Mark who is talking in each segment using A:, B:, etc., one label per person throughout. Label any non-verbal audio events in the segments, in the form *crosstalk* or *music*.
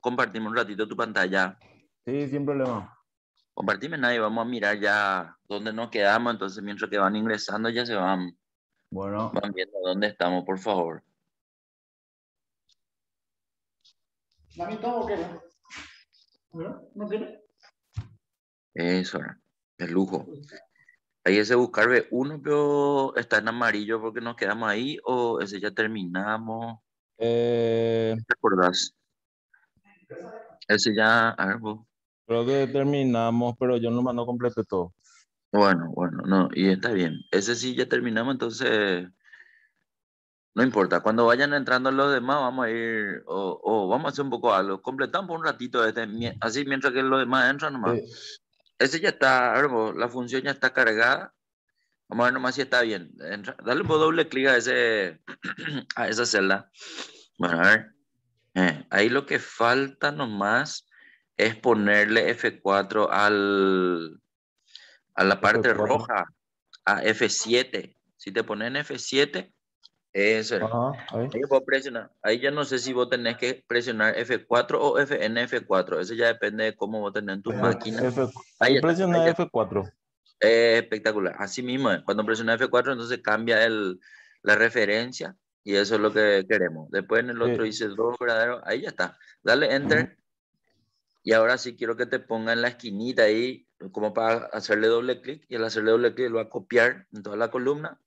A: compartimos un ratito tu pantalla? Sí, sin problema. nada y vamos a mirar ya dónde nos quedamos, entonces mientras que van ingresando ya se van, bueno. van viendo dónde estamos, por favor. qué? ¿No Eso, el lujo. Ahí ese buscar B1, pero está en amarillo porque nos quedamos ahí o ese ya terminamos. Eh... ¿Te acordás? ese ya, algo. Creo que terminamos, pero yo nomás no completo todo. Bueno, bueno, no, y está bien. Ese sí ya terminamos, entonces no importa. Cuando vayan entrando los demás, vamos a ir, o, vamos a hacer un poco algo. Completamos un ratito, este, así mientras que los demás entran nomás. Ese ya está, algo, la función ya está cargada. Vamos a ver nomás si está bien. dale un doble clic a, ese, *clears throat* a esa celda. Bueno, a ver. Eh, ahí lo que falta nomás es ponerle F4 al, a la parte roja, a F7. Si te ponen F7, ahí. presionar. ahí ya no sé si vos tenés que presionar F4 o en F4. Eso ya depende de cómo vos tenés en tu máquina. F, ahí presiona F4. espectacular. Así mismo, cuando presiona F4, entonces cambia la referencia y eso es lo que queremos. Después en el otro dice dos verdaderos. Ahí ya está. Dale enter. Y ahora sí quiero que te ponga en la esquinita ahí, como para hacerle doble clic. Y al hacerle doble clic lo va a copiar en toda la columna.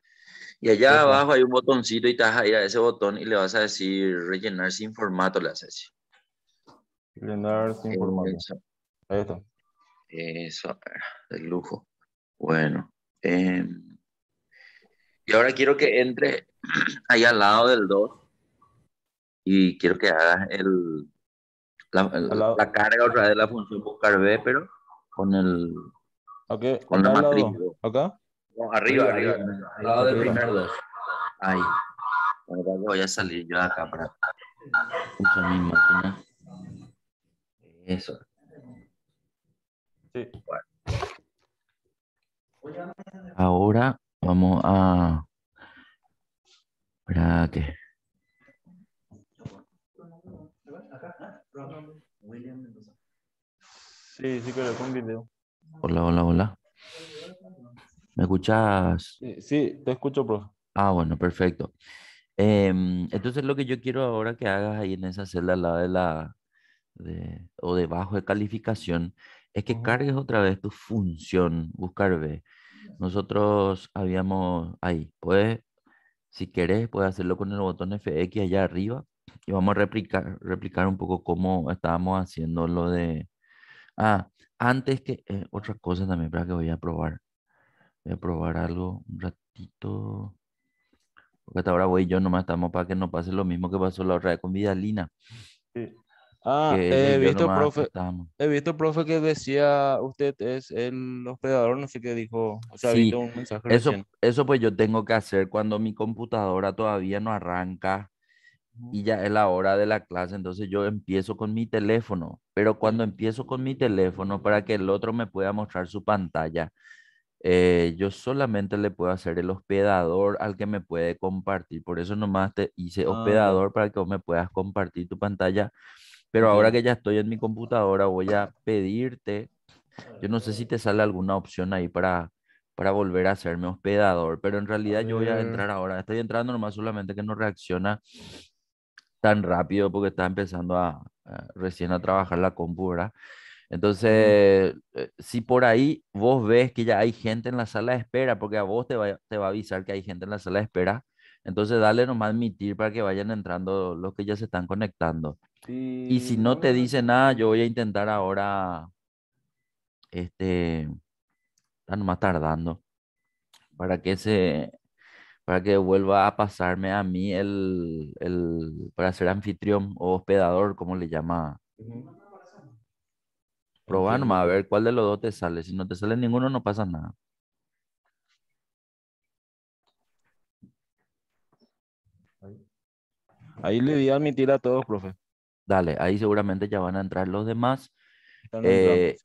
A: Y allá abajo hay un botoncito y te vas a ir a ese botón y le vas a decir rellenar sin formato, la haces. Rellenar sin eh, formato. Ahí está. Eso, de lujo. Bueno. Em, y ahora quiero que entre ahí al lado del 2. Y quiero que hagas el, la, carga otra de la función buscar B, pero con el con la matriz. ¿Acá? arriba, arriba, al lado del primer 2. Ahí. Ahora voy a salir yo acá para escuchar mi máquina. Eso. Sí. Ahora vamos a qué. Sí, sí, pero con video. Hola, hola, hola. ¿Me escuchas? Sí, te escucho, profe. Ah, bueno, perfecto. Em, entonces lo que yo quiero ahora que hagas ahí en esa celda al lado de la o debajo de calificación es que cargues otra vez tu función buscar B. Nosotros habíamos ahí, puedes si querés, puedes hacerlo con el botón FX allá arriba. Y vamos a replicar, replicar un poco cómo estábamos haciendo lo de... Ah, antes que... Eh, otra cosa también, para que voy a probar. Voy a probar algo un ratito. Porque hasta ahora voy yo nomás estamos para que no pase lo mismo que pasó la otra vez con Vidalina. Sí. Ah, he visto, profe, he visto, profe, que decía usted es el hospedador, no sé qué dijo. O sea, sí, un mensaje eso, eso pues yo tengo que hacer cuando mi computadora todavía no arranca y ya es la hora de la clase, entonces yo empiezo con mi teléfono, pero cuando empiezo con mi teléfono para que el otro me pueda mostrar su pantalla, eh, yo solamente le puedo hacer el hospedador al que me puede compartir, por eso nomás te hice ah, hospedador para que me puedas compartir tu pantalla pero ahora que ya estoy en mi computadora, voy a pedirte, yo no sé si te sale alguna opción ahí para, para volver a hacerme hospedador, pero en realidad yo voy a entrar ahora. Estoy entrando nomás solamente que no reacciona tan rápido porque está empezando a, recién a trabajar la compu, Entonces, eh, si por ahí vos ves que ya hay gente en la sala de espera, porque a vos te te va a avisar que hay gente en la sala de espera, entonces dale nomás admitir para que vayan entrando los que ya se están conectando. Y si no te dice nada, yo voy a intentar ahora, este, están más tardando, para que se, para que vuelva a pasarme a mí el, para ser anfitrión o hospedador, como le llama. nomás, a ver cuál de los dos te sale. Si no te sale ninguno, no pasa nada. Ahí le di a admitir a todos, profe. Dale, ahí seguramente ya van a entrar los demás. Eh,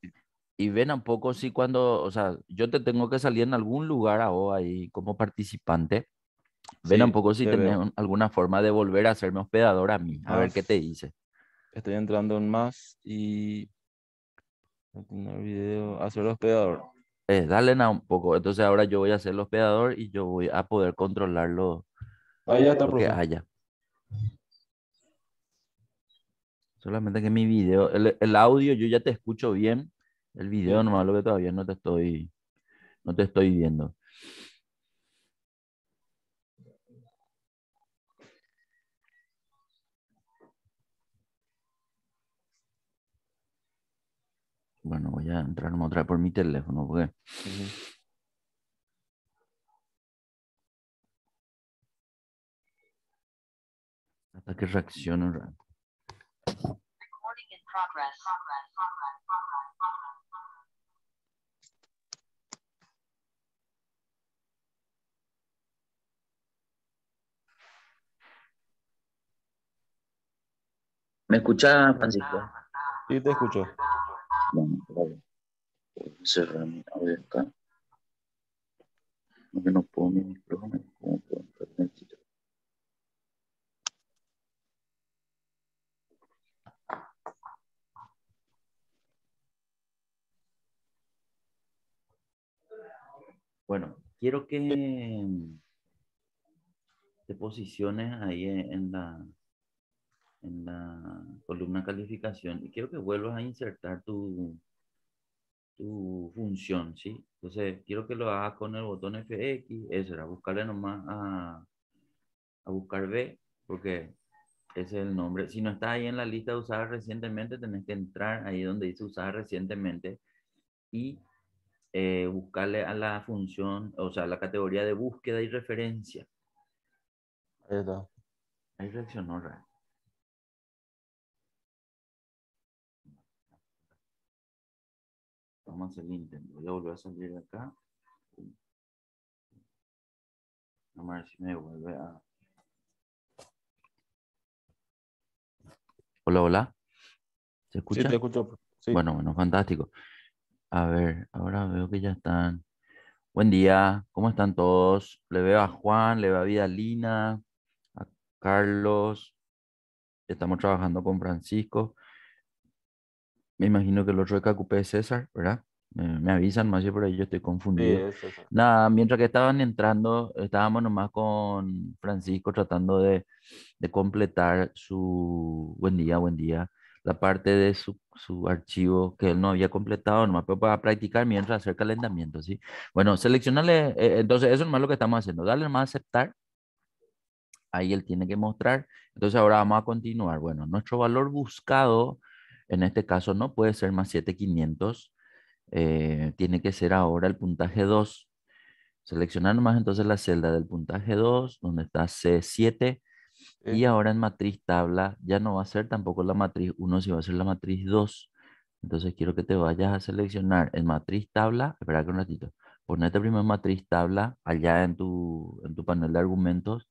A: y ven un poco si cuando, o sea, yo te tengo que salir en algún lugar ahora ahí como participante.
B: Ven un poco si te tenés
A: alguna forma de volver a hacerme hospedador a mí, a ver qué te dice. Estoy entrando en más y el video, hacer hospedador. Eh, dale a un poco. Entonces ahora yo voy a ser el hospedador y yo voy a poder controlarlo. Ahí está, haya. Solamente que mi video, el, audio yo ya te escucho bien, el video no, lo que todavía no te estoy, no te estoy viendo. Bueno, voy a entrar otra por mi teléfono porque. Hasta que reaccione Recording progress. ¿Me escucha Francisco? Sí, te escucho. Bueno, Cerrar mi audio No mi micrófono, puedo Bueno, quiero que te posiciones ahí en la, en la columna calificación y quiero que vuelvas a insertar tu, tu función, ¿sí? Entonces, quiero que lo hagas con el botón FX, eso era, buscarle nomás a, a buscar B, porque ese es el nombre. Si no está ahí en la lista usada recientemente, tenés que entrar ahí donde dice usada recientemente y eh, buscarle a la función, o sea, a la categoría de búsqueda y referencia. Ahí está. Ahí reaccionó Ra. Vamos a hacer el intento. Voy a volver a salir de acá. Vamos a ver si me vuelve a... Hola, hola. ¿Se escucha? Sí, te Bueno, bueno, fantástico. A ver, ahora veo que ya están. Buen día, ¿cómo están todos? Le veo a Juan, le veo a Vidalina, a Carlos. Estamos trabajando con Francisco. Me imagino que el otro de Cacupé es César, ¿verdad? Me, avisan más por ahí, yo estoy confundido. Nada, mientras que estaban entrando, estábamos nomás con Francisco tratando de completar su buen día, buen día la parte de su, archivo que él no había completado, nomás para practicar mientras hacer calentamiento, ¿sí? Bueno, seleccionarle, eh, eh, entonces eso es lo que estamos haciendo, darle más aceptar, ahí él tiene que mostrar, entonces ahora vamos a continuar, bueno, nuestro valor buscado, en este caso no puede ser más 7500, eh, tiene que ser ahora el puntaje 2, seleccionar nomás entonces la celda del puntaje 2, donde está C7, y ahora en matriz tabla ya no va a ser tampoco la matriz 1, sino va a ser la matriz 2. Entonces quiero que te vayas a seleccionar en matriz tabla, espera que un ratito, ponete primero matriz tabla allá en tu, en tu panel de argumentos.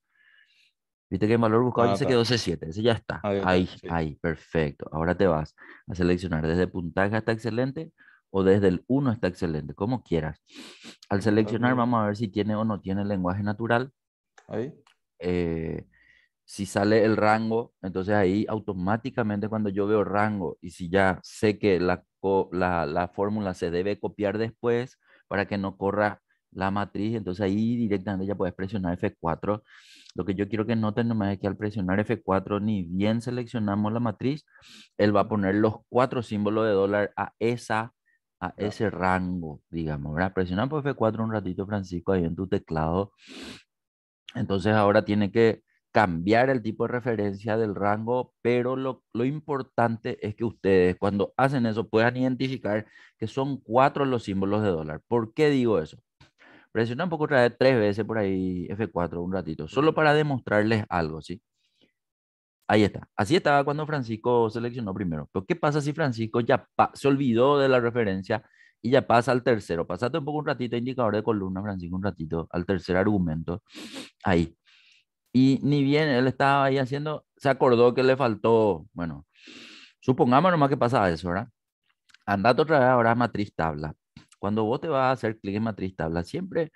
A: Viste que el valor buscado se ah, dice que 12.7, ese ya está. Ahí, ahí, perfecto. Ahora te vas a seleccionar desde puntaje hasta excelente o desde el 1 hasta excelente, como quieras. Al seleccionar vamos a ver si tiene o no tiene lenguaje natural. Ahí. Eh, si sale el rango, entonces ahí automáticamente cuando yo veo rango y si ya sé que la, la, fórmula se debe copiar después para que no corra la matriz, entonces ahí directamente ya puedes presionar F4. Lo que yo quiero que noten nomás es que al presionar F4, ni bien seleccionamos la matriz, él va a poner los cuatro símbolos de dólar a esa a ese rango, digamos, ¿verdad? Presionamos F4 un ratito, Francisco, ahí en tu teclado. Entonces ahora tiene que cambiar el tipo de referencia del rango, pero lo, importante es que ustedes cuando hacen eso puedan identificar que son cuatro los símbolos de dólar. ¿Por qué digo eso? Presiona un poco otra vez tres veces por ahí F4 un ratito, solo para demostrarles algo, ¿sí? Ahí está. Así estaba cuando Francisco seleccionó primero. Pero ¿qué pasa si Francisco ya se olvidó de la referencia y ya pasa al tercero? Pasate un poco un ratito indicador de columna, Francisco, un ratito al tercer argumento. Ahí. Y ni bien él estaba ahí haciendo, se acordó que le faltó, bueno, supongamos nomás que pasaba eso, ¿verdad? Andate otra vez ahora a matriz tabla. Cuando vos te vas a hacer clic en matriz tabla, siempre,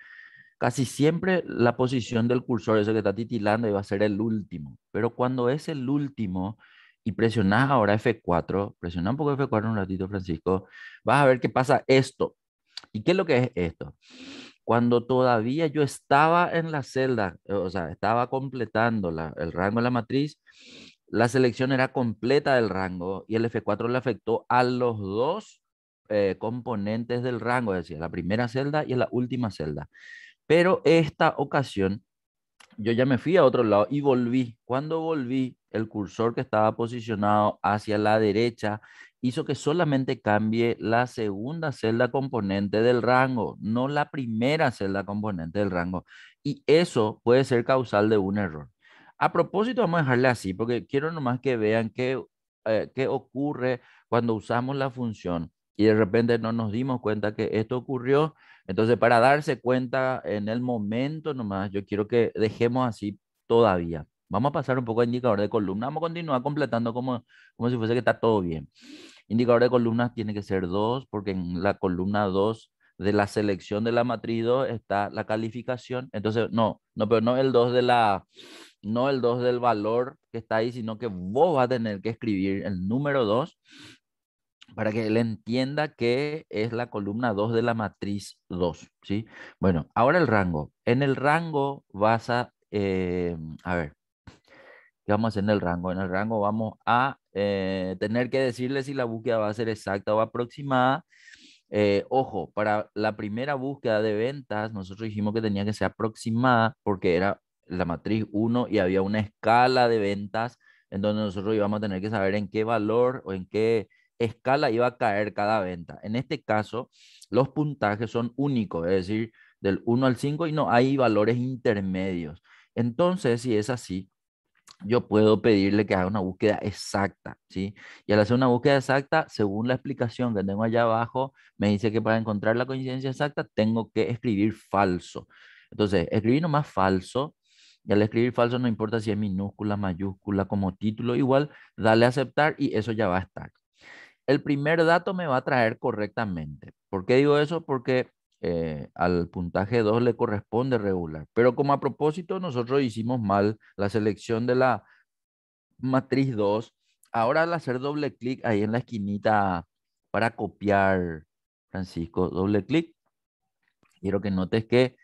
A: casi siempre la posición del cursor, eso que está titilando, iba a ser el último. Pero cuando es el último, y presionás ahora F4, Presiona un poco F4 un ratito, Francisco, vas a ver qué pasa esto. ¿Y qué es lo que es esto? cuando todavía yo estaba en la celda, eh, o sea, estaba completando el rango de la matriz, la selección era completa del rango y el F4 le afectó a los dos eh, componentes del rango, es decir, la primera celda y la última celda. Pero esta ocasión yo ya me fui a otro lado y volví. Cuando volví, el cursor que estaba posicionado hacia la derecha hizo que solamente cambie la segunda celda componente del rango, no la primera celda componente del rango. Y eso puede ser causal de un error. A propósito, vamos a dejarle así, porque quiero nomás que vean qué, eh, qué ocurre cuando usamos la función y de repente no nos dimos cuenta que esto ocurrió. Entonces, para darse cuenta en el momento nomás, yo quiero que dejemos así todavía. Vamos a pasar un poco a indicador de columna. Vamos a continuar completando como, como si fuese que está todo bien. Indicador de columnas tiene que ser 2, porque en la columna 2 de la selección de la matriz 2 está la calificación. Entonces, no, no, pero no el 2 de la, no el 2 del valor que está ahí, sino que vos vas a tener que escribir el número 2 para que él entienda que es la columna 2 de la matriz 2, ¿sí? Bueno, ahora el rango. En el rango vas a, eh, a ver, ¿qué vamos a hacer en el rango? En el rango vamos a eh, tener que decirle si la búsqueda va a ser exacta o aproximada. Eh, ojo, para la primera búsqueda de ventas, nosotros dijimos que tenía que ser aproximada porque era la matriz 1 y había una escala de ventas en donde nosotros íbamos a tener que saber en qué valor o en qué escala iba a caer cada venta. En este caso, los puntajes son únicos, es decir, del 1 al 5 y no hay valores intermedios. Entonces, si es así, yo puedo pedirle que haga una búsqueda exacta, ¿sí? Y al hacer una búsqueda exacta, según la explicación que tengo allá abajo, me dice que para encontrar la coincidencia exacta tengo que escribir falso. Entonces, escribir nomás falso, y al escribir falso no importa si es minúscula, mayúscula, como título, igual, dale a aceptar y eso ya va a estar el primer dato me va a traer correctamente. ¿Por qué digo eso? Porque eh, al puntaje 2 le corresponde regular. Pero como a propósito nosotros hicimos mal la selección de la matriz 2, ahora al hacer doble clic ahí en la esquinita para copiar, Francisco, doble clic, quiero que notes que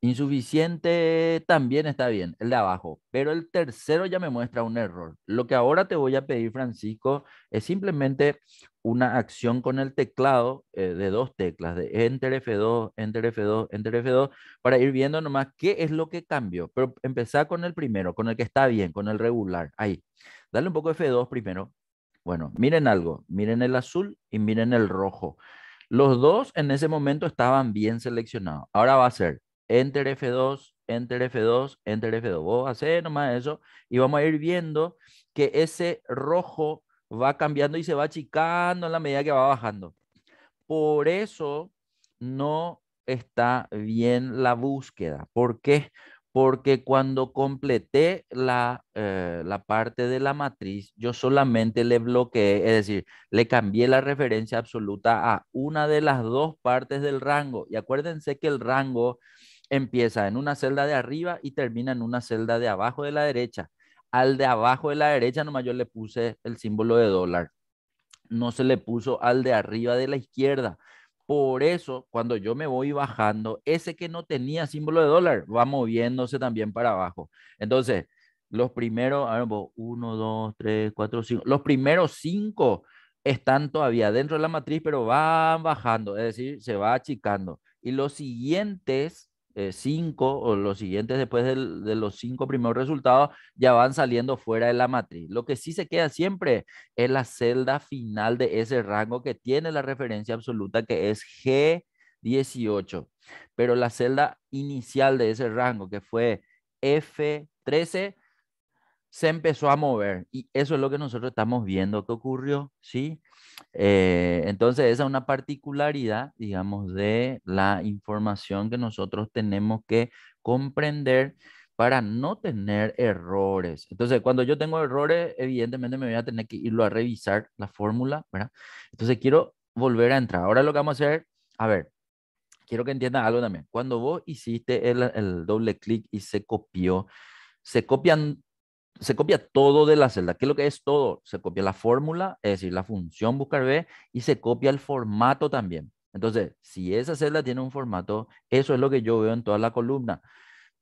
A: Insuficiente también está bien, el de abajo, pero el tercero ya me muestra un error. Lo que ahora te voy a pedir, Francisco, es simplemente una acción con el teclado eh, de dos teclas, de Enter F2, Enter F2, Enter F2, para ir viendo nomás qué es lo que cambio, Pero empezar con el primero, con el que está bien, con el regular. Ahí, dale un poco F2 primero. Bueno, miren algo, miren el azul y miren el rojo. Los dos en ese momento estaban bien seleccionados. Ahora va a ser Enter F2, Enter F2, Enter F2. a hacer nomás eso y vamos a ir viendo que ese rojo va cambiando y se va achicando en la medida que va bajando. Por eso no está bien la búsqueda. ¿Por qué? Porque cuando completé la, eh, la parte de la matriz, yo solamente le bloqueé, es decir, le cambié la referencia absoluta a una de las dos partes del rango. Y acuérdense que el rango empieza en una celda de arriba y termina en una celda de abajo de la derecha. Al de abajo de la derecha nomás yo le puse el símbolo de dólar. No se le puso al de arriba de la izquierda. Por eso, cuando yo me voy bajando, ese que no tenía símbolo de dólar va moviéndose también para abajo. Entonces, los primeros, uno, dos, tres, cuatro, cinco. Los primeros cinco están todavía dentro de la matriz, pero van bajando, es decir, se va achicando. Y los siguientes eh, cinco o los siguientes después de los cinco primeros resultados ya van saliendo fuera de la matriz. Lo que sí se queda siempre es la celda final de ese rango que tiene la referencia absoluta que es G18, pero la celda inicial de ese rango que fue F13 se empezó a mover y eso es lo que nosotros estamos viendo que ocurrió, ¿sí? Eh, entonces esa es una particularidad, digamos, de la información que nosotros tenemos que comprender para no tener errores. Entonces, cuando yo tengo errores, evidentemente me voy a tener que irlo a revisar la fórmula, ¿verdad? Entonces quiero volver a entrar. Ahora lo que vamos a hacer, a ver, quiero que entiendan algo también. Cuando vos hiciste el, el doble clic y se copió, se copian se copia todo de la celda. ¿Qué es lo que es todo? Se copia la fórmula, es decir, la función buscar B, y se copia el formato también. Entonces, si esa celda tiene un formato, eso es lo que yo veo en toda la columna.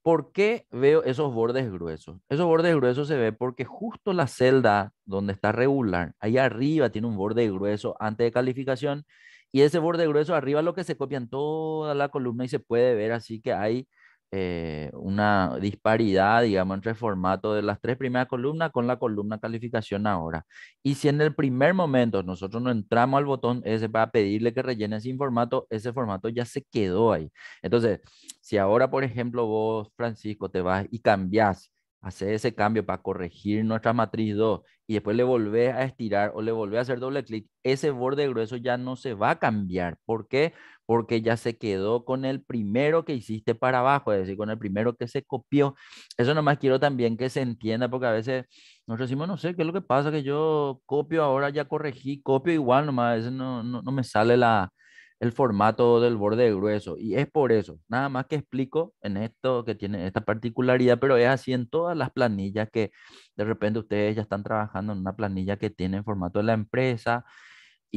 A: ¿Por qué veo esos bordes gruesos? Esos bordes gruesos se ve porque justo la celda donde está regular, ahí arriba tiene un borde grueso antes de calificación y ese borde grueso arriba es lo que se copia en toda la columna y se puede ver así que hay eh, una disparidad, digamos, entre el formato de las tres primeras columnas con la columna calificación ahora. Y si en el primer momento nosotros no entramos al botón ese para pedirle que rellene sin formato, ese formato ya se quedó ahí. Entonces, si ahora, por ejemplo, vos, Francisco, te vas y cambias haces ese cambio para corregir nuestra matriz 2 y después le volvés a estirar o le volvés a hacer doble clic, ese borde grueso ya no se va a cambiar. ¿Por qué? porque ya se quedó con el primero que hiciste para abajo, es decir, con el primero que se copió. Eso nomás quiero también que se entienda, porque a veces nosotros decimos, no sé, ¿qué es lo que pasa? Que yo copio ahora, ya corregí, copio igual, nomás a veces no, no, no me sale la, el formato del borde grueso. Y es por eso, nada más que explico en esto que tiene esta particularidad, pero es así en todas las planillas que de repente ustedes ya están trabajando en una planilla que tiene el formato de la empresa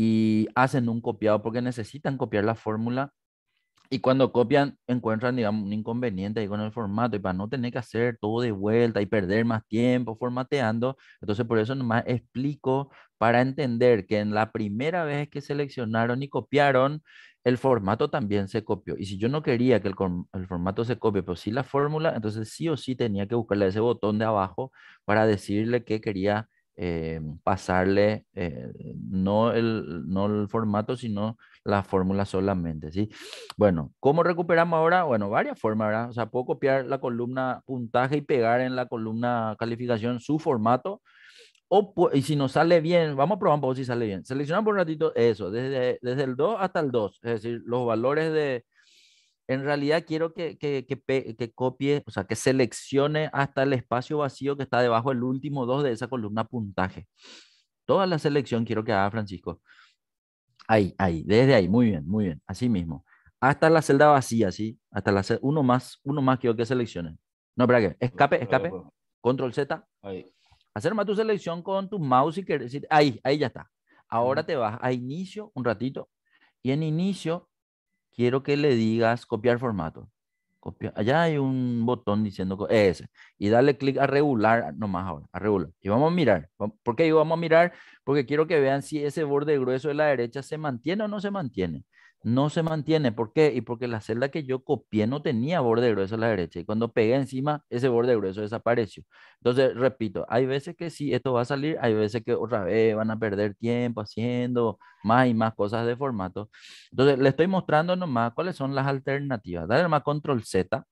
A: y hacen un copiado porque necesitan copiar la fórmula y cuando copian encuentran, digamos, un inconveniente ahí con el formato y para no tener que hacer todo de vuelta y perder más tiempo formateando, entonces por eso nomás explico para entender que en la primera vez que seleccionaron y copiaron, el formato también se copió. Y si yo no quería que el, el formato se copie, pero sí la fórmula, entonces sí o sí tenía que buscarle ese botón de abajo para decirle que quería eh, pasarle eh, no, el, no el formato, sino la fórmula solamente, ¿sí? Bueno, ¿cómo recuperamos ahora? Bueno, varias formas, ¿verdad? O sea, puedo copiar la columna puntaje y pegar en la columna calificación su formato, o, y si nos sale bien, vamos a probar un poco si sale bien. Seleccionamos por un ratito eso, desde, desde el 2 hasta el 2, es decir, los valores de, en realidad quiero que, que, que, copie, o sea, que seleccione hasta el espacio vacío que está debajo del último 2 de esa columna puntaje. Toda la selección quiero que haga Francisco. Ahí, ahí, desde ahí, muy bien, muy bien, así mismo. Hasta la celda vacía, ¿sí? Hasta la uno más, uno más quiero que seleccione. No, espera que, escape, escape, control Z. Ahí. Hacer más tu selección con tu mouse y decir, ahí, ahí ya está. Ahora te vas a inicio un ratito y en inicio quiero que le digas copiar formato. Allá hay un botón diciendo ese. Y dale clic a regular ah, nomás ahora, a regular. Y vamos a mirar. ¿Por qué digo vamos a mirar? Porque quiero que vean si ese borde grueso de la derecha se mantiene o no se mantiene no se mantiene. ¿Por qué? Y porque la celda que yo copié no tenía borde grueso a la derecha. Y cuando pegué encima, ese borde grueso desapareció. Entonces, repito, hay veces que sí, esto va a salir, hay veces que otra vez van a perder tiempo haciendo más y más cosas de formato. Entonces, le estoy mostrando nomás cuáles son las alternativas. Dale más control Z,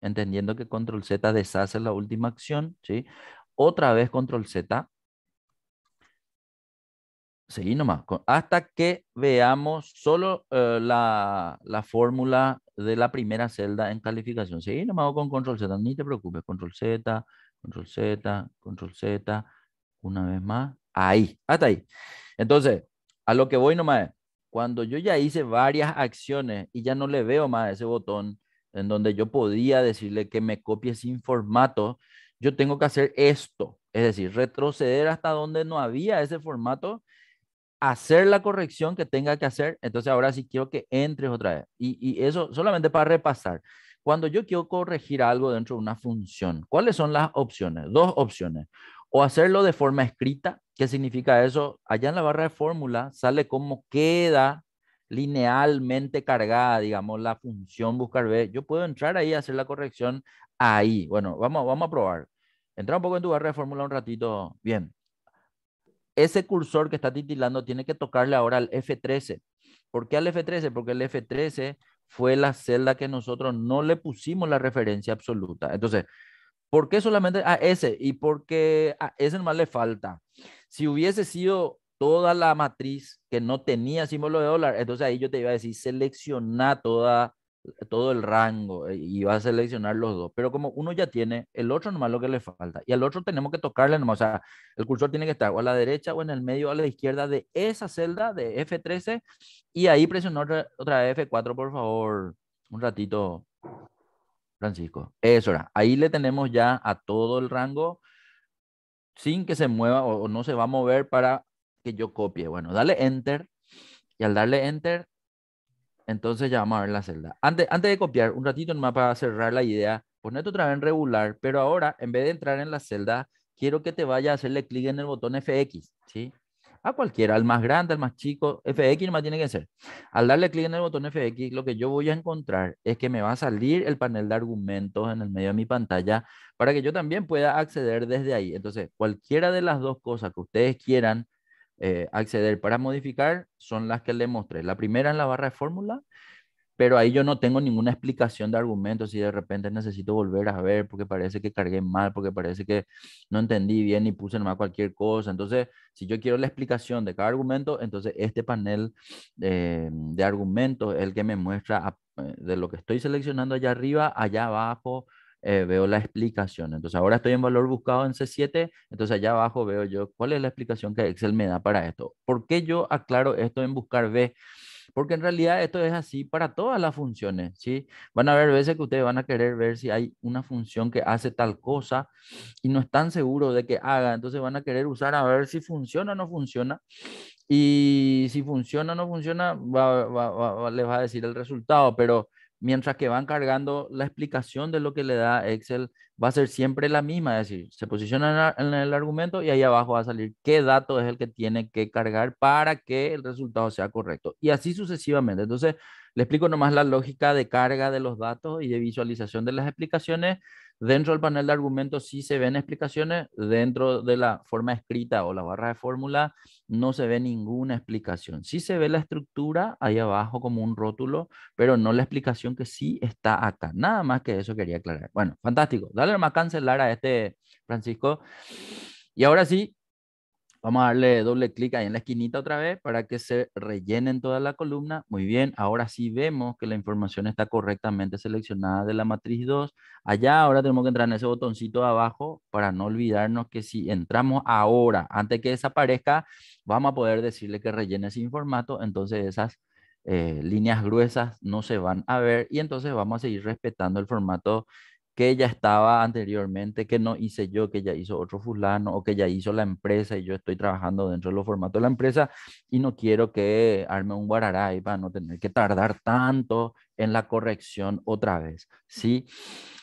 A: entendiendo que control Z deshace la última acción, ¿sí? Otra vez control Z, seguí nomás, hasta que veamos solo eh, la, la fórmula de la primera celda en calificación. Seguí nomás con control Z, ni te preocupes, control Z, control Z, control Z, una vez más, ahí, hasta ahí. Entonces, a lo que voy nomás es, cuando yo ya hice varias acciones y ya no le veo más ese botón en donde yo podía decirle que me copie sin formato, yo tengo que hacer esto, es decir, retroceder hasta donde no había ese formato hacer la corrección que tenga que hacer. Entonces ahora sí quiero que entres otra vez. Y, eso solamente para repasar. Cuando yo quiero corregir algo dentro de una función, ¿cuáles son las opciones? Dos opciones. O hacerlo de forma escrita. ¿Qué significa eso? Allá en la barra de fórmula sale como queda linealmente cargada, digamos, la función buscar B. Yo puedo entrar ahí hacer la corrección ahí. Bueno, vamos, vamos a probar. Entra un poco en tu barra de fórmula un ratito. Bien ese cursor que está titilando tiene que tocarle ahora al F13. ¿Por qué al F13? Porque el F13 fue la celda que nosotros no le pusimos la referencia absoluta. Entonces, ¿por qué solamente a ah, ese? Y porque a ah, ese no le falta. Si hubiese sido toda la matriz que no tenía símbolo de dólar, entonces ahí yo te iba a decir selecciona toda todo el rango eh, y va a seleccionar los dos. Pero como uno ya tiene, el otro nomás lo que le falta. Y al otro tenemos que tocarle nomás. O sea, el cursor tiene que estar o a la derecha o en el medio o a la izquierda de esa celda de F13. Y ahí presionar otra, F4, por favor. Un ratito, Francisco. Eso era. Ahí le tenemos ya a todo el rango sin que se mueva o no se va a mover para que yo copie. Bueno, dale Enter. Y al darle Enter, entonces ya vamos a ver la celda. Antes, antes de copiar, un ratito nomás para cerrar la idea, ponete otra vez en regular, pero ahora en vez de entrar en la celda, quiero que te vaya a hacerle clic en el botón FX, ¿sí? A cualquiera, al más grande, al más chico, FX más tiene que ser. Al darle clic en el botón FX, lo que yo voy a encontrar es que me va a salir el panel de argumentos en el medio de mi pantalla para que yo también pueda acceder desde ahí. Entonces, cualquiera de las dos cosas que ustedes quieran eh, acceder para modificar son las que le mostré. La primera en la barra de fórmula, pero ahí yo no tengo ninguna explicación de argumentos y de repente necesito volver a ver porque parece que cargué mal, porque parece que no entendí bien y puse nomás cualquier cosa. Entonces, si yo quiero la explicación de cada argumento, entonces este panel eh, de argumentos es el que me muestra eh, de lo que estoy seleccionando allá arriba, allá abajo, eh, veo la explicación. Entonces ahora estoy en valor buscado en C7, entonces allá abajo veo yo cuál es la explicación que Excel me da para esto. ¿Por qué yo aclaro esto en buscar B? Porque en realidad esto es así para todas las funciones, ¿sí? Van a haber veces que ustedes van a querer ver si hay una función que hace tal cosa y no están seguros de que haga, entonces van a querer usar a ver si funciona o no funciona. Y si funciona o no funciona, les va a decir el resultado, pero mientras que van cargando, la explicación de lo que le da Excel va a ser siempre la misma, es decir, se posiciona en el argumento y ahí abajo va a salir qué dato es el que tiene que cargar para que el resultado sea correcto. Y así sucesivamente. Entonces, le explico nomás la lógica de carga de los datos y de visualización de las explicaciones Dentro del panel de argumentos sí se ven explicaciones, dentro de la forma escrita o la barra de fórmula no se ve ninguna explicación. Sí se ve la estructura ahí abajo como un rótulo, pero no la explicación que sí está acá. Nada más que eso quería aclarar. Bueno, fantástico. Dale más cancelar a este Francisco. Y ahora sí, Vamos a darle doble clic ahí en la esquinita otra vez para que se rellenen toda la columna. Muy bien, ahora sí vemos que la información está correctamente seleccionada de la matriz 2. Allá ahora tenemos que entrar en ese botoncito de abajo para no olvidarnos que si entramos ahora, antes que desaparezca, vamos a poder decirle que rellene sin formato. Entonces esas eh, líneas gruesas no se van a ver y entonces vamos a seguir respetando el formato que ya estaba anteriormente, que no hice yo, que ya hizo otro fulano o que ya hizo la empresa y yo estoy trabajando dentro de los formatos de la empresa y no quiero que arme un guararay para no tener que tardar tanto en la corrección otra vez. ¿Sí?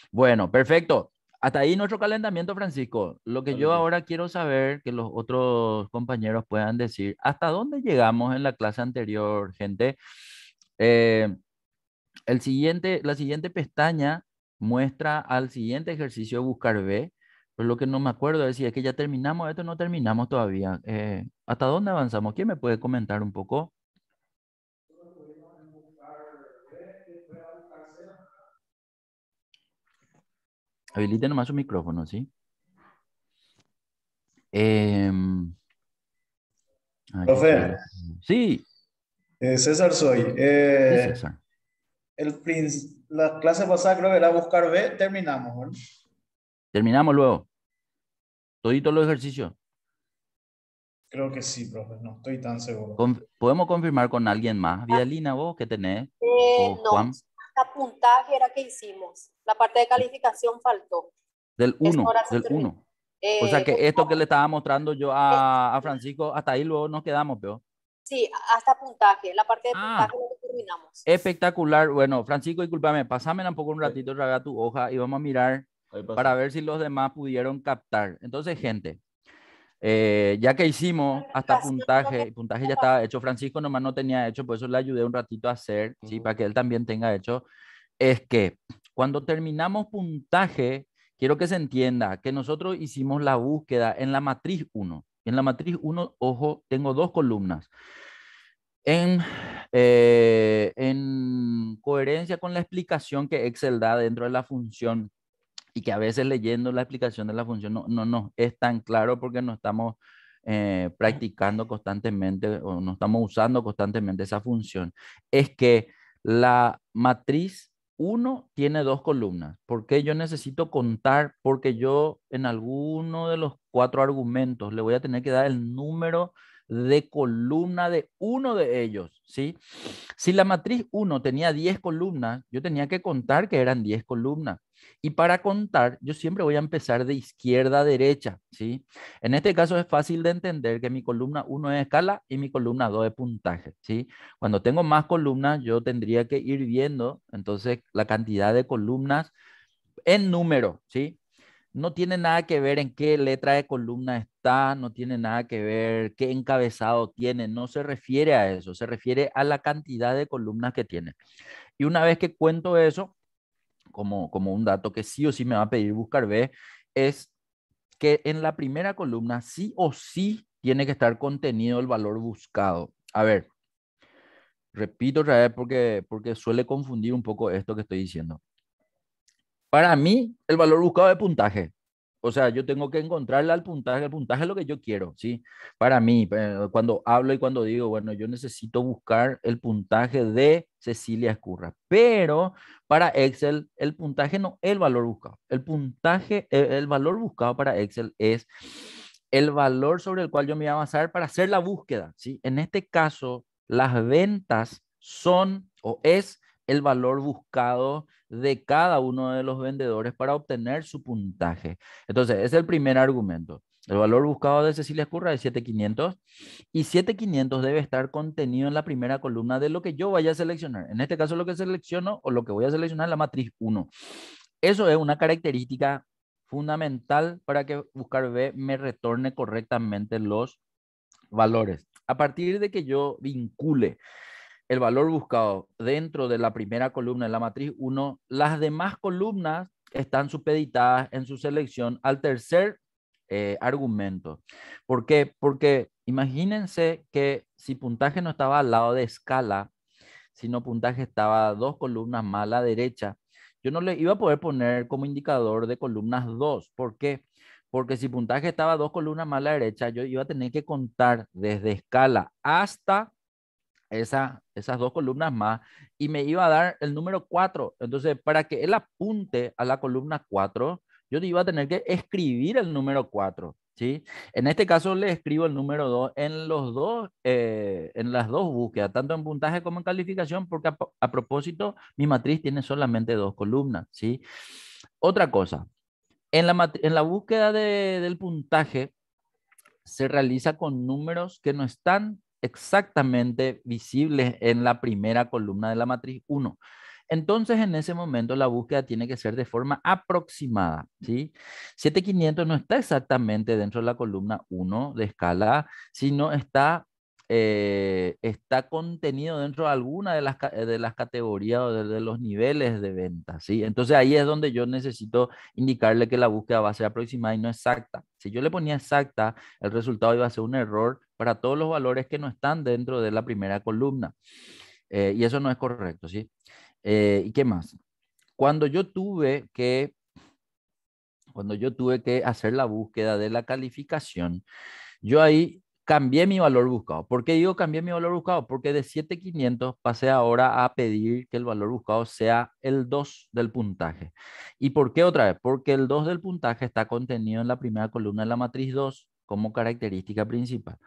A: Bueno, perfecto. Hasta ahí nuestro calentamiento, Francisco. Lo que yo ahora quiero saber, que los otros compañeros puedan decir, ¿hasta dónde llegamos en la clase anterior, gente? Eh, el siguiente, la siguiente pestaña muestra al siguiente ejercicio buscar B, pero lo que no me acuerdo es es que ya terminamos esto, no terminamos todavía. Eh, ¿Hasta dónde avanzamos? ¿Quién me puede comentar un poco? Habilite nomás su micrófono, ¿sí? Em, eh, Sí. César soy. Eh, César el la clase pasada creo que era buscar B, terminamos. Terminamos luego. todos los ejercicios. Creo que sí, profe, no estoy tan seguro. ¿Podemos confirmar con alguien más? Ah. Vidalina, vos que tenés. Eh, no, Juan. hasta puntaje era que hicimos. La parte de calificación faltó. Del 1, del 1. Eh, o sea que esto que le estaba mostrando yo a, eh, a, Francisco, hasta ahí luego nos quedamos, pero. Sí, hasta puntaje. La parte de ah. puntaje Espectacular. Bueno, Francisco, discúlpame, pasame tampoco un ratito, sí. tu hoja y vamos a mirar para ver si los demás pudieron captar. Entonces, gente, eh, ya que hicimos hasta puntaje, puntaje ya estaba hecho, Francisco nomás no tenía hecho, por eso le ayudé un ratito a hacer, ¿sí? para que él también tenga hecho, es que cuando terminamos puntaje, quiero que se entienda que nosotros hicimos la búsqueda en la matriz 1. En la matriz 1, ojo, tengo dos columnas. Eh, en, coherencia con la explicación que Excel da dentro de la función y que a veces leyendo la explicación de la función no nos no, es tan claro porque no estamos eh, practicando constantemente o no estamos usando constantemente esa función, es que la matriz 1 tiene dos columnas. ¿Por qué yo necesito contar? Porque yo en alguno de los cuatro argumentos le voy a tener que dar el número de columna de uno de ellos, ¿sí? Si la matriz 1 tenía 10 columnas, yo tenía que contar que eran 10 columnas. Y para contar, yo siempre voy a empezar de izquierda a derecha, ¿sí? En este caso es fácil de entender que mi columna 1 es escala y mi columna 2 es puntaje, ¿sí? Cuando tengo más columnas, yo tendría que ir viendo, entonces, la cantidad de columnas en número, ¿sí? no tiene nada que ver en qué letra de columna está, no tiene nada que ver qué encabezado tiene, no se refiere a eso, se refiere a la cantidad de columnas que tiene. Y una vez que cuento eso, como, como un dato que sí o sí me va a pedir buscar B, es que en la primera columna sí o sí tiene que estar contenido el valor buscado. A ver, repito otra vez porque, porque suele confundir un poco esto que estoy diciendo. Para mí, el valor buscado de puntaje. O sea, yo tengo que encontrarle al puntaje. El puntaje es lo que yo quiero, ¿sí? Para mí, eh, cuando hablo y cuando digo, bueno, yo necesito buscar el puntaje de Cecilia Escurra. Pero para Excel, el puntaje no el valor buscado. El puntaje, e, el valor buscado para Excel es el valor sobre el cual yo me voy a basar para hacer la búsqueda, ¿sí? En este caso, las ventas son o es el valor buscado de cada uno de los vendedores para obtener su puntaje. Entonces, es el primer argumento. El valor buscado de Cecilia Escurra es 7500 y 7500 debe estar contenido en la primera columna de lo que yo vaya a seleccionar. En este caso, lo que selecciono o lo que voy a seleccionar es la matriz 1. Eso es una característica fundamental para que buscar B me retorne correctamente los valores. A partir de que yo vincule el valor buscado dentro de la primera columna de la matriz 1, las demás columnas están supeditadas en su selección al tercer eh, argumento. ¿Por qué? Porque imagínense que si puntaje no estaba al lado de escala, sino puntaje estaba dos columnas más a la derecha, yo no le iba a poder poner como indicador de columnas 2. ¿Por qué? Porque si puntaje estaba dos columnas más a la derecha, yo iba a tener que contar desde escala hasta esas dos columnas más y me iba a dar el número 4. Entonces, para que él apunte a la columna 4, yo iba a tener que escribir el número 4. ¿sí? En este caso le escribo el número 2 en, los dos, eh, en las dos búsquedas, tanto en puntaje como en calificación, porque a, propósito mi matriz tiene solamente dos columnas. ¿sí? Otra cosa, en la, en la búsqueda del puntaje se realiza con números que no están exactamente visibles en la primera columna de la matriz 1. Entonces, en ese momento, la búsqueda tiene que ser de forma aproximada. ¿sí? 7500 no está exactamente dentro de la columna 1 de escala, sino está eh, está contenido dentro de alguna de las, eh, de las categorías o de, los niveles de venta, ¿sí? Entonces ahí es donde yo necesito indicarle que la búsqueda va a ser aproximada y no exacta. Si yo le ponía exacta, el resultado iba a ser un error para todos los valores que no están dentro de la primera columna. Eh, y eso no es correcto, ¿sí? ¿Y qué más? Cuando yo tuve que, cuando yo tuve que hacer la búsqueda de la calificación, yo ahí cambié mi valor buscado. ¿Por qué digo cambié mi valor buscado? Porque de 7500 pasé ahora a pedir que el valor buscado sea el 2 del puntaje. ¿Y por qué otra vez? Porque el 2 del puntaje está contenido en la primera columna de la matriz 2 como característica principal.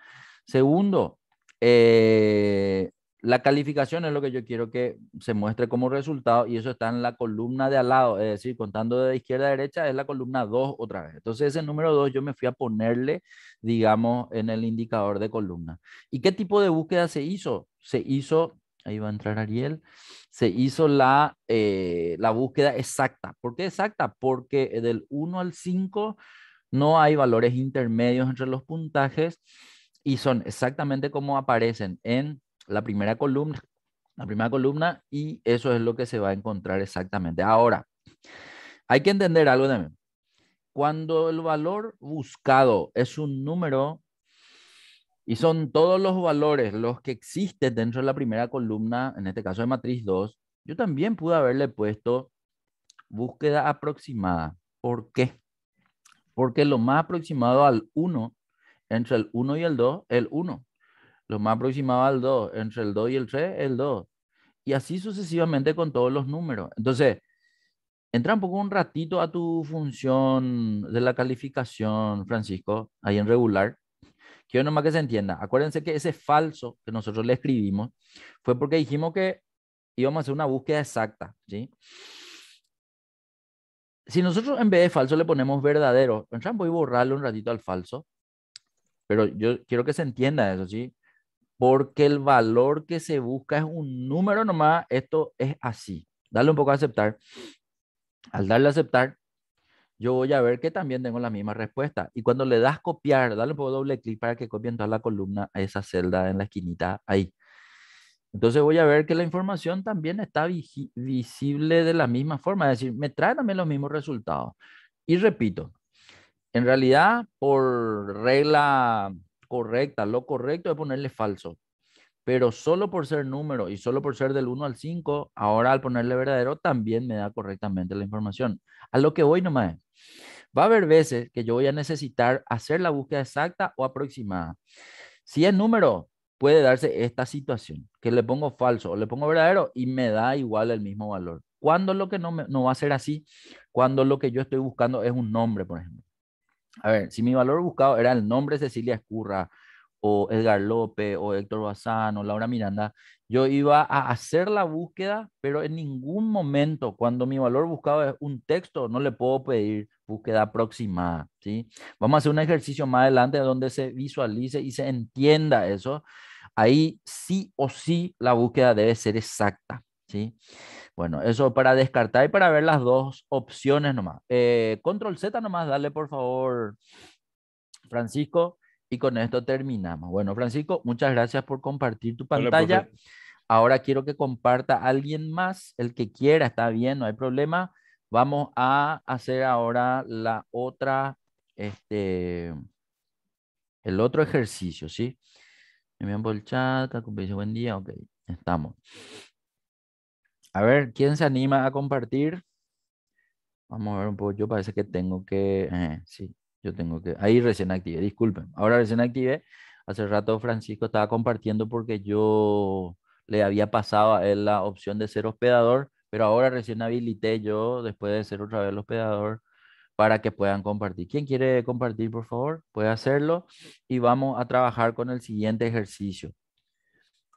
A: Segundo, eh, la calificación es lo que yo quiero que se muestre como resultado y eso está en la columna de al lado, es decir, contando de izquierda a derecha es la columna 2 otra vez. Entonces ese número 2 yo me fui a ponerle, digamos, en el indicador de columna. ¿Y qué tipo de búsqueda se hizo? Se hizo, ahí va a entrar Ariel, se hizo la, eh, la búsqueda exacta. ¿Por qué exacta? Porque del 1 al 5 no hay valores intermedios entre los puntajes y son exactamente como aparecen en la primera columna, la primera columna y eso es lo que se va a encontrar exactamente. Ahora, hay que entender algo mí. Cuando el valor buscado es un número y son todos los valores los que existen dentro de la primera columna, en este caso de matriz 2, yo también pude haberle puesto búsqueda aproximada. ¿Por qué? Porque lo más aproximado al 1, entre el 1 y el 2, el 1. Lo más aproximado al 2, entre el 2 y el 3, el 2. Y así sucesivamente con todos los números. Entonces, entra un poco un ratito a tu función de la calificación, Francisco, ahí en regular. Quiero nomás que se entienda. Acuérdense que ese falso que nosotros le escribimos fue porque dijimos que íbamos a hacer una búsqueda exacta, ¿sí? Si nosotros en vez de falso le ponemos verdadero, entramos voy a borrarle un ratito al falso, pero yo quiero que se entienda eso, ¿sí? porque el valor que se busca es un número nomás, esto es así. Dale un poco a aceptar. Al darle a aceptar, yo voy a ver que también tengo la misma respuesta. Y cuando le das copiar, dale un poco doble clic para que copien toda la columna a esa celda en la esquinita ahí. Entonces voy a ver que la información también está visible de la misma forma, es decir, me trae también los mismos resultados. Y repito, en realidad, por regla correcta, lo correcto es ponerle falso. Pero solo por ser número y solo por ser del 1 al 5, ahora al ponerle verdadero también me da correctamente la información. A lo que voy nomás. Va a haber veces que yo voy a necesitar hacer la búsqueda exacta o aproximada. Si es número, puede darse esta situación, que le pongo falso o le pongo verdadero y me da igual el mismo valor. Cuando lo que no, me, no va a ser así, cuando lo que yo estoy buscando es un nombre, por ejemplo a ver, si mi valor buscado era el nombre Cecilia Escurra o Edgar López o Héctor Bazán o Laura Miranda, yo iba a hacer la búsqueda, pero en ningún momento cuando mi valor buscado es un texto, no le puedo pedir búsqueda aproximada, ¿sí? Vamos a hacer un ejercicio más adelante donde se visualice y se entienda eso. Ahí sí o sí la búsqueda debe ser exacta, ¿sí? Bueno, eso para descartar y para ver las dos opciones nomás. Eh, control Z nomás, dale por favor, Francisco. Y con esto terminamos. Bueno, Francisco, muchas gracias por compartir tu pantalla. Ahora quiero que comparta alguien más, el que quiera, está bien, no hay problema. Vamos a hacer ahora la otra, este, el otro ejercicio, ¿sí? Me por el chat, buen día, ok, estamos. A ver, ¿quién se anima a compartir? Vamos a ver un poco. Yo parece que tengo que. Eh, sí, yo tengo que. Ahí recién activé, disculpen. Ahora recién activé. Hace rato Francisco estaba compartiendo porque yo le había pasado a él la opción de ser hospedador, pero ahora recién habilité yo, después de ser otra vez el hospedador, para que puedan compartir. ¿Quién quiere compartir, por favor? Puede hacerlo y vamos a trabajar con el siguiente ejercicio.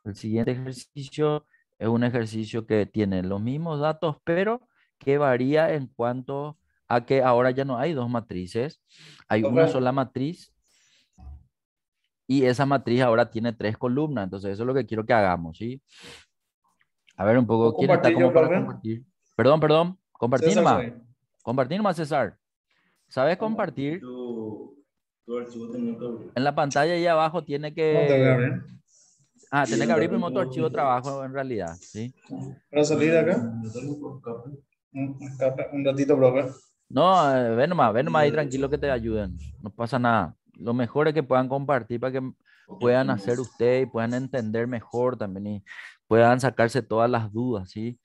A: El siguiente ejercicio es un ejercicio que tiene los mismos datos, pero que varía en cuanto a que ahora ya no hay dos matrices, hay una sola matriz y esa matriz ahora tiene tres columnas. Entonces, eso es lo que quiero que hagamos, ¿sí? A ver un poco, ¿quién compartir? Perdón, perdón, compartir más. Compartir más, César. ¿Sabes compartir? en la pantalla ahí abajo tiene que... Ah, tenés que abrir primero tu archivo de trabajo en realidad, ¿sí? ¿Para salir de acá? Eh, un ratito, profe. No, eh, ven nomás, ven nomás ahí eh, tranquilo que te ayuden. No pasa nada. Lo mejor es que puedan compartir para que puedan hacer ustedes y puedan entender mejor también y puedan sacarse todas las dudas, ¿sí?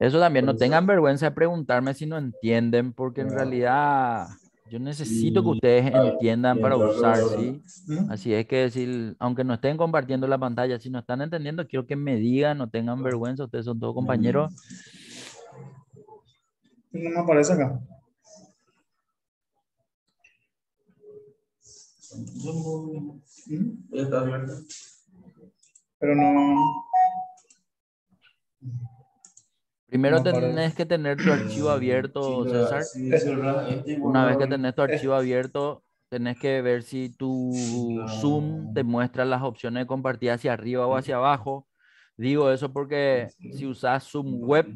A: Eso también, no tengan vergüenza de preguntarme si no entienden, porque en realidad yo necesito que ustedes entiendan para usar, ¿sí? ¿Mm? Así es que decir, aunque no estén compartiendo la pantalla, si no están entendiendo, quiero que me digan, no tengan vergüenza, ustedes son todos mm. compañeros. No me aparece acá. Pero no. Primero tenés que tener tu archivo abierto, César. Una vez que tenés tu archivo abierto, tenés que ver si tu Zoom te muestra las opciones de compartir hacia arriba o hacia abajo. Digo eso porque si usas Zoom web,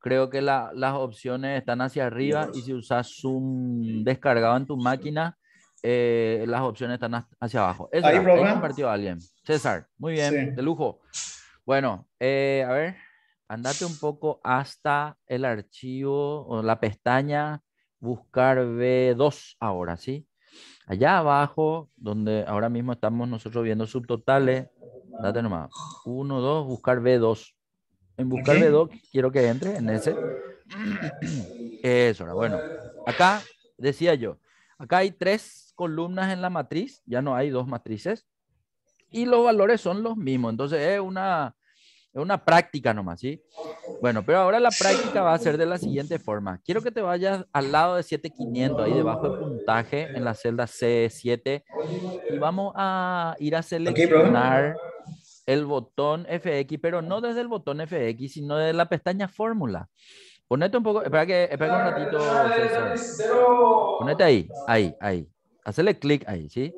A: creo que las opciones están hacia arriba y si usas Zoom descargado en tu máquina, eh, las opciones están hacia abajo. Eso ¿Hay compartido alguien. César, muy bien, de lujo. Bueno, eh, a ver andate un poco hasta el archivo o la pestaña buscar B2 ahora, ¿sí? Allá abajo, donde ahora mismo estamos nosotros viendo subtotales, date nomás, 1, 2, buscar B2. En buscar B2 quiero que entre en ese. *clears throat* Eso, bueno, acá decía yo, acá hay tres columnas en la matriz, ya no hay dos matrices, y los valores son los mismos, entonces es una es una práctica nomás, ¿sí? Bueno, pero ahora la práctica va a ser de la siguiente forma. Quiero que te vayas al lado de 7500, ahí debajo de puntaje, en la celda C7, y vamos a ir a seleccionar el botón FX, pero no desde el botón FX, sino desde la pestaña fórmula. Ponete un poco, espera que, espera un ratito, César. Ponete ahí, ahí, ahí. Hacele clic ahí, ¿sí?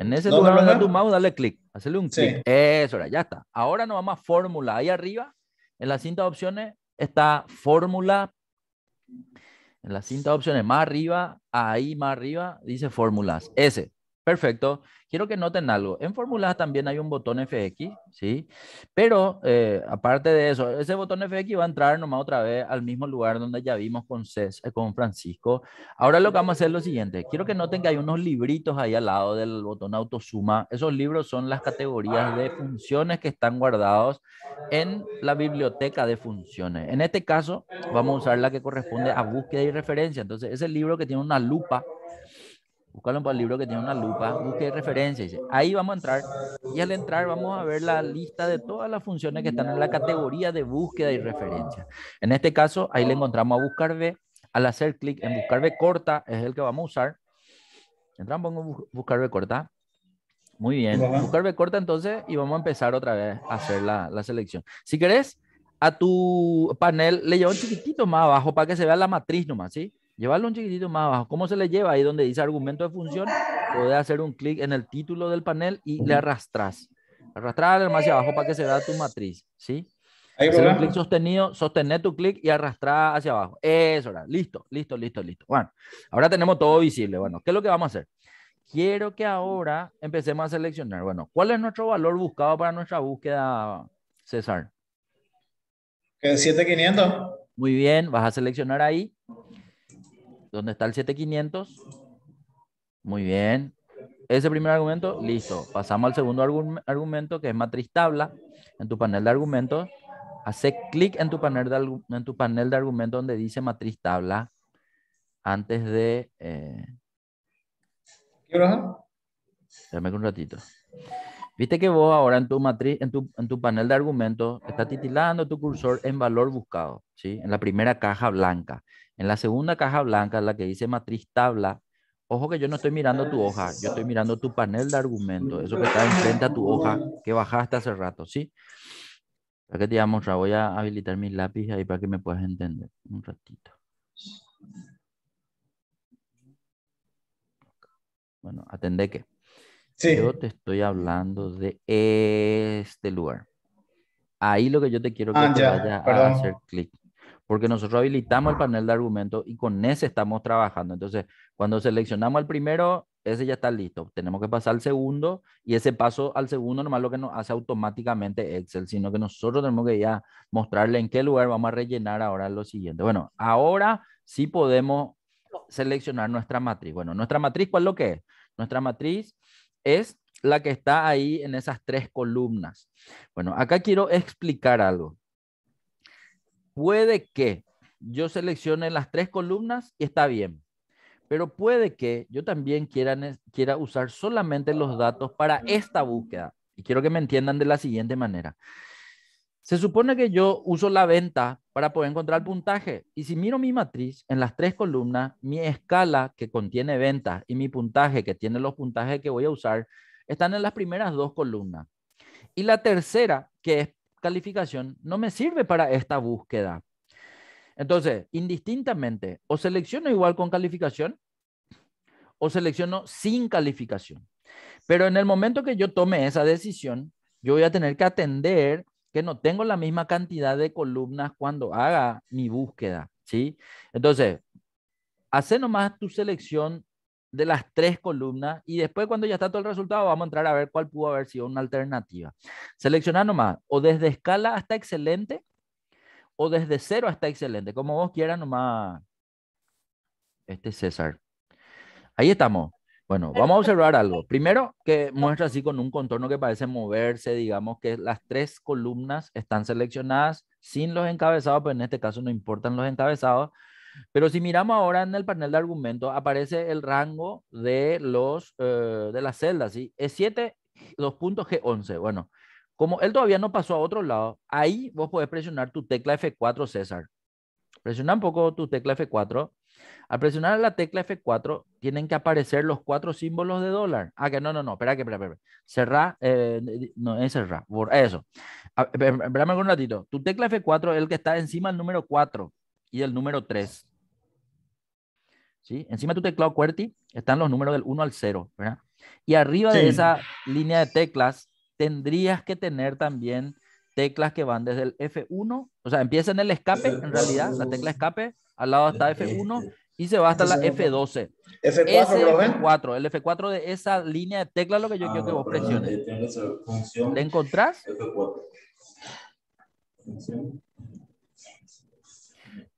A: En ese lugar de tu mouse, dale clic, hacerle un clic. Eso, ya está. Ahora no vamos a fórmula. Ahí arriba, en la cinta de opciones, está fórmula. En la cinta de opciones, más arriba, ahí más arriba, dice fórmulas. Ese. Perfecto. Quiero que noten algo. En Fórmula también hay un botón FX, ¿sí? Pero eh, aparte de eso, ese botón FX va a entrar nomás otra vez al mismo lugar donde ya vimos con, eh, con Francisco. Ahora lo que vamos a hacer es lo siguiente. Quiero que noten que hay unos libritos ahí al lado del botón autosuma. Esos libros son las categorías de funciones que están guardados en la biblioteca de funciones. En este caso, vamos a usar la que corresponde a búsqueda y referencia. Entonces, el libro que tiene una lupa Búscalo para el libro que tiene una lupa, busque referencia. Ahí vamos a entrar y al entrar vamos a ver la lista de todas las funciones que están en la categoría de búsqueda y referencia. En este caso, ahí le encontramos a buscar B. Al hacer clic en buscar B corta es el que vamos a usar. Entramos en buscar B corta. Muy bien. Buscar B corta entonces y vamos a empezar otra vez a hacer la, la selección. Si querés, a tu panel le llevo un chiquitito más abajo para que se vea la matriz nomás, ¿sí? Llévalo un chiquitito más abajo. ¿Cómo se le lleva? Ahí donde dice argumento de función, Puedes hacer un clic en el título del panel y le arrastras. Arrastrar más hacia abajo para que se vea tu matriz, ¿sí? Hacer un clic sostenido, sostener tu clic y arrastrar hacia abajo. Eso, era. listo, listo, listo, listo. Bueno, ahora tenemos todo visible. Bueno, ¿qué es lo que vamos a hacer? Quiero que ahora empecemos a seleccionar. Bueno, ¿cuál es nuestro valor buscado para nuestra búsqueda, César?
B: 7500.
A: Muy bien, vas a seleccionar ahí. ¿Dónde está el 7500? Muy bien. Ese primer argumento, listo. Pasamos al segundo argumento, que es matriz tabla. En tu panel de argumentos, hace clic en, tu panel de, en tu panel de argumentos donde dice matriz tabla. Antes de... Eh, ¿Qué hora? Dame un ratito. Viste que vos ahora en tu matriz, en tu, panel de argumentos, está titilando tu cursor en valor buscado, ¿sí? En la primera caja blanca. En la segunda caja blanca, la que dice matriz tabla, ojo que yo no estoy mirando tu hoja, yo estoy mirando tu panel de argumentos, eso que está enfrente a tu hoja que bajaste hace rato, ¿sí? Para que te voy a voy a habilitar mis lápiz ahí para que me puedas entender un ratito. Bueno, atendé que yo te estoy hablando de este lugar. Ahí lo que yo te quiero que ah, te vaya a hacer clic porque nosotros habilitamos el panel de argumentos y con ese estamos trabajando. Entonces, cuando seleccionamos el primero, ese ya está listo. Tenemos que pasar al segundo y ese paso al segundo nomás lo que nos hace automáticamente Excel, sino que nosotros tenemos que ya mostrarle en qué lugar vamos a rellenar ahora lo siguiente. Bueno, ahora sí podemos seleccionar nuestra matriz. Bueno, nuestra matriz, ¿cuál es lo que es? Nuestra matriz es la que está ahí en esas tres columnas. Bueno, acá quiero explicar algo puede que yo seleccione las tres columnas y está bien, pero puede que yo también quiera, quiera usar solamente los datos para esta búsqueda. Y quiero que me entiendan de la siguiente manera. Se supone que yo uso la venta para poder encontrar puntaje. Y si miro mi matriz en las tres columnas, mi escala que contiene ventas y mi puntaje que tiene los puntajes que voy a usar están en las primeras dos columnas. Y la tercera, que es calificación no me sirve para esta búsqueda. Entonces, indistintamente, o selecciono igual con calificación o selecciono sin calificación. Pero en el momento que yo tome esa decisión, yo voy a tener que atender que no tengo la misma cantidad de columnas cuando haga mi búsqueda, ¿sí? Entonces, hace nomás tu selección de las tres columnas y después cuando ya está todo el resultado vamos a entrar a ver cuál pudo haber sido una alternativa. Seleccionar nomás o desde escala hasta excelente o desde cero hasta excelente, como vos quieras nomás, este César. Ahí estamos. Bueno, vamos a observar algo. Primero, que muestra así con un contorno que parece moverse, digamos que las tres columnas están seleccionadas sin los encabezados, pero en este caso no importan los encabezados. Pero si miramos ahora en el panel de argumentos, aparece el rango de, los, de las celdas, ¿sí? 7 g 2.G11. Bueno, como él todavía no pasó a otro lado, ahí vos podés presionar tu tecla F4, César. Presiona un poco tu tecla F4. Al presionar la tecla F4, tienen que aparecer los cuatro símbolos de dólar. Ah, que no, no, no, espera, que espera, espera. Cerrar, no, es cerrar, eso. Espérame un ratito. Tu tecla F4 es el que está encima del número 4 y el número 3. ¿Sí? Encima de tu teclado QWERTY están los números del 1 al 0, Y arriba de esa línea de teclas tendrías que tener también teclas que van desde el F1, o sea, empieza en el escape, en realidad, la tecla escape, al lado está F1 y se va hasta la F12. F4, F4 el F4 de esa línea de teclas. lo que yo ah, quiero que vos presiones. ¿Le encontrás? F4.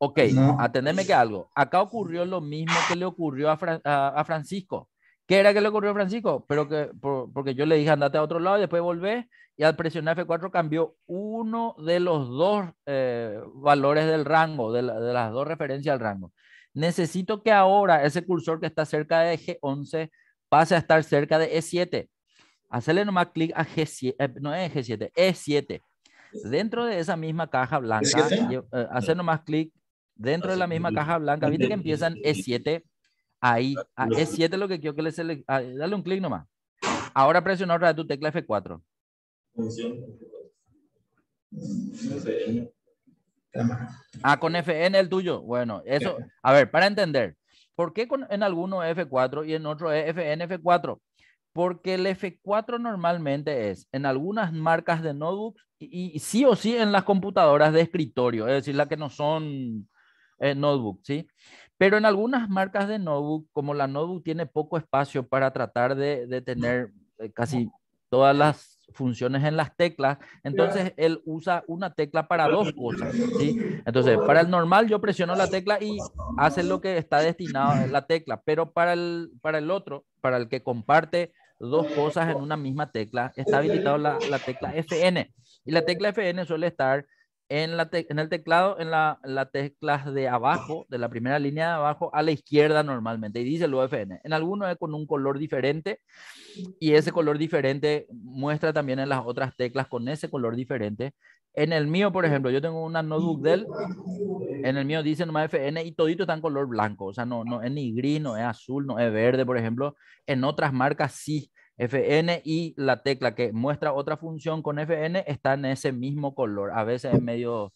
A: Ok, atendeme que algo. Acá ocurrió lo mismo que le ocurrió a, Francisco. ¿Qué era que le ocurrió a Francisco? Pero que, porque yo le dije, andate a otro lado y después volvé, Y al presionar F4 cambió uno de los dos eh, valores del rango, de, las dos referencias al rango. Necesito que ahora ese cursor que está cerca de G11 pase a estar cerca de E7. Hacerle nomás clic a G7, eh, no es G7, E7. Dentro de esa misma caja blanca, eh, hace nomás clic Dentro de la misma caja blanca, viste que empiezan E7, ahí, ah, ah, E7 lo que quiero que le ah, dale un clic nomás. Ahora presiona otra tu tecla F4. Mm, ah, con FN el tuyo. Bueno, eso, a ver, para entender, ¿por qué con, en algunos F4 y en otros FN F4? Porque el F4 normalmente es en algunas marcas de notebooks y, sí o sí en las computadoras de escritorio, es decir, las que no son eh, notebook, ¿sí? Pero en algunas marcas de notebook, como la notebook tiene poco espacio para tratar de, tener eh, casi todas las funciones en las teclas, entonces él usa una tecla para dos cosas, ¿sí? Entonces, para el normal yo presiono la tecla y hace lo que está destinado la tecla, pero para el, para el otro, para el que comparte dos cosas en una misma tecla, está habilitado la, la tecla FN. Y la tecla FN suele estar en, la el teclado, en la, teclas tecla de abajo, de la primera línea de abajo, a la izquierda normalmente, y dice el UFN. En algunos es con un color diferente, y ese color diferente muestra también en las otras teclas con ese color diferente. En el mío, por ejemplo, yo tengo una notebook Dell, en el mío dice nomás FN y todito está en color blanco, o sea, no, no es ni gris, no es azul, no es verde, por ejemplo. En otras marcas sí, Fn y la tecla que muestra otra función con Fn está en ese mismo color. A veces es medio,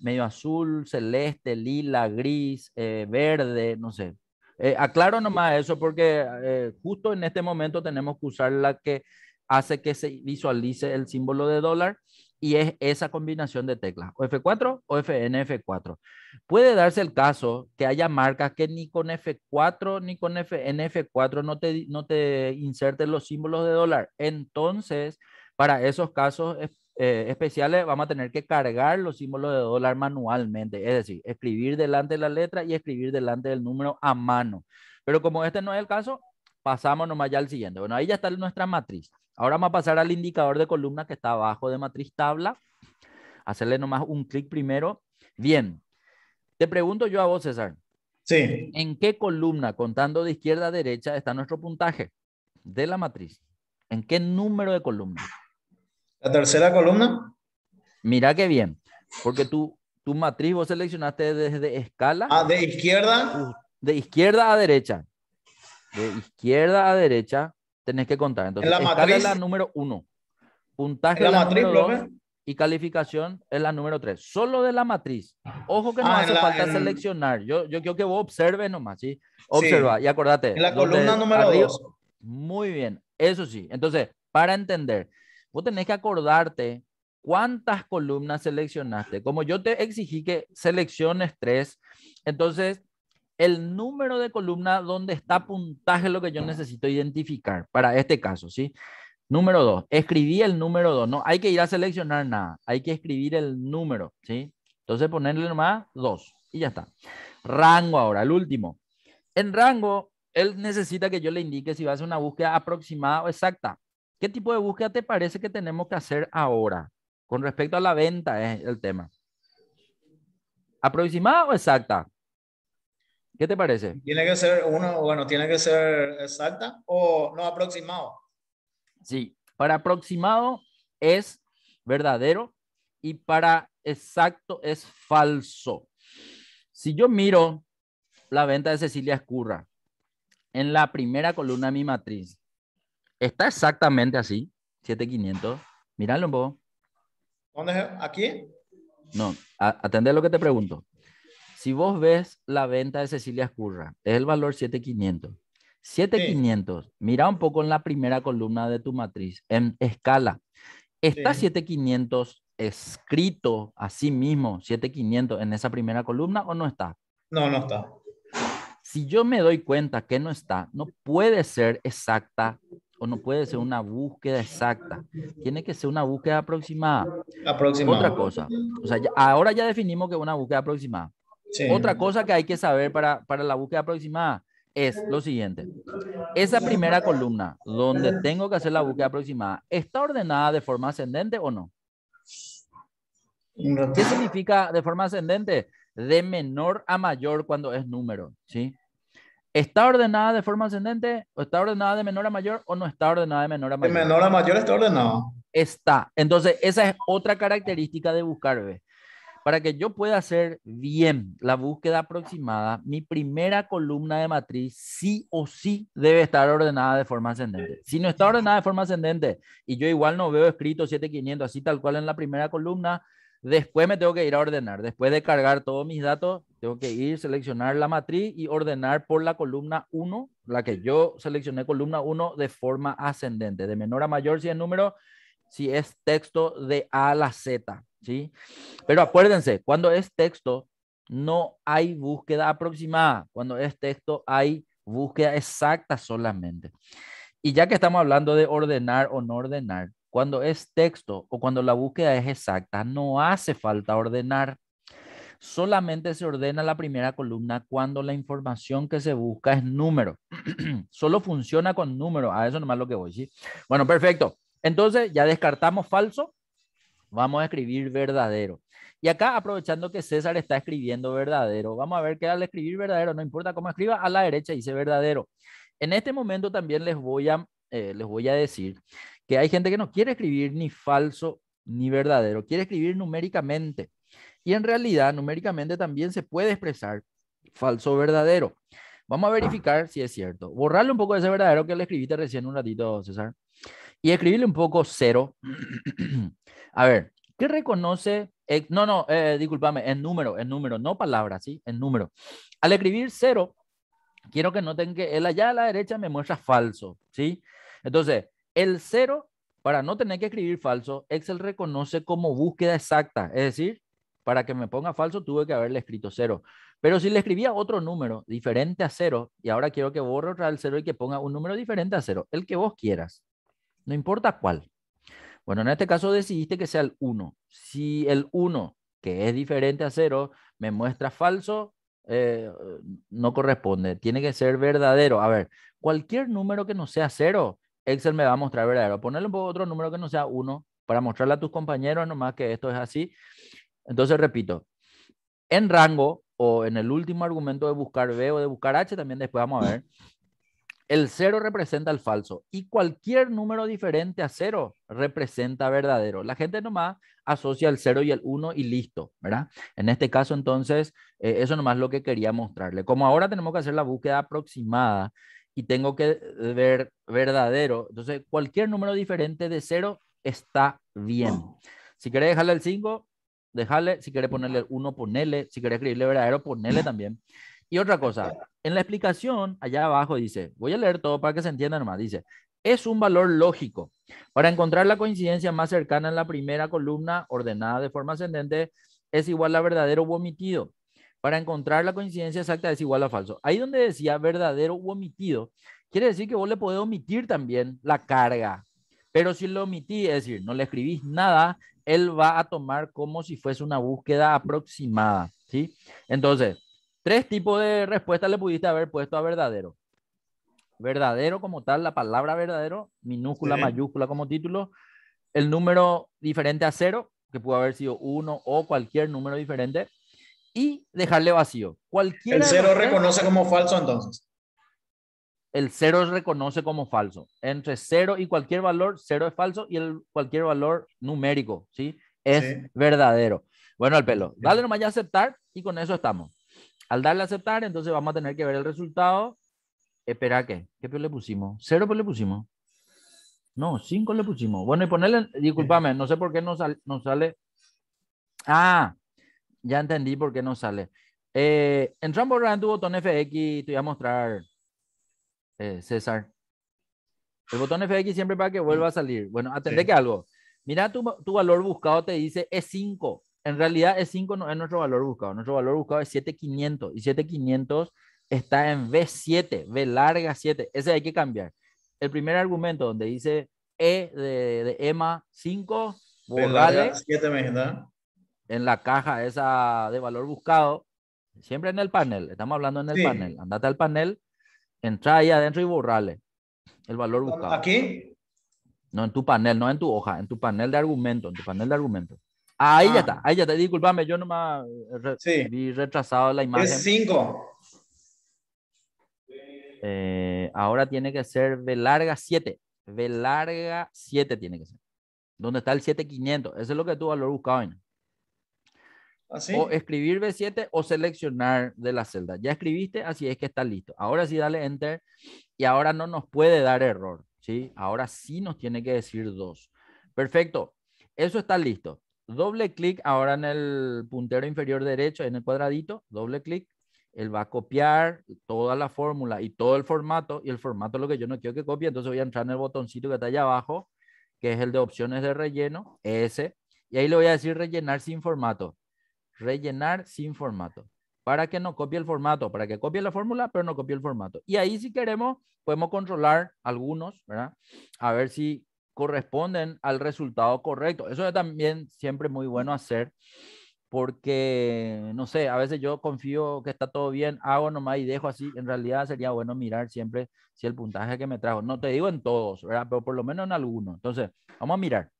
A: medio azul, celeste, lila, gris, eh, verde, no sé. Eh, aclaro nomás eso porque eh, justo en este momento tenemos que usar la que hace que se visualice el símbolo de dólar y es esa combinación de teclas, o F4 o fnf 4 Puede darse el caso que haya marcas que ni con F4 ni con fnf 4 no te, no te inserten los símbolos de dólar. Entonces, para esos casos eh, especiales vamos a tener que cargar los símbolos de dólar manualmente, es decir, escribir delante de la letra y escribir delante del número a mano. Pero como este no es el caso, pasamos nomás ya al siguiente. Bueno, ahí ya está nuestra matriz. Ahora vamos a pasar al indicador de columna que está abajo de matriz tabla. Hacerle nomás un clic primero. Bien. Te pregunto yo a vos, César. Sí. ¿En qué columna, contando de izquierda a derecha, está nuestro puntaje de la matriz? ¿En qué número de columna? La tercera columna. Mira qué bien. Porque tú, tu matriz vos seleccionaste desde escala. Ah, de izquierda. De izquierda a derecha. De izquierda a derecha tenés que contar. Entonces, la matriz, es la número uno. Puntaje en la, matriz, número y calificación es la número tres. Solo de la matriz. Ojo que ah, no hace falta seleccionar. Yo, yo quiero que vos observes nomás, ¿sí? Observa y acordate. En la columna número dos. Muy bien, eso sí. Entonces, para entender, vos tenés que acordarte cuántas columnas seleccionaste. Como yo te exigí que selecciones tres, entonces el número de columna donde está puntaje lo que yo necesito identificar para este caso, ¿sí? Número 2, escribí el número 2, no hay que ir a seleccionar nada, hay que escribir el número, ¿sí? Entonces ponerle nomás 2 y ya está. Rango ahora, el último. En rango, él necesita que yo le indique si va a hacer una búsqueda aproximada o exacta. ¿Qué tipo de búsqueda te parece que tenemos que hacer ahora? Con respecto a la venta es el tema. ¿Aproximada o exacta? ¿Qué te parece? Tiene que ser uno, bueno, tiene que ser exacta o no aproximado. Sí, para aproximado es verdadero y para exacto es falso. Si yo miro la venta de Cecilia Escurra en la primera columna de mi matriz, está exactamente así, 7500. Míralo un poco. ¿Dónde? ¿Aquí? No, atender lo que te pregunto. Si vos ves la venta de Cecilia Escurra, es el valor 7500. 7500, mira un poco en la primera columna de tu matriz, en escala. Está 7500 escrito a sí mismo, 7500 en esa primera columna o no está? No, no está. Si yo me doy cuenta que no está, no puede ser exacta o no puede ser una búsqueda exacta. Tiene que ser una búsqueda aproximada. Aproximada. Otra cosa. O sea, ahora ya definimos que es una búsqueda aproximada. Otra cosa que hay que saber para, la búsqueda aproximada es lo siguiente. Esa primera columna donde tengo que hacer la búsqueda aproximada, ¿está ordenada de forma ascendente o no? ¿Qué significa de forma ascendente? De menor a mayor cuando es número, ¿sí? ¿Está ordenada de forma ascendente o está ordenada de menor a mayor o no está ordenada de menor a mayor? De menor a mayor está ordenada. Está. Entonces, esa es otra característica de buscar, para que yo pueda hacer bien la búsqueda aproximada, mi primera columna de matriz sí o sí debe estar ordenada de forma ascendente. Si no está ordenada de forma ascendente y yo igual no veo escrito 7500 así tal cual en la primera columna, Después me tengo que ir a ordenar. Después de cargar todos mis datos, tengo que ir, a seleccionar la matriz y ordenar por la columna 1, la que yo seleccioné columna 1 de forma ascendente, de menor a mayor si es número si es texto de A a la Z, ¿sí? Pero acuérdense, cuando es texto, no hay búsqueda aproximada. Cuando es texto, hay búsqueda exacta solamente. Y ya que estamos hablando de ordenar o no ordenar, cuando es texto o cuando la búsqueda es exacta, no hace falta ordenar. Solamente se ordena la primera columna cuando la información que se busca es número. *clears throat* Solo funciona con número. A eso nomás lo que voy, ¿sí? Bueno, perfecto. Entonces ya descartamos falso, vamos a escribir verdadero. Y acá aprovechando que César está escribiendo verdadero, vamos a ver qué al escribir verdadero, no importa cómo escriba, a la derecha dice verdadero. En este momento también les voy a, eh, les voy a decir que hay gente que no quiere escribir ni falso ni verdadero, quiere escribir numéricamente. Y en realidad, numéricamente también se puede expresar falso verdadero. Vamos a verificar si es cierto. Borrarle un poco de ese verdadero que le escribiste recién un ratito, César y escribirle un poco cero. *clears throat* a ver, ¿qué reconoce? no, no, eh, discúlpame, en número, en número, no palabras, ¿sí? En número. Al escribir cero, quiero que noten que el allá a la derecha me muestra falso, ¿sí? Entonces, el cero, para no tener que escribir falso, Excel reconoce como búsqueda exacta, es decir, para que me ponga falso tuve que haberle escrito cero. Pero si le escribía otro número diferente a cero, y ahora quiero que borre otra el cero y que ponga un número diferente a cero, el que vos quieras, no importa cuál. Bueno, en este caso decidiste que sea el 1. Si el 1, que es diferente a 0, me muestra falso, eh, no corresponde. Tiene que ser verdadero. A ver, cualquier número que no sea 0, Excel me va a mostrar verdadero. Ponerle otro número que no sea 1 para mostrarle a tus compañeros nomás que esto es así. Entonces, repito, en rango o en el último argumento de buscar B o de buscar H, también después vamos a ver, el cero representa el falso y cualquier número diferente a cero representa verdadero. La gente nomás asocia el cero y el uno y listo, ¿verdad? En este caso, entonces, eh, eso nomás es lo que quería mostrarle. Como ahora tenemos que hacer la búsqueda aproximada y tengo que eh, ver verdadero, entonces cualquier número diferente de cero está bien. Si quiere dejarle el 5, déjale. Si quiere ponerle el 1, ponele. Si quiere escribirle verdadero, ponele también. Y otra cosa, en la explicación, allá abajo dice, voy a leer todo para que se entienda nomás, dice, es un valor lógico. Para encontrar la coincidencia más cercana en la primera columna, ordenada de forma ascendente, es igual a verdadero u omitido. Para encontrar la coincidencia exacta es igual a falso. Ahí donde decía verdadero u omitido, quiere decir que vos le podés omitir también la carga. Pero si lo omití, es decir, no le escribís nada, él va a tomar como si fuese una búsqueda aproximada, ¿sí? Entonces, Tres tipos de respuestas le pudiste haber puesto a verdadero. Verdadero como tal, la palabra verdadero, minúscula, mayúscula como título, el número diferente a cero, que pudo haber sido uno o cualquier número diferente, y dejarle vacío. cualquier el cero reconoce como falso entonces. El cero reconoce como falso. Entre cero y cualquier valor, cero es falso y el, cualquier valor numérico, ¿sí? Es verdadero. Bueno, al pelo. Dale nomás ya aceptar y con eso estamos. Al darle a aceptar, entonces vamos a tener que ver el resultado. Espera, ¿qué? ¿Qué pues le pusimos? ¿Cero pues le pusimos? No, cinco le pusimos. Bueno, y ponerle, discúlpame, no sé por qué no, sal, no sale. Ah, ya entendí por qué no sale. Eh, en entramos ahora en tu botón FX, te voy a mostrar, eh, César. El botón FX siempre para que vuelva a salir. Bueno, atendé que algo. Mira, tu, valor buscado te dice es 5 en realidad el 5 no es nuestro valor buscado, nuestro valor buscado es 7500 y 7500 está en B7, B larga 7, ese hay que cambiar. El primer argumento donde dice E de, de EMA 5, borrale, 7 en la caja esa de valor buscado, siempre en el panel, estamos hablando en el panel, andate al panel, entra ahí adentro y borrale el valor buscado. ¿Aquí? No, en tu panel, no en tu hoja, en tu panel de argumento, en tu panel de argumento. Ahí ya ah. está, ahí ya está. Disculpame, yo no me eh, vi retrasado la imagen. Es eh, 5. ahora tiene que ser B larga 7. B larga 7 tiene que ser. ¿Dónde está el 7500? Eso es lo que tú valor buscado. ¿Ah, o escribir B7 o seleccionar de la celda. Ya escribiste, así es que está listo. Ahora sí dale Enter y ahora no nos puede dar error. ¿sí? Ahora sí nos tiene que decir 2. Perfecto. Eso está listo doble clic ahora en el puntero inferior derecho, en el cuadradito, doble clic, él va a copiar toda la fórmula y todo el formato, y el formato es lo que yo no quiero que copie, entonces voy a entrar en el botoncito que está allá abajo, que es el de opciones de relleno, ese, y ahí le voy a decir rellenar sin formato, rellenar sin formato, para que no copie el formato, para que copie la fórmula, pero no copie el formato. Y ahí si queremos, podemos controlar algunos, ¿verdad? A ver si corresponden al resultado correcto. Eso es también siempre muy bueno hacer porque, no sé, a veces yo confío que está todo bien, hago nomás y dejo así. En realidad sería bueno mirar siempre si el puntaje que me trajo, no te digo en todos, Pero por lo menos en alguno. Entonces, vamos a mirar.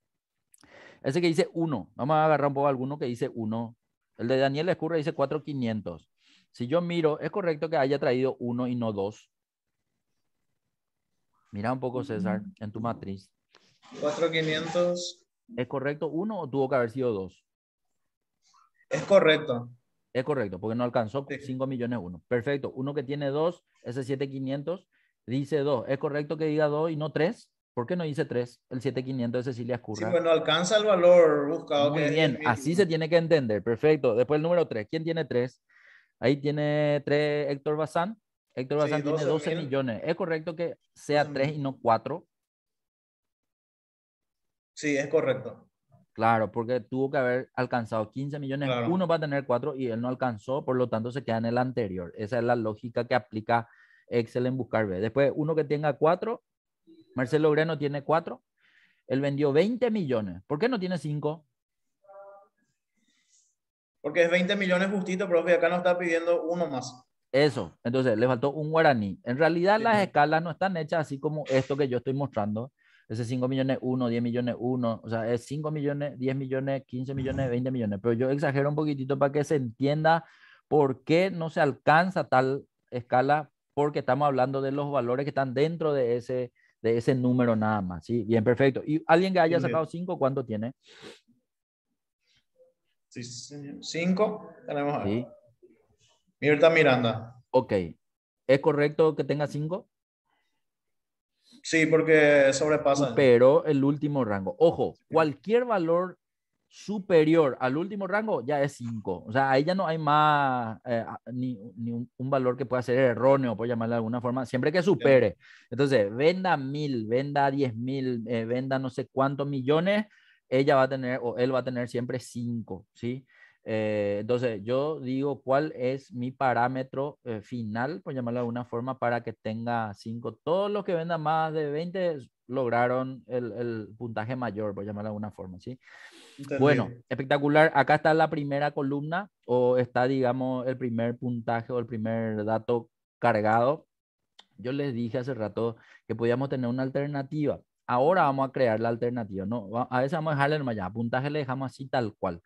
A: Ese que dice 1, vamos a agarrar un poco alguno que dice 1. El de Daniel Escurra dice 4500. Si yo miro, ¿es correcto que haya traído uno y no dos. Mira un poco, César, en tu matriz. 4500. ¿Es correcto uno o tuvo que haber sido dos? Es correcto. Es correcto, porque no alcanzó 5 millones uno. Perfecto. Uno que tiene dos, ese 7500, dice dos. ¿Es correcto que diga dos y no tres? ¿Por qué no dice 3? El 7500 de Cecilia Escurra. Sí, bueno, alcanza el valor buscado. Muy bien, así se tiene que entender. Perfecto. Después el número 3. ¿Quién tiene 3? Ahí tiene 3 Héctor Bazán. Héctor Bazán tiene 12 millones. ¿Es correcto que sea 3 y no 4? Sí, es correcto. Claro, porque tuvo que haber alcanzado 15 millones, uno va a tener cuatro y él no alcanzó, por lo tanto se queda en el anterior. Esa es la lógica que aplica Excel en buscar B. Después, uno que tenga cuatro, Marcelo obreno tiene cuatro, él vendió 20 millones. ¿Por qué no tiene cinco? Porque es 20 millones justito, profe, acá no está pidiendo uno más. Eso, entonces le faltó un guaraní. En realidad las escalas no están hechas así como esto que yo estoy mostrando, ese 5 millones 1, 10 millones 1, o sea, es 5 millones, 10 millones, 15 millones, 20 millones, pero yo exagero un poquitito para que se entienda por qué no se alcanza tal escala, porque estamos hablando de los valores que están dentro de ese, de ese número nada más, ¿sí? Bien, perfecto. ¿Y alguien que haya sacado 5, cuánto tiene? 5, tenemos ahí. Sí. Mirta Miranda. Ok, ¿es correcto que tenga 5? Sí, porque sobrepasan. Pero el último rango. Ojo, cualquier valor superior al último rango ya es 5. O sea, ahí ya no hay más eh, ni, un, valor que pueda ser erróneo, por llamarle de alguna forma, siempre que supere. Entonces, venda mil, venda diez mil, eh, venda no sé cuántos millones, ella va a tener o él va a tener siempre 5, ¿sí? Eh, entonces, yo digo cuál es mi parámetro eh, final, por llamarlo de alguna forma, para que tenga 5. Todos los que vendan más de 20 lograron el, puntaje mayor, por llamarlo de alguna forma, ¿sí? Bueno, espectacular. Acá está la primera columna o está, digamos, el primer puntaje o el primer dato cargado. Yo les dije hace rato que podíamos tener una alternativa. Ahora vamos a crear la alternativa, ¿no? A esa vamos a dejarle nomás ya, puntaje le dejamos así tal cual.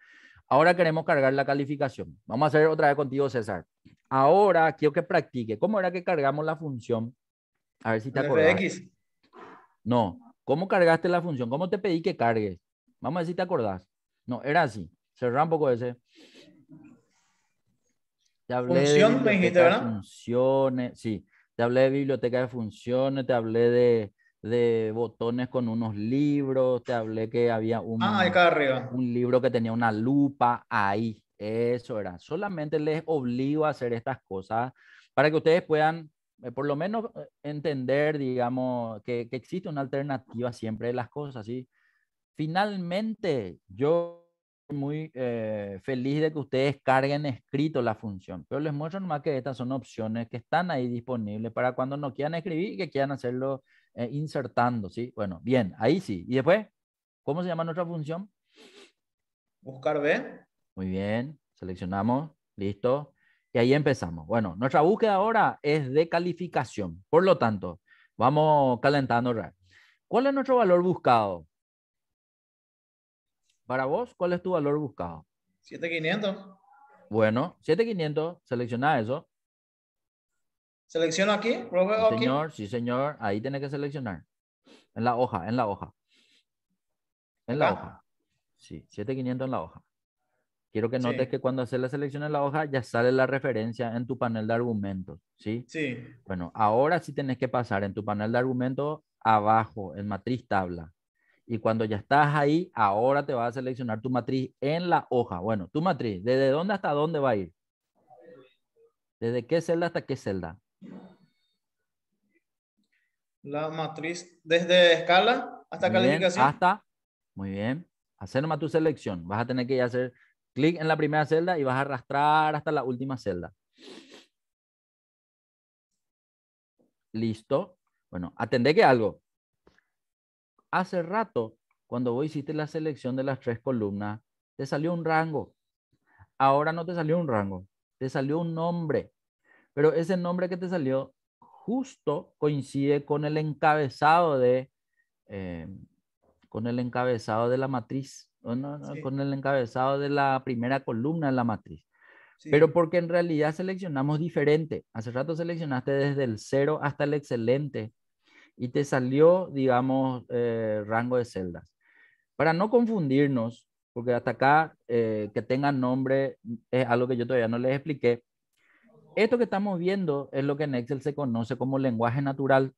A: Ahora queremos cargar la calificación. Vamos a hacer otra vez contigo, César. Ahora quiero que practique. ¿Cómo era que cargamos la función? A ver si te acuerdas. No. ¿Cómo cargaste la función? ¿Cómo te pedí que cargues? Vamos a ver si te acordás. No, era así. Cerrar un poco ese. función, de ¿verdad? Funciones, sí. Te hablé de biblioteca de funciones, te hablé de de botones con unos libros, te hablé que había un, ah, un libro que tenía una lupa ahí, eso era. Solamente les obligo a hacer estas cosas para que ustedes puedan eh, por lo menos eh, entender, digamos, que, existe una alternativa siempre de las cosas, ¿sí? Finalmente, yo muy eh, feliz de que ustedes carguen escrito la función, pero les muestro nomás que estas son opciones que están ahí disponibles para cuando no quieran escribir y que quieran hacerlo eh, insertando, ¿sí? Bueno, bien, ahí sí. ¿Y después? ¿Cómo se llama nuestra función? Buscar B. Muy bien, seleccionamos, listo. Y ahí empezamos. Bueno, nuestra búsqueda ahora es de calificación. Por lo tanto, vamos calentando. ¿Cuál es nuestro valor buscado? Para vos, ¿cuál es tu valor buscado? 7500. Bueno, 7500, selecciona eso. ¿Selecciono aquí? sí, señor, sí, señor. Ahí tiene que seleccionar. En la hoja, en la hoja. En la hoja. Sí, 7500 en la hoja. Quiero que notes que cuando haces la selección en la hoja ya sale la referencia en tu panel de argumentos, ¿sí? Sí. Bueno, ahora sí tienes que pasar en tu panel de argumentos abajo, en matriz tabla. Y cuando ya estás ahí, ahora te va a seleccionar tu matriz en la hoja. Bueno, tu matriz, ¿desde dónde hasta dónde va a ir? ¿Desde qué celda hasta qué celda? La matriz desde escala hasta calificación. hasta, muy bien. Hacer nomás tu selección. Vas a tener que hacer clic en la primera celda y vas a arrastrar hasta la última celda. Listo. Bueno, atendé que algo. Hace rato, cuando vos hiciste la selección de las tres columnas, te salió un rango. Ahora no te salió un rango, te salió un nombre. Pero ese nombre que te salió justo coincide con el encabezado de, eh, con el encabezado de la matriz, con el encabezado de la primera columna de la matriz. Pero porque en realidad seleccionamos diferente. Hace rato seleccionaste desde el cero hasta el excelente y te salió, digamos, eh, rango de celdas. Para no confundirnos, porque hasta acá eh, que tenga nombre es algo que yo todavía no les expliqué, esto que estamos viendo es lo que en Excel se conoce como lenguaje natural.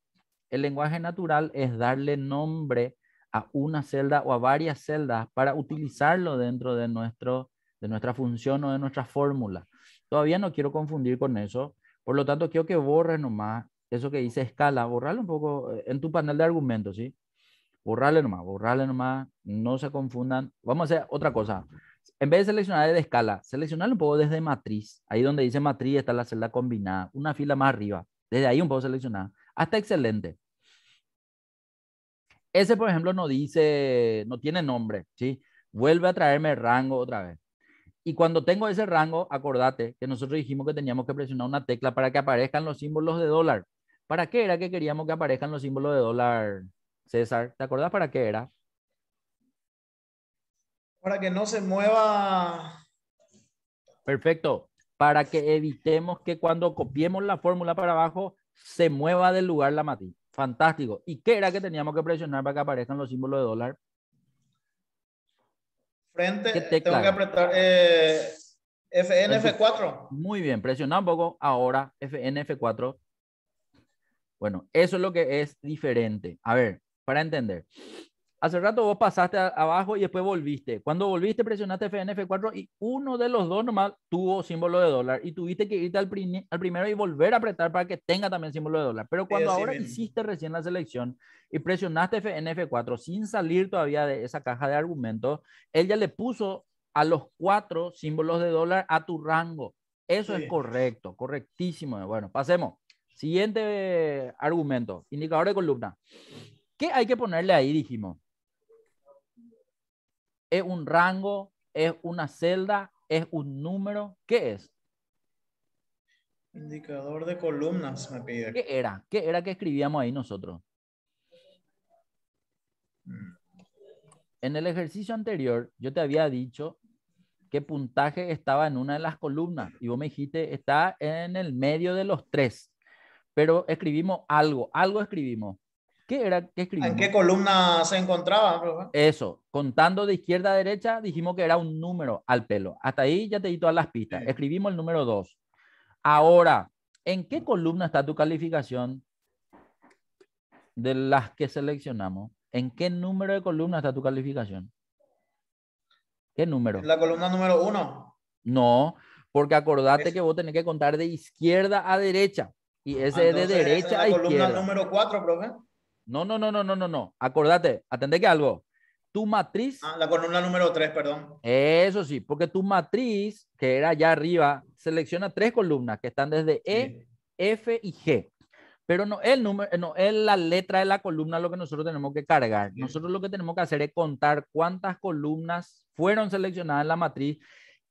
A: El lenguaje natural es darle nombre a una celda o a varias celdas para utilizarlo dentro de, nuestro, de nuestra función o de nuestra fórmula. Todavía no quiero confundir con eso. Por lo tanto, quiero que borres nomás eso que dice escala. Borrarlo un poco eh, en tu panel de argumentos, ¿sí? Borrarle nomás, borrarle nomás. No se confundan. Vamos a hacer otra cosa en vez de seleccionar desde escala, seleccionar un poco desde matriz. Ahí donde dice matriz está la celda combinada, una fila más arriba. Desde ahí un poco seleccionar. Hasta excelente. Ese, por ejemplo, no dice, no tiene nombre, ¿sí? Vuelve a traerme rango otra vez. Y cuando tengo ese rango, acordate que nosotros dijimos que teníamos que presionar una tecla para que aparezcan los símbolos de dólar. ¿Para qué era que queríamos que aparezcan los símbolos de dólar, César? ¿Te acordás para qué era? Para que no se mueva. Perfecto. Para que evitemos que cuando copiemos la fórmula para abajo se mueva del lugar la matriz. Fantástico. ¿Y qué era que teníamos que presionar para que aparezcan los símbolos de dólar? Frente, tengo que apretar eh, 4 Muy bien, presiona un poco ahora FNF 4 Bueno, eso es lo que es diferente. A ver, para entender. Hace rato vos pasaste abajo y después volviste. Cuando volviste presionaste fnf 4 y uno de los dos nomás tuvo símbolo de dólar y tuviste que irte al, al primero y volver a apretar para que tenga también símbolo de dólar. Pero cuando ahora hiciste recién la selección y presionaste fnf 4 sin salir todavía de esa caja de argumentos, él ya le puso a los cuatro símbolos de dólar a tu rango. Eso es correcto, correctísimo. Bueno, pasemos. Siguiente eh, argumento, indicador de columna. ¿Qué hay que ponerle ahí, dijimos? ¿Es un rango? ¿Es una celda? ¿Es un número? ¿Qué es? Indicador de columnas, me pide. ¿Qué era? ¿Qué era que escribíamos ahí nosotros? Mm. En el ejercicio anterior, yo te había dicho qué puntaje estaba en una de las columnas y vos me dijiste, está en el medio de los tres, pero escribimos algo, algo escribimos. ¿En qué columna se encontraba? Eso, contando de izquierda a derecha, dijimos que era un número al pelo. Hasta ahí ya te di todas las pistas. Escribimos el número 2. Ahora, ¿en qué columna está tu calificación de las que seleccionamos? ¿En qué número de columna está tu calificación? ¿Qué número? La columna número 1. No, porque acordate que vos tenés que contar de izquierda a derecha. Y ese es de derecha a izquierda. columna número 4, profe. No, no, no, no, no, no, no. Acordate, atendé que algo. Tu matriz. Ah, la columna número 3, perdón. Eso sí, porque tu matriz, que era allá arriba, selecciona tres columnas que están desde E, F y G. Pero no el número, no es la letra de la columna lo que nosotros tenemos que cargar. Nosotros lo que tenemos que hacer es contar cuántas columnas fueron seleccionadas en la matriz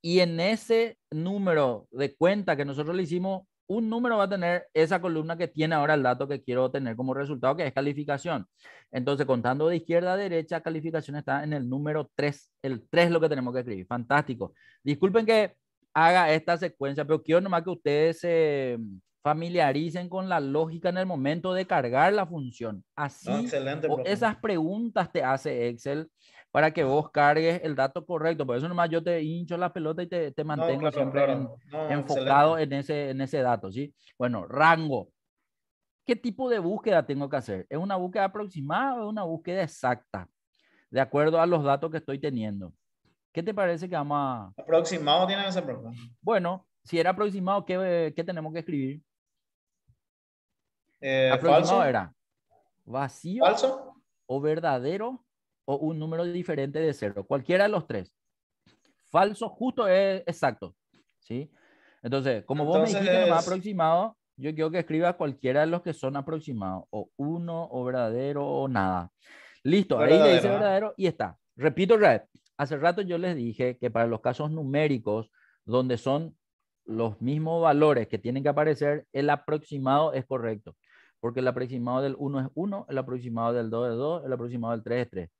A: y en ese número de cuenta que nosotros le hicimos, un número va a tener esa columna que tiene ahora el dato que quiero tener como resultado, que es calificación. Entonces, contando de izquierda a derecha, calificación está en el número 3. El 3 es lo que tenemos que escribir. Fantástico. Disculpen que haga esta secuencia, pero quiero nomás que ustedes se mm, familiaricen con la lógica en el momento de cargar la función. Así, ah, excelente, esas preguntas te hace Excel para que vos cargues el dato correcto. Por eso nomás yo te hincho la pelota y te, mantengo siempre enfocado en ese, en ese dato, ¿sí? Bueno, rango. ¿Qué tipo de búsqueda tengo que hacer? ¿Es una búsqueda aproximada o una búsqueda exacta? De acuerdo a los datos que estoy teniendo. ¿Qué te parece que vamos a...? Aproximado tiene que ser. Bueno, si era aproximado, ¿qué, tenemos que escribir? Eh, aproximado era. ¿Vacío? ¿Falso? ¿O verdadero? o un número diferente de cero. Cualquiera de los tres. Falso, justo es eh, exacto. ¿Sí? Entonces, como vos me dijiste es... aproximado, yo quiero que escribas cualquiera de los que son aproximados, o uno, o verdadero, o nada. Listo, ahí le dice verdadero y está. Repito, Red, hace rato yo les dije que para los casos numéricos, donde son los mismos valores que tienen que aparecer, el aproximado es correcto. Porque el aproximado del 1 es 1, el aproximado del 2 es 2, el aproximado del 3 es 3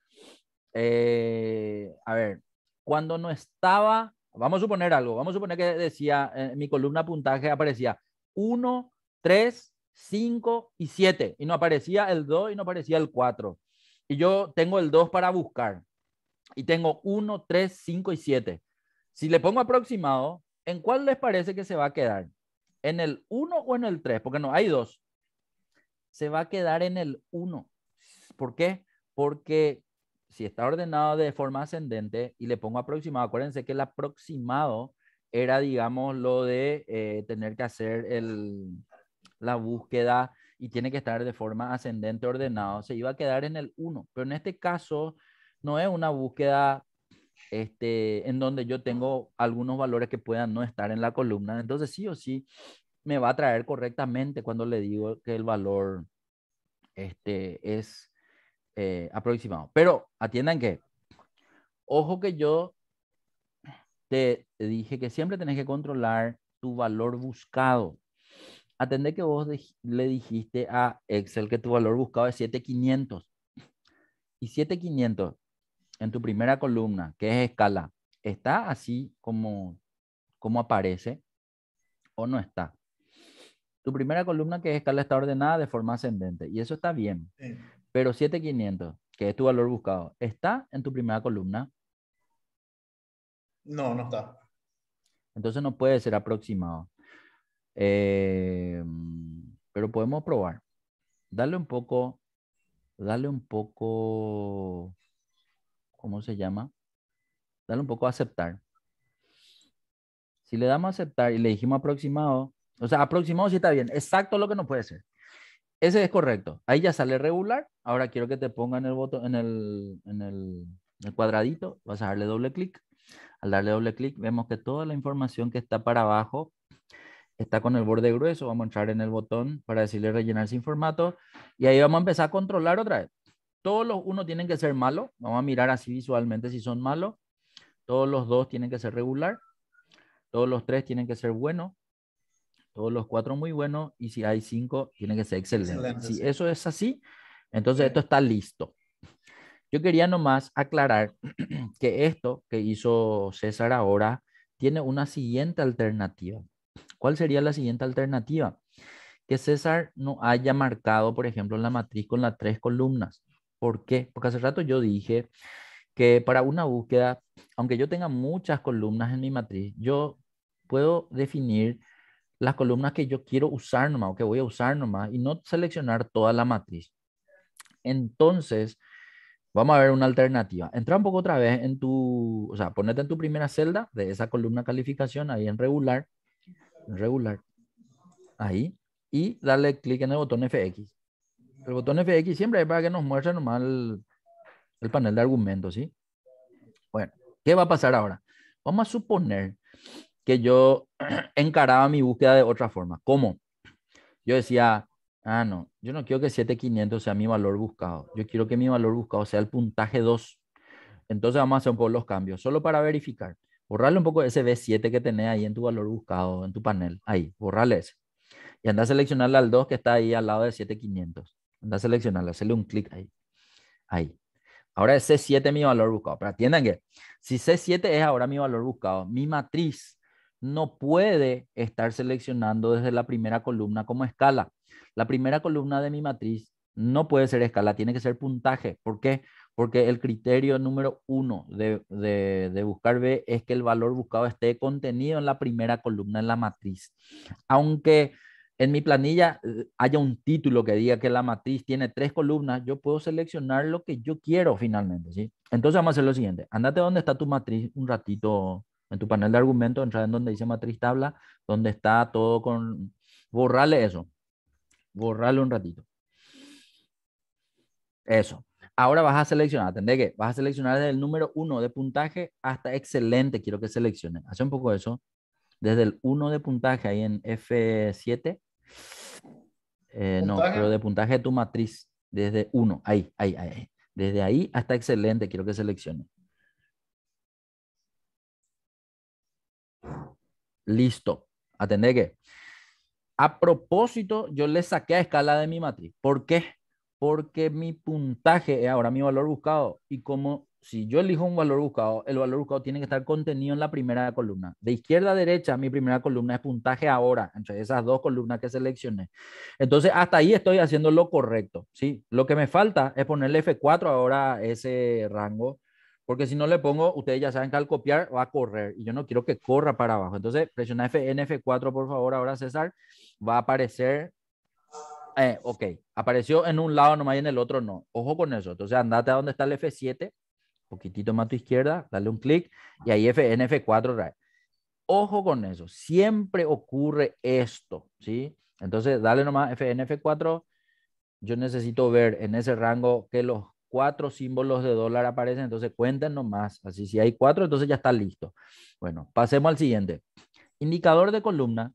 A: eh, a ver, cuando no estaba, vamos a suponer algo, vamos a suponer que decía, en eh, mi columna puntaje aparecía 1, 3, 5 y 7, y no aparecía el 2 y no aparecía el 4. Y yo tengo el 2 para buscar, y tengo 1, 3, 5 y 7. Si le pongo aproximado, ¿en cuál les parece que se va a quedar? ¿En el 1 o en el 3? Porque no, hay dos. Se va a quedar en el 1. ¿Por qué? Porque si está ordenado de forma ascendente y le pongo aproximado, acuérdense que el aproximado era, digamos, lo de eh, tener que hacer el, la búsqueda y tiene que estar de forma ascendente ordenado, se iba a quedar en el 1. Pero en este caso no es una búsqueda este, en donde yo tengo algunos valores que puedan no estar en la columna. Entonces sí o sí me va a traer correctamente cuando le digo que el valor este, es eh, aproximado. Pero atiendan que, ojo que yo te, dije que siempre tenés que controlar tu valor buscado. atender que vos le dijiste a Excel que tu valor buscado es 7500. Y 7500 en tu primera columna, que es escala, ¿está así como, como aparece o no está? Tu primera columna, que es escala, está ordenada de forma ascendente y eso está bien. Pero 7500, que es tu valor buscado, ¿está en tu primera columna? No, no está. Entonces no puede ser aproximado. Eh, pero podemos probar. Dale un poco, dale un poco, ¿cómo se llama? Dale un poco a aceptar. Si le damos a aceptar y le dijimos aproximado, o sea, aproximado sí está bien, exacto lo que no puede ser. Ese es correcto. Ahí ya sale regular. Ahora quiero que te pongan el voto, en el, cuadradito. Vas a darle doble clic. Al darle doble clic vemos que toda la información que está para abajo está con el borde grueso. Vamos a entrar en el botón para decirle rellenar sin formato. Y ahí vamos a empezar a controlar otra vez. Todos los unos tienen que ser malos. Vamos a mirar así visualmente si son malos. Todos los dos tienen que ser regular. Todos los tres tienen que ser buenos todos los cuatro muy buenos, y si hay cinco, tiene que ser excelente. si eso es así, entonces esto está listo. Yo quería nomás aclarar *clears throat* que esto que hizo César ahora tiene una siguiente alternativa. ¿Cuál sería la siguiente alternativa? Que César no haya marcado, por ejemplo, la matriz con las tres columnas. ¿Por qué? Porque hace rato yo dije que para una búsqueda, aunque yo tenga muchas columnas en mi matriz, yo puedo definir las columnas que yo quiero usar nomás o que voy a usar nomás y no seleccionar toda la matriz. Entonces, vamos a ver una alternativa. Entra un poco otra vez en tu, o sea, ponete en tu primera celda de esa columna calificación ahí en regular, en regular, ahí, y dale clic en el botón FX. El botón FX siempre es para que nos muestre nomás el panel de argumentos, ¿sí? Bueno, ¿qué va a pasar ahora? Vamos a suponer que yo *clears throat* encaraba mi búsqueda de otra forma. ¿Cómo? Yo decía, ah, no, yo no quiero que 7500 sea mi valor buscado. Yo quiero que mi valor buscado sea el puntaje 2. Entonces vamos a hacer un poco los cambios, solo para verificar. Borrarle un poco ese B7 que tenés ahí en tu valor buscado, en tu panel. Ahí, borrarle ese. Y anda a seleccionarle al 2 que está ahí al lado de 7500. Anda a seleccionarle, hacerle un clic ahí. Ahí. Ahora es C7 mi valor buscado. Pero atiendan que si C7 es ahora mi valor buscado, mi matriz no puede estar seleccionando desde la primera columna como escala. La primera columna de mi matriz no puede ser escala, tiene que ser puntaje. ¿Por qué? Porque el criterio número uno de, de, buscar B es que el valor buscado esté contenido en la primera columna en la matriz. Aunque en mi planilla eh, haya un título que diga que la matriz tiene tres columnas, yo puedo seleccionar lo que yo quiero finalmente. ¿sí? Entonces vamos a hacer lo siguiente. Andate donde está tu matriz un ratito, en tu panel de argumentos, entrar en donde dice matriz tabla, donde está todo con... Borrale eso. Borrarle un ratito. Eso. Ahora vas a seleccionar, atendé que vas a seleccionar desde el número 1 de puntaje hasta excelente, quiero que seleccione. Hace un poco eso. Desde el 1 de puntaje ahí en F7. Eh, no, pero de puntaje de tu matriz. Desde 1, ahí, ahí, ahí. Desde ahí hasta excelente, quiero que seleccione. Listo, atender que. A propósito, yo le saqué a escala de mi matriz. ¿Por qué? Porque mi puntaje es ahora mi valor buscado. Y como si yo elijo un valor buscado, el valor buscado tiene que estar contenido en la primera columna. De izquierda a derecha, mi primera columna es puntaje ahora, entre esas dos columnas que seleccioné. Entonces, hasta ahí estoy haciendo lo correcto, ¿sí? Lo que me falta es ponerle F4 ahora ese rango porque si no le pongo, ustedes ya saben que al copiar va a correr y yo no quiero que corra para abajo. Entonces presiona fnf 4 por favor ahora César, va a aparecer, eh, ok, apareció en un lado nomás y en el otro no. Ojo con eso, entonces andate a donde está el F7, poquitito más a tu izquierda, dale un clic y ahí fnf 4 Ojo con eso, siempre ocurre esto, ¿sí? Entonces dale nomás fnf 4 yo necesito ver en ese rango que los cuatro símbolos de dólar aparecen, entonces cuenten nomás. Así, si hay cuatro, entonces ya está listo. Bueno, pasemos al siguiente. Indicador de columna.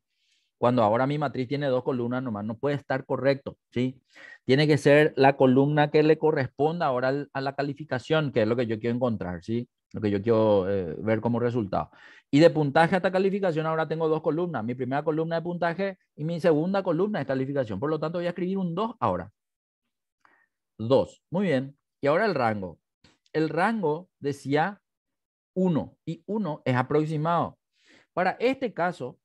A: Cuando ahora mi matriz tiene dos columnas nomás, no puede estar correcto, ¿sí? Tiene que ser la columna que le corresponda ahora a la calificación, que es lo que yo quiero encontrar, ¿sí? Lo que yo quiero eh, ver como resultado. Y de puntaje hasta calificación ahora tengo dos columnas. Mi primera columna de puntaje y mi segunda columna de calificación. Por lo tanto, voy a escribir un 2 ahora. 2. Muy bien. Y ahora el rango. El rango decía 1 y 1 es aproximado. Para este caso,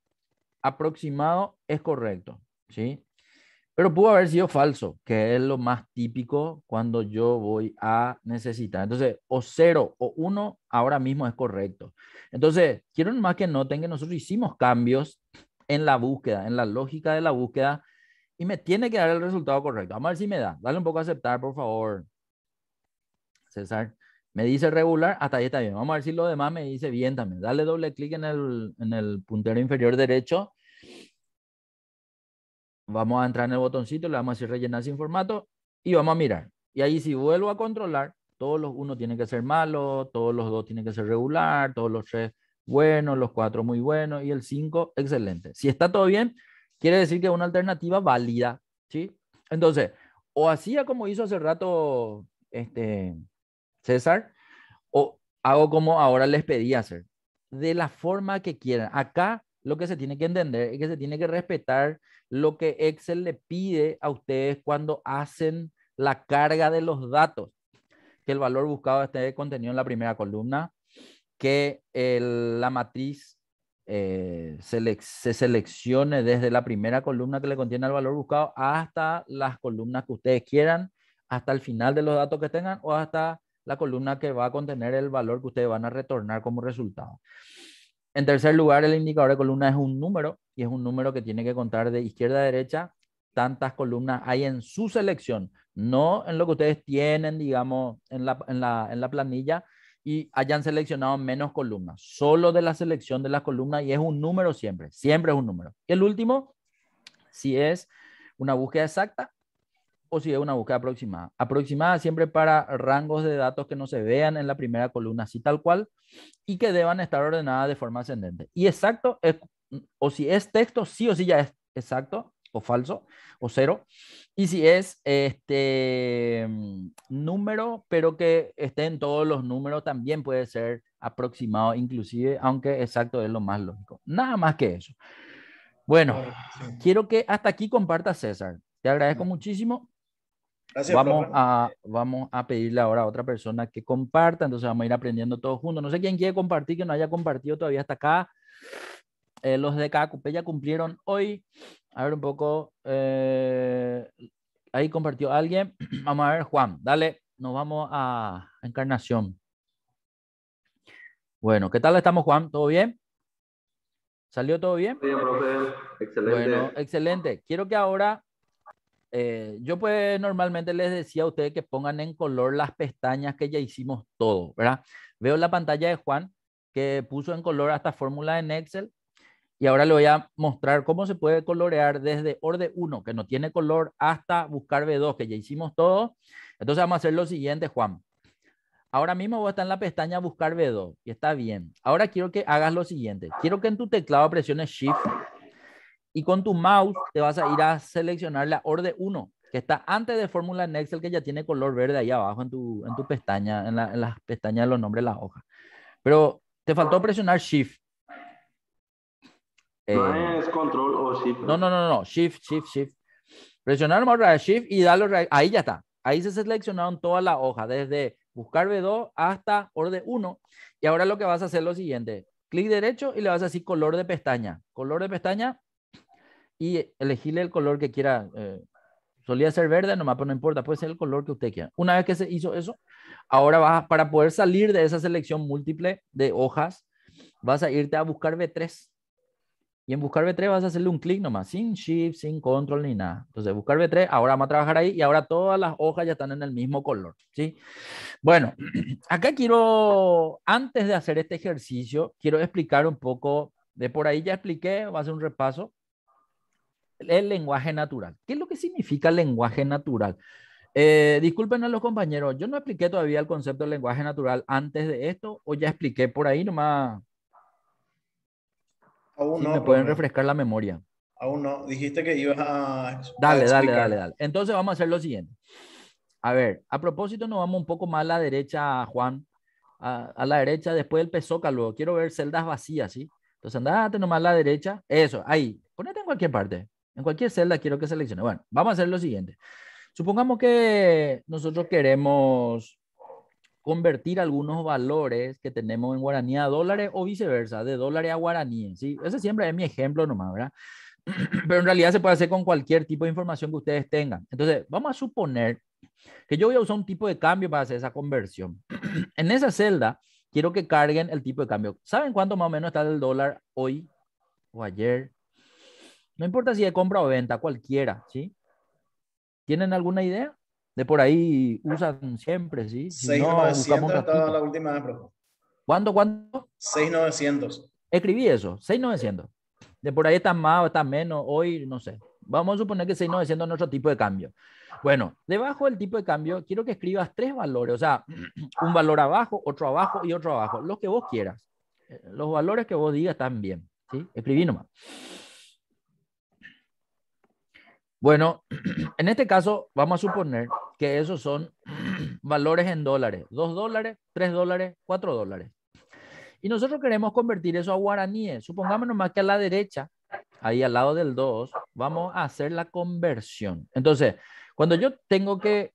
A: aproximado es correcto, ¿sí? Pero pudo haber sido falso, que es lo más típico cuando yo voy a necesitar. Entonces, o 0 o 1 ahora mismo es correcto. Entonces, quiero más que noten que nosotros hicimos cambios en la búsqueda, en la lógica de la búsqueda, y me tiene que dar el resultado correcto. Vamos a ver si me da. Dale un poco a aceptar, por favor. César me dice regular, hasta ahí está bien. Vamos a ver si lo demás me dice bien también. Dale doble clic en el, puntero inferior derecho. Vamos a entrar en el botoncito, le vamos a decir rellenar sin formato y vamos a mirar. Y ahí si vuelvo a controlar, todos los uno tienen que ser malo, todos los dos tienen que ser regular, todos los tres buenos, los cuatro muy buenos y el cinco excelente. Si está todo bien, quiere decir que es una alternativa válida, ¿sí? Entonces, o hacía como hizo hace rato este César, o hago como ahora les pedí hacer, de la forma que quieran. Acá lo que se tiene que entender es que se tiene que respetar lo que Excel le pide a ustedes cuando hacen la carga de los datos, que el valor buscado esté contenido en la primera columna, que la matriz eh, se seleccione desde la primera columna que le contiene el valor buscado hasta las columnas que ustedes quieran, hasta el final de los datos que tengan o hasta la columna que va a contener el valor que ustedes van a retornar como resultado. En tercer lugar, el indicador de columna es un número y es un número que tiene que contar de izquierda a derecha tantas columnas hay en su selección, no en lo que ustedes tienen, digamos, en la, planilla y hayan seleccionado menos columnas, solo de la selección de las columnas y es un número siempre, siempre es un número. Y el último, si es una búsqueda exacta, o si es una búsqueda aproximada. Aproximada siempre para rangos de datos que no se vean en la primera columna, así tal cual, y que deban estar ordenadas de forma ascendente. Y exacto, o si es texto, sí o sí ya es exacto, o falso, o cero. Y si es este número, pero que estén todos los números, también puede ser aproximado, inclusive, aunque exacto es lo más lógico. Nada más que eso. Bueno, quiero que hasta aquí comparta César. Te agradezco muchísimo vamos, a, vamos a pedirle ahora a otra persona que comparta, entonces vamos a ir aprendiendo todos juntos. No sé quién quiere compartir, que no haya compartido todavía hasta acá. Eh, los de CACUPE ya cumplieron hoy. A ver un poco. Eh, ahí compartió alguien. *clears throat* Vamos a ver, Juan, dale. Nos vamos a Encarnación. Bueno, ¿qué tal estamos, Juan? ¿Todo bien? ¿Salió todo bien? Bien, profe. Excelente. Bueno, excelente. Quiero que ahora eh, yo pues normalmente les decía a ustedes que pongan en color las pestañas que ya hicimos todo, ¿verdad? Veo la pantalla de Juan que puso en color hasta fórmula en Excel y ahora le voy a mostrar cómo se puede colorear desde orden 1, que no tiene color, hasta buscar B2, que ya hicimos todo. Entonces vamos a hacer lo siguiente, Juan. Ahora mismo a estar en la pestaña buscar B2 y está bien. Ahora quiero que hagas lo siguiente. Quiero que en tu teclado presiones Shift y con tu mouse te vas a ir a seleccionar la orden 1, que está antes de fórmula en Excel, que ya tiene color verde ahí abajo en tu, en tu pestaña, en las pestañas de los nombres de las hojas. Pero te faltó presionar Shift. no eh, es control o shift. No, no, no, no. Shift, shift, shift. Presionar más shift y darle. Ahí ya está. Ahí se seleccionaron toda la hoja, desde buscar B2 hasta orden 1. Y ahora lo que vas a hacer es lo siguiente: clic derecho y le vas a decir color de pestaña. Color de pestaña, y elegirle el color que quiera. Eh, solía ser verde nomás, pero no importa, puede ser el color que usted quiera. Una vez que se hizo eso, ahora vas, para poder salir de esa selección múltiple de hojas, vas a irte a buscar B3. Y en buscar B3 vas a hacerle un clic nomás, sin shift, sin control ni nada. Entonces, buscar B3, ahora vamos a trabajar ahí y ahora todas las hojas ya están en el mismo color, ¿sí? Bueno, *clears throat* acá quiero, antes de hacer este ejercicio, quiero explicar un poco, de por ahí ya expliqué, va a hacer un repaso, el lenguaje natural. ¿Qué es lo que significa lenguaje natural? Eh, disculpen a los compañeros, yo no expliqué todavía el concepto de lenguaje natural antes de esto, o ya expliqué por ahí nomás. Aún no. Me pueden refrescar la memoria. Aún no. Dijiste que ibas a. Dale, dale, dale, dale. Entonces vamos a hacer lo siguiente. A ver, a propósito, nos vamos un poco más a la derecha, Juan. A, la derecha, después del Pesoca, Quiero ver celdas vacías, ¿sí? Entonces andate nomás a la derecha. Eso, ahí. Ponete en cualquier parte. En cualquier celda quiero que seleccione. Bueno, vamos a hacer lo siguiente. Supongamos que nosotros queremos convertir algunos valores que tenemos en guaraní a dólares o viceversa, de dólares a guaraní. ¿sí? Ese siempre es mi ejemplo nomás, ¿verdad? *clears throat* Pero en realidad se puede hacer con cualquier tipo de información que ustedes tengan. Entonces, vamos a suponer que yo voy a usar un tipo de cambio para hacer esa conversión. *clears throat* En esa celda, quiero que carguen el tipo de cambio. ¿Saben cuánto más o menos está el dólar hoy o ayer no importa si de compra o venta, cualquiera, ¿sí? ¿Tienen alguna idea? De por ahí usan siempre, ¿sí? Si 6,900 no, estaba la última ¿Cuánto, 6,900. Escribí eso, 6,900. De por ahí están más o está menos, hoy no sé. Vamos a suponer que 6,900 es nuestro tipo de cambio. Bueno, debajo del tipo de cambio, quiero que escribas tres valores, o sea, *clears throat* un valor abajo, otro abajo y otro abajo, los que vos quieras. Eh, los valores que vos digas también, ¿sí? Escribí nomás. Bueno, *clears throat* en este caso vamos a suponer que esos son *clears throat* valores en dólares, Dos dólares, tres dólares, cuatro dólares. Y nosotros queremos convertir eso a guaraníes. Supongamos más que a la derecha, ahí al lado del 2, vamos a hacer la conversión. Entonces, cuando yo tengo que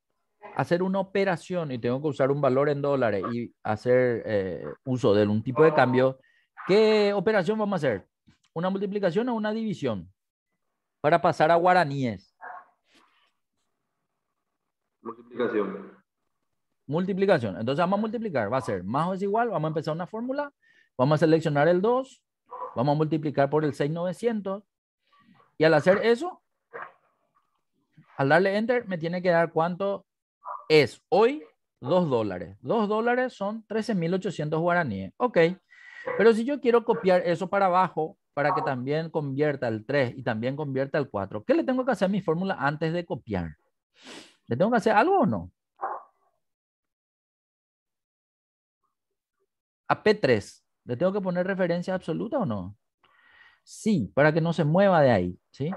A: hacer una operación y tengo que usar un valor en dólares y hacer eh, uso de un tipo de cambio, ¿qué operación vamos a hacer? ¿Una multiplicación o una división? para pasar a guaraníes? Multiplicación. Multiplicación. Entonces vamos a multiplicar. Va a ser más o es igual. Vamos a empezar una fórmula. Vamos a seleccionar el 2. Vamos a multiplicar por el 6900. Y al hacer eso, al darle enter, me tiene que dar cuánto es hoy 2 dólares. 2 dólares son 13.800 guaraníes. Ok. Pero si yo quiero copiar eso para abajo para que también convierta el 3 y también convierta el 4. ¿Qué le tengo que hacer a mi fórmula antes de copiar? ¿Le tengo que hacer algo o no? A P3, ¿le tengo que poner referencia absoluta o no? Sí, para que no se mueva de ahí, ¿sí?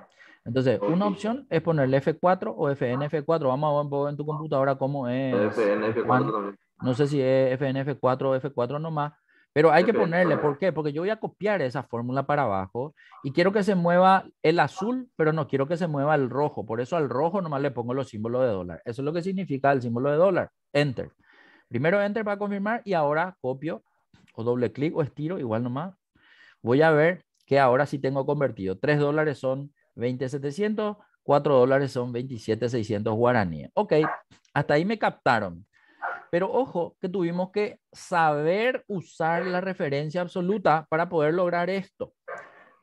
A: Entonces, una opción es ponerle F4 o FNF4. Vamos a ver en tu computadora cómo es. FNF4 también. No sé si es FNF4 o F4 nomás, pero hay que ponerle, ¿por qué? Porque yo voy a copiar esa fórmula para abajo y quiero que se mueva el azul, pero no quiero que se mueva el rojo. Por eso al rojo nomás le pongo los símbolos de dólar. Eso es lo que significa el símbolo de dólar. Enter. Primero enter para confirmar y ahora copio o doble clic o estiro, igual nomás. Voy a ver que ahora sí tengo convertido. 3 dólares son 20,700, 4 dólares son 27,600 guaraníes. Ok, hasta ahí me captaron. Pero ojo, que tuvimos que saber usar la referencia absoluta para poder lograr esto.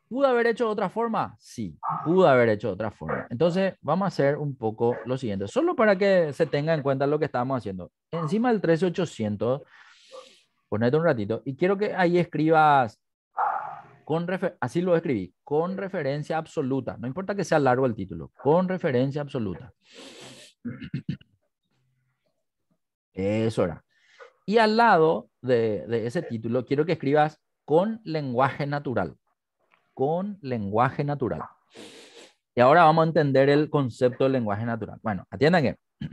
A: ¿Pudo haber hecho de otra forma? Sí, pudo haber hecho de otra forma. Entonces, vamos a hacer un poco lo siguiente, solo para que se tenga en cuenta lo que estábamos haciendo. Encima del 13800, ponete un ratito, y quiero que ahí escribas, con así lo escribí, con referencia absoluta. No importa que sea largo el título, con referencia absoluta. Eso era. Y al lado de, ese título, quiero que escribas con lenguaje natural. Con lenguaje natural. Y ahora vamos a entender el concepto del lenguaje natural. Bueno, atiendan que *clears throat*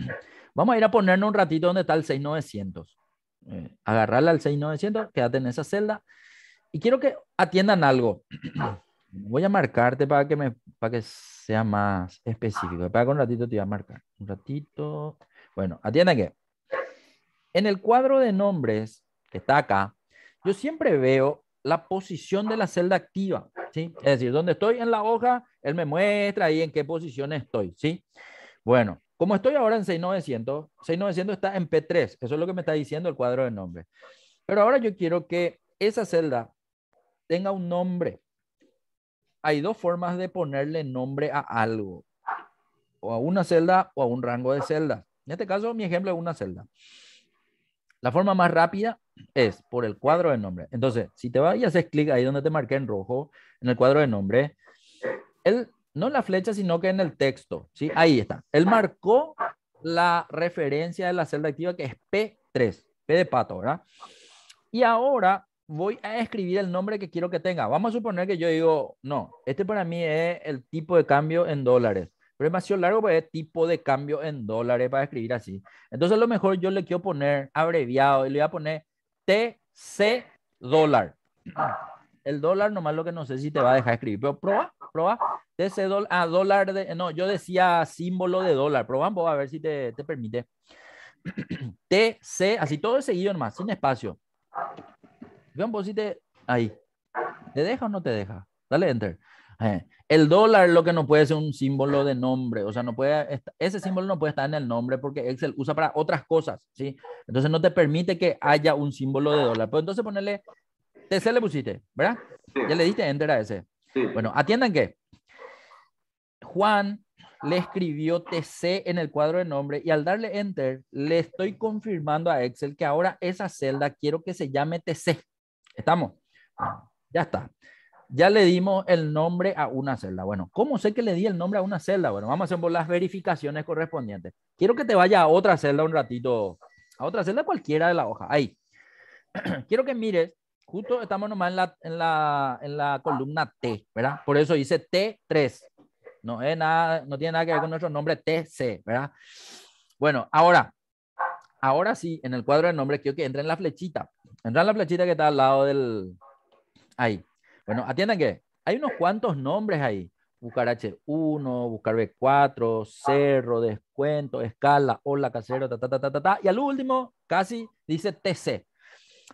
A: vamos a ir a ponernos un ratito donde está el 6900. Eh, agarrarle al 6900, quédate en esa celda. Y quiero que atiendan algo. *clears throat* Voy a marcarte para que, me, para que sea más específico. Para que un ratito te voy a marcar. Un ratito. Bueno, atiendan que en el cuadro de nombres que está acá, yo siempre veo la posición de la celda activa, ¿sí? Es decir, donde estoy en la hoja, él me muestra ahí en qué posición estoy, ¿sí? Bueno, como estoy ahora en 6900, 6900 está en P3, eso es lo que me está diciendo el cuadro de nombres. Pero ahora yo quiero que esa celda tenga un nombre. Hay dos formas de ponerle nombre a algo, o a una celda o a un rango de celdas. En este caso, mi ejemplo es una celda. La forma más rápida es por el cuadro de nombre. Entonces, si te vas y haces clic ahí donde te marqué en rojo, en el cuadro de nombre, él, no en la flecha, sino que en el texto, ¿sí? Ahí está. Él marcó la referencia de la celda activa que es P3, P de pato, ¿verdad? Y ahora voy a escribir el nombre que quiero que tenga. Vamos a suponer que yo digo, no, este para mí es el tipo de cambio en dólares pero es demasiado largo para pues, tipo de cambio en dólares para escribir así. Entonces, a lo mejor yo le quiero poner abreviado y le voy a poner TC dólar. *clears throat* El dólar nomás lo que no sé si te va a dejar escribir, pero prueba, prueba. TC dólar, ah, dólar de, no, yo decía símbolo de dólar, probamos a ver si te, te permite. TC, *clears throat* así todo seguido nomás, sin espacio. Vean vos si te, ahí. ¿Te deja o no te deja? Dale enter. Eh, el dólar lo que no puede ser un símbolo de nombre, o sea, no puede, ese símbolo no puede estar en el nombre porque Excel usa para otras cosas, ¿sí? Entonces no te permite que haya un símbolo de dólar. Pero pues, entonces ponerle, TC le pusiste, ¿verdad? Ya le diste enter a ese. Bueno, atiendan que Juan le escribió TC en el cuadro de nombre y al darle enter le estoy confirmando a Excel que ahora esa celda quiero que se llame TC. ¿Estamos? Ya está ya le dimos el nombre a una celda. Bueno, ¿cómo sé que le di el nombre a una celda? Bueno, vamos a hacer las verificaciones correspondientes. Quiero que te vaya a otra celda un ratito, a otra celda cualquiera de la hoja. Ahí. *clears throat* Quiero que mires, justo estamos nomás en la, en la, en la columna T, ¿verdad? Por eso dice T3. No, es nada, no tiene nada que ver con nuestro nombre TC, ¿verdad? Bueno, ahora, ahora sí, en el cuadro de nombre quiero que entre en la flechita. Entra en la flechita que está al lado del... Ahí. Bueno, atiendan que hay unos cuantos nombres ahí. Buscar H1, buscar B4, cerro, descuento, escala, hola casero, ta, ta, ta, ta, ta, ta. Y al último, casi dice TC.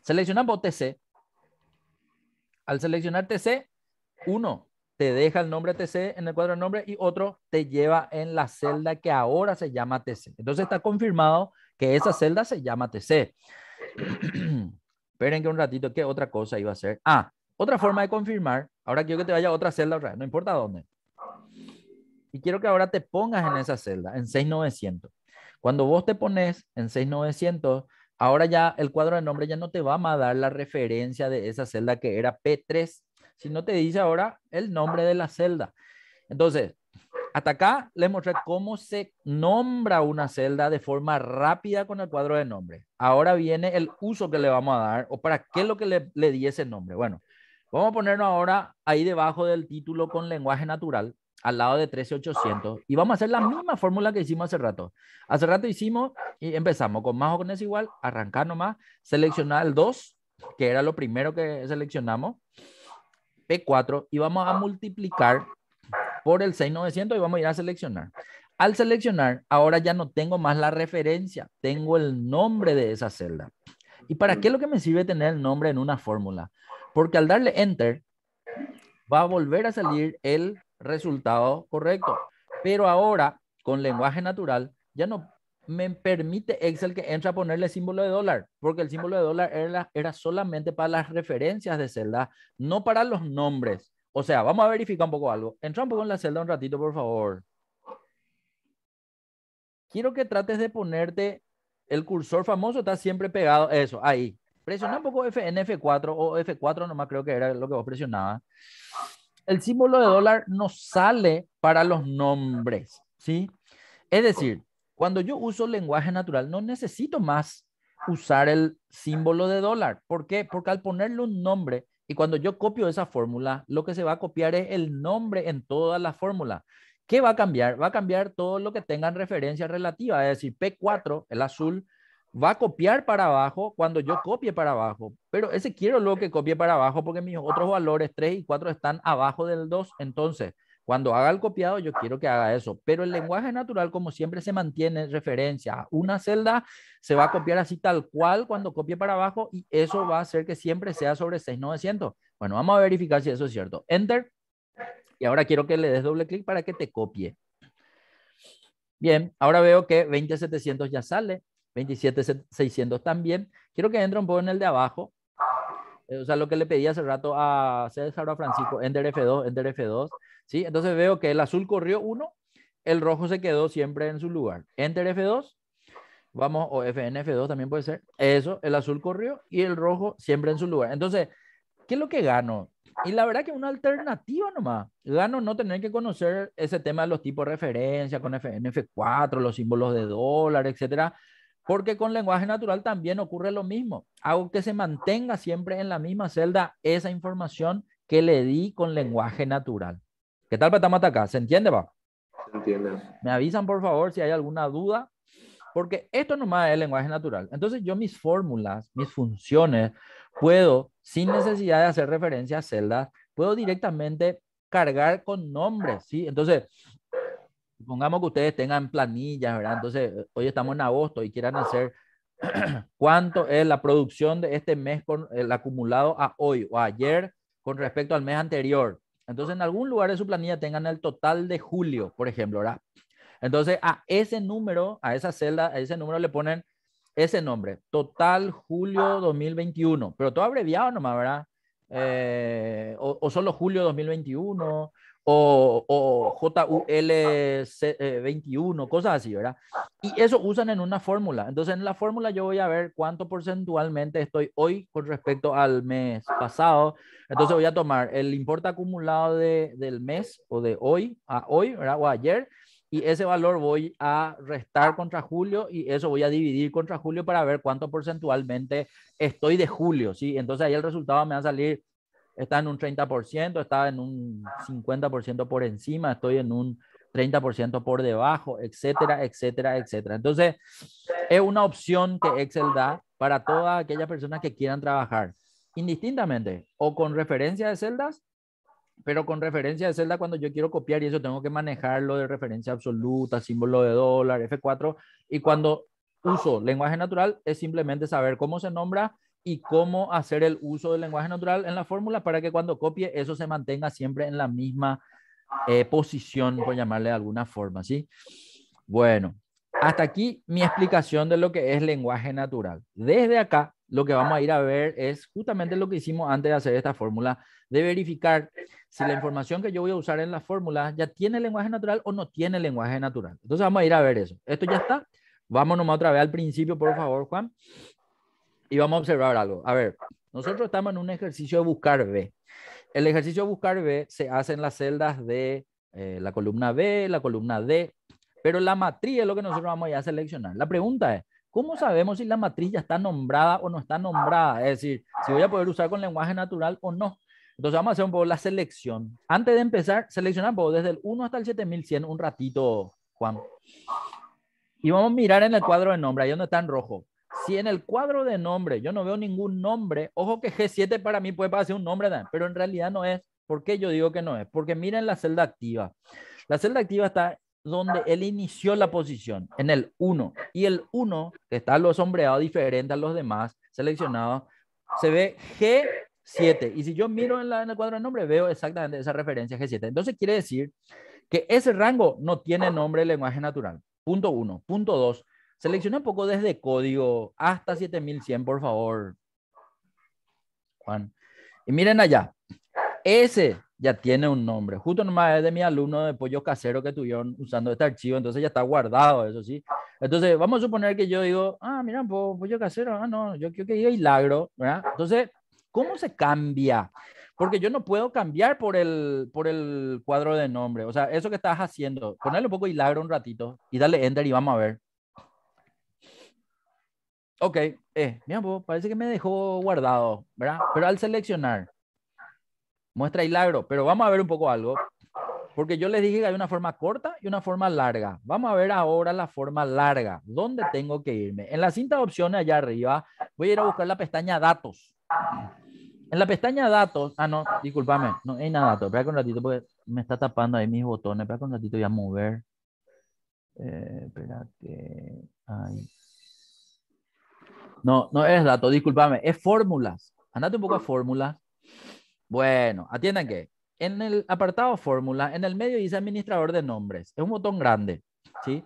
A: Seleccionamos TC. Al seleccionar TC, uno te deja el nombre TC en el cuadro de nombre y otro te lleva en la celda que ahora se llama TC. Entonces está confirmado que esa celda se llama TC. *clears throat* Esperen que un ratito, ¿qué otra cosa iba a hacer? Ah, otra ah. forma de confirmar, ahora quiero que te vaya a otra celda no importa dónde. Y quiero que ahora te pongas en esa celda, en 6900. Cuando vos te pones en 6900, ahora ya el cuadro de nombre ya no te va a dar la referencia de esa celda que era P3, sino te dice ahora el nombre de la celda. Entonces, hasta acá les mostré cómo se nombra una celda de forma rápida con el cuadro de nombre. Ahora viene el uso que le vamos a dar o para qué es lo que le, le di ese nombre. Bueno, Vamos a ponernos ahora ahí debajo del título con lenguaje natural, al lado de 13800, y vamos a hacer la misma fórmula que hicimos hace rato. Hace rato hicimos y empezamos con más o con es igual, arrancar nomás, seleccionar el 2, que era lo primero que seleccionamos, P4, y vamos a multiplicar por el 6900 y vamos a ir a seleccionar. Al seleccionar, ahora ya no tengo más la referencia, tengo el nombre de esa celda. ¿Y para qué es lo que me sirve tener el nombre en una fórmula? Porque al darle enter, va a volver a salir el resultado correcto. Pero ahora, con lenguaje natural, ya no me permite Excel que entra a ponerle símbolo de dólar, porque el símbolo de dólar era, era solamente para las referencias de celda, no para los nombres. O sea, vamos a verificar un poco algo. Entra un poco en la celda un ratito, por favor. Quiero que trates de ponerte el cursor famoso, está siempre pegado, eso, ahí. Presiona un poco fnf 4 o F4 nomás creo que era lo que vos presionabas. El símbolo de dólar no sale para los nombres, ¿sí? Es decir, cuando yo uso lenguaje natural no necesito más usar el símbolo de dólar. ¿Por qué? Porque al ponerle un nombre y cuando yo copio esa fórmula, lo que se va a copiar es el nombre en toda la fórmula. ¿Qué va a cambiar? Va a cambiar todo lo que tengan referencia relativa, es decir, P4, el azul, va a copiar para abajo cuando yo ah. copie para abajo. Pero ese quiero lo que copie para abajo porque mis otros ah. valores 3 y 4 están abajo del 2. Entonces, cuando haga el copiado, yo quiero que haga eso. Pero el lenguaje natural, como siempre, se mantiene en referencia a una celda, se va a copiar así tal cual cuando copie para abajo y eso va a hacer que siempre sea sobre 6900. Bueno, vamos a verificar si eso es cierto. Enter. Y ahora quiero que le des doble clic para que te copie. Bien, ahora veo que 20700 ya sale. 27,600 también. Quiero que entre un poco en el de abajo. Eh, o sea, lo que le pedí hace rato a César o a Francisco, Enter F2, Enter F2. ¿sí? Entonces veo que el azul corrió uno, el rojo se quedó siempre en su lugar. Enter F2, vamos, o fnf 2 también puede ser. Eso, el azul corrió y el rojo siempre en su lugar. Entonces, ¿qué es lo que gano? Y la verdad que una alternativa nomás. Gano no tener que conocer ese tema de los tipos de referencia con FNF4, los símbolos de dólar, etcétera, porque con lenguaje natural también ocurre lo mismo. Hago que se mantenga siempre en la misma celda esa información que le di con lenguaje natural. ¿Qué tal, Patamata acá? ¿Se entiende, va? Se entiende. Me avisan, por favor, si hay alguna duda, porque esto nomás es lenguaje natural. Entonces, yo mis fórmulas, mis funciones, puedo, sin necesidad de hacer referencia a celdas, puedo directamente cargar con nombres, ¿sí? Entonces, supongamos que ustedes tengan planillas, ¿verdad? Entonces, eh, hoy estamos en agosto y quieran hacer *clears throat* cuánto es la producción de este mes con eh, el acumulado a hoy o ayer con respecto al mes anterior. Entonces, en algún lugar de su planilla tengan el total de julio, por ejemplo, ¿verdad? Entonces, a ese número, a esa celda, a ese número le ponen ese nombre, total julio 2021, pero todo abreviado nomás, ¿verdad? Eh, o, o, solo julio 2021, o, o JUL21, eh, cosas así, ¿verdad? Y eso usan en una fórmula. Entonces, en la fórmula yo voy a ver cuánto porcentualmente estoy hoy con respecto al mes pasado. Entonces, voy a tomar el importe acumulado del mes o de hoy a hoy, ¿verdad? O ayer. Y ese valor voy a restar contra julio y eso voy a dividir contra julio para ver cuánto porcentualmente estoy de julio, ¿sí? Entonces ahí el resultado me va a salir está en un 30%, está en un 50% por encima, estoy en un 30% por debajo, etcétera, etcétera, etcétera. Entonces, es una opción que Excel da para todas aquellas personas que quieran trabajar indistintamente o con referencia de celdas, pero con referencia de celda cuando yo quiero copiar y eso tengo que manejarlo de referencia absoluta, símbolo de dólar, F4, y cuando uso lenguaje natural es simplemente saber cómo se nombra y cómo hacer el uso del lenguaje natural en la fórmula para que cuando copie eso se mantenga siempre en la misma eh, posición, por llamarle de alguna forma, ¿sí? Bueno, hasta aquí mi explicación de lo que es lenguaje natural. Desde acá, lo que vamos a ir a ver es justamente lo que hicimos antes de hacer esta fórmula, de verificar si la información que yo voy a usar en la fórmula ya tiene lenguaje natural o no tiene lenguaje natural. Entonces vamos a ir a ver eso. Esto ya está. Vámonos más otra vez al principio, por favor, Juan y vamos a observar algo. A ver, nosotros estamos en un ejercicio de buscar B. El ejercicio de buscar B se hace en las celdas de eh, la columna B, la columna D, pero la matriz es lo que nosotros vamos a seleccionar. La pregunta es, ¿cómo sabemos si la matriz ya está nombrada o no está nombrada? Es decir, si voy a poder usar con lenguaje natural o no. Entonces vamos a hacer un poco la selección. Antes de empezar, seleccionamos desde el 1 hasta el 7100, un ratito, Juan. Y vamos a mirar en el cuadro de nombre, ahí donde está en rojo. Si en el cuadro de nombre yo no veo ningún nombre, ojo que G7 para mí puede parecer un nombre, pero en realidad no es. ¿Por qué yo digo que no es? Porque miren la celda activa. La celda activa está donde él inició la posición, en el 1. Y el 1, que está lo sombreado diferente a los demás seleccionados, se ve G7. Y si yo miro en, la, en el cuadro de nombre, veo exactamente esa referencia G7. Entonces quiere decir que ese rango no tiene nombre de lenguaje natural. Punto 1. Punto 2. Selecciona un poco desde código hasta 7100, por favor. Juan. Y miren allá. Ese ya tiene un nombre. Justo nomás es de mi alumno de pollo casero que tuvieron usando este archivo, entonces ya está guardado, eso sí. Entonces, vamos a suponer que yo digo, ah, mira, pollo casero, ah, no, yo quiero que diga hilagro, Entonces, ¿cómo se cambia? Porque yo no puedo cambiar por el, por el cuadro de nombre. O sea, eso que estás haciendo, ponerle un poco hilagro un ratito y dale enter y vamos a ver ok, eh, mira, pues, parece que me dejó guardado, ¿verdad? Pero al seleccionar, muestra Hilagro, pero vamos a ver un poco algo, porque yo les dije que hay una forma corta y una forma larga. Vamos a ver ahora la forma larga, ¿dónde tengo que irme? En la cinta de opciones allá arriba, voy a ir a buscar la pestaña datos. En la pestaña datos, ah, no, discúlpame, no hay nada espera un ratito porque me está tapando ahí mis botones, espera un ratito voy a mover. Eh, espera que... Ahí no, no es dato, discúlpame, es fórmulas. Andate un poco a ah. fórmulas. Bueno, atiendan que en el apartado fórmula, en el medio dice administrador de nombres. Es un botón grande, ¿sí?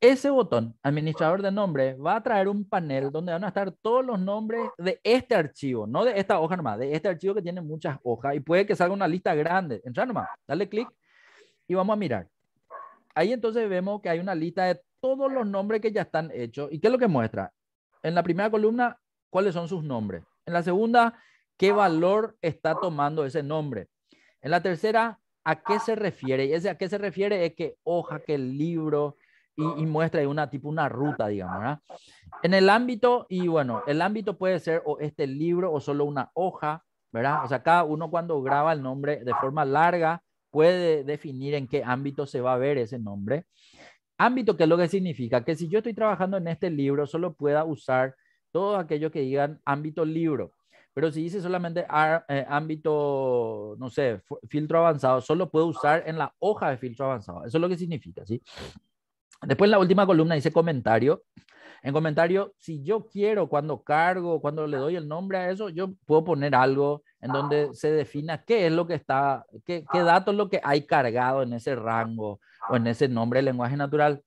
A: Ese botón, administrador de nombres, va a traer un panel donde van a estar todos los nombres de este archivo, no de esta hoja nomás, de este archivo que tiene muchas hojas y puede que salga una lista grande. Entra nomás, dale clic y vamos a mirar. Ahí entonces vemos que hay una lista de todos los nombres que ya están hechos. ¿Y qué es lo que muestra? En la primera columna, ¿cuáles son sus nombres? En la segunda, ¿qué valor está tomando ese nombre? En la tercera, ¿a qué se refiere? Y ese a qué se refiere es que hoja, que libro, y, y, muestra una tipo una ruta, digamos, ¿verdad? En el ámbito, y bueno, el ámbito puede ser o este libro o solo una hoja, ¿verdad? O sea, cada uno cuando graba el nombre de forma larga puede definir en qué ámbito se va a ver ese nombre. Ámbito, que es lo que significa que si yo estoy trabajando en este libro, solo pueda usar todos aquellos que digan ámbito libro. Pero si dice solamente eh, ámbito, no sé, filtro avanzado, solo puedo usar en la hoja de filtro avanzado. Eso es lo que significa, ¿sí? Después en la última columna dice comentario. En comentario, si yo quiero, cuando cargo, cuando le doy el nombre a eso, yo puedo poner algo en donde se defina qué es lo que está, qué, qué dato lo que hay cargado en ese rango o en ese nombre de lenguaje natural.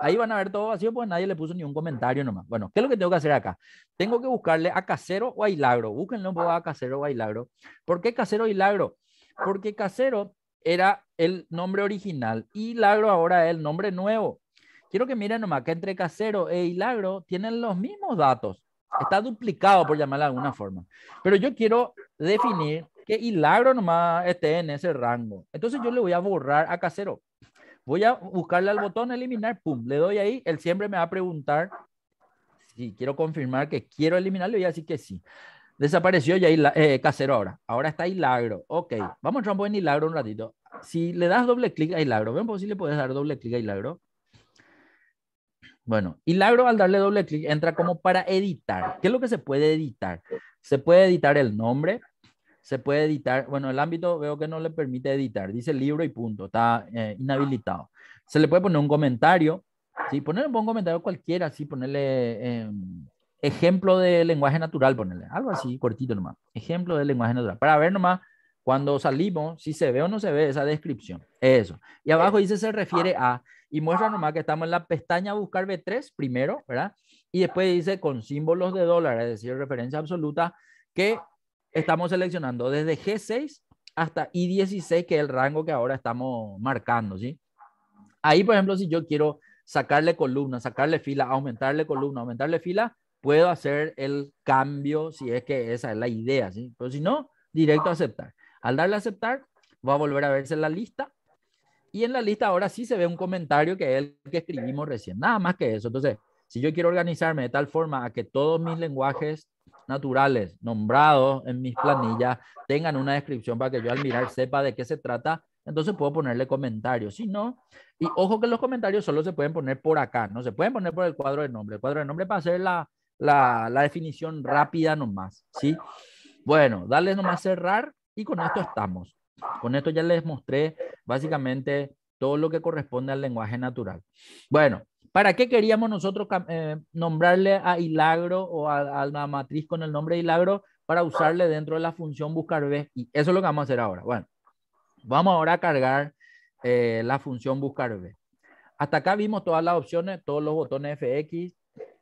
A: Ahí van a ver todo vacío porque nadie le puso ni un comentario nomás. Bueno, ¿qué es lo que tengo que hacer acá? Tengo que buscarle a Casero o a Hilagro. Búsquenlo un a Casero o a Hilagro. ¿Por qué Casero o Hilagro? Porque Casero era el nombre original y Hilagro ahora es el nombre nuevo. Quiero que miren nomás que entre Casero e Hilagro tienen los mismos datos. Está duplicado, por llamarla de alguna forma. Pero yo quiero definir que Hilagro nomás esté en ese rango. Entonces yo le voy a borrar a Casero. Voy a buscarle al botón eliminar, pum, le doy ahí. Él siempre me va a preguntar si quiero confirmar que quiero eliminarlo. Y así que sí. Desapareció ya eh, Casero ahora. Ahora está Hilagro. Ok, vamos a entrar en Hilagro un ratito. Si le das doble clic a Hilagro, ven por si le puedes dar doble clic a Hilagro. Bueno, y Lagro al darle doble clic entra como para editar. ¿Qué es lo que se puede editar? Se puede editar el nombre, se puede editar, bueno, el ámbito veo que no le permite editar, dice libro y punto, está eh, inhabilitado. Se le puede poner un comentario, sí, poner un comentario cualquiera, sí, ponerle em, ejemplo de lenguaje natural, ponerle algo así, cortito nomás, ejemplo de lenguaje natural, para ver nomás cuando salimos, si se ve o no se ve esa descripción. Eso. Y abajo dice se refiere a, y muestra nomás que estamos en la pestaña buscar B3 primero, ¿verdad? Y después dice con símbolos de dólar, es decir, referencia absoluta, que estamos seleccionando desde G6 hasta I16, que es el rango que ahora estamos marcando, ¿sí? Ahí, por ejemplo, si yo quiero sacarle columna, sacarle fila, aumentarle columna, aumentarle fila, puedo hacer el cambio si es que esa es la idea, ¿sí? Pero si no, directo a aceptar. Al darle a aceptar, va a volver a verse la lista y en la lista ahora sí se ve un comentario que es el que escribimos recién, nada más que eso. Entonces, si yo quiero organizarme de tal forma a que todos mis lenguajes naturales nombrados en mis planillas tengan una descripción para que yo al mirar sepa de qué se trata, entonces puedo ponerle comentarios. Si no, y ojo que los comentarios solo se pueden poner por acá, no se pueden poner por el cuadro de nombre. El cuadro de nombre para hacer la, la, definición rápida nomás, ¿sí? Bueno, dale nomás cerrar y con esto estamos. Con esto ya les mostré básicamente todo lo que corresponde al lenguaje natural. Bueno, ¿para qué queríamos nosotros eh, nombrarle a Hilagro o a, la matriz con el nombre de Hilagro para usarle dentro de la función buscar B? Y eso es lo que vamos a hacer ahora. Bueno, vamos ahora a cargar eh, la función buscar B. Hasta acá vimos todas las opciones, todos los botones FX,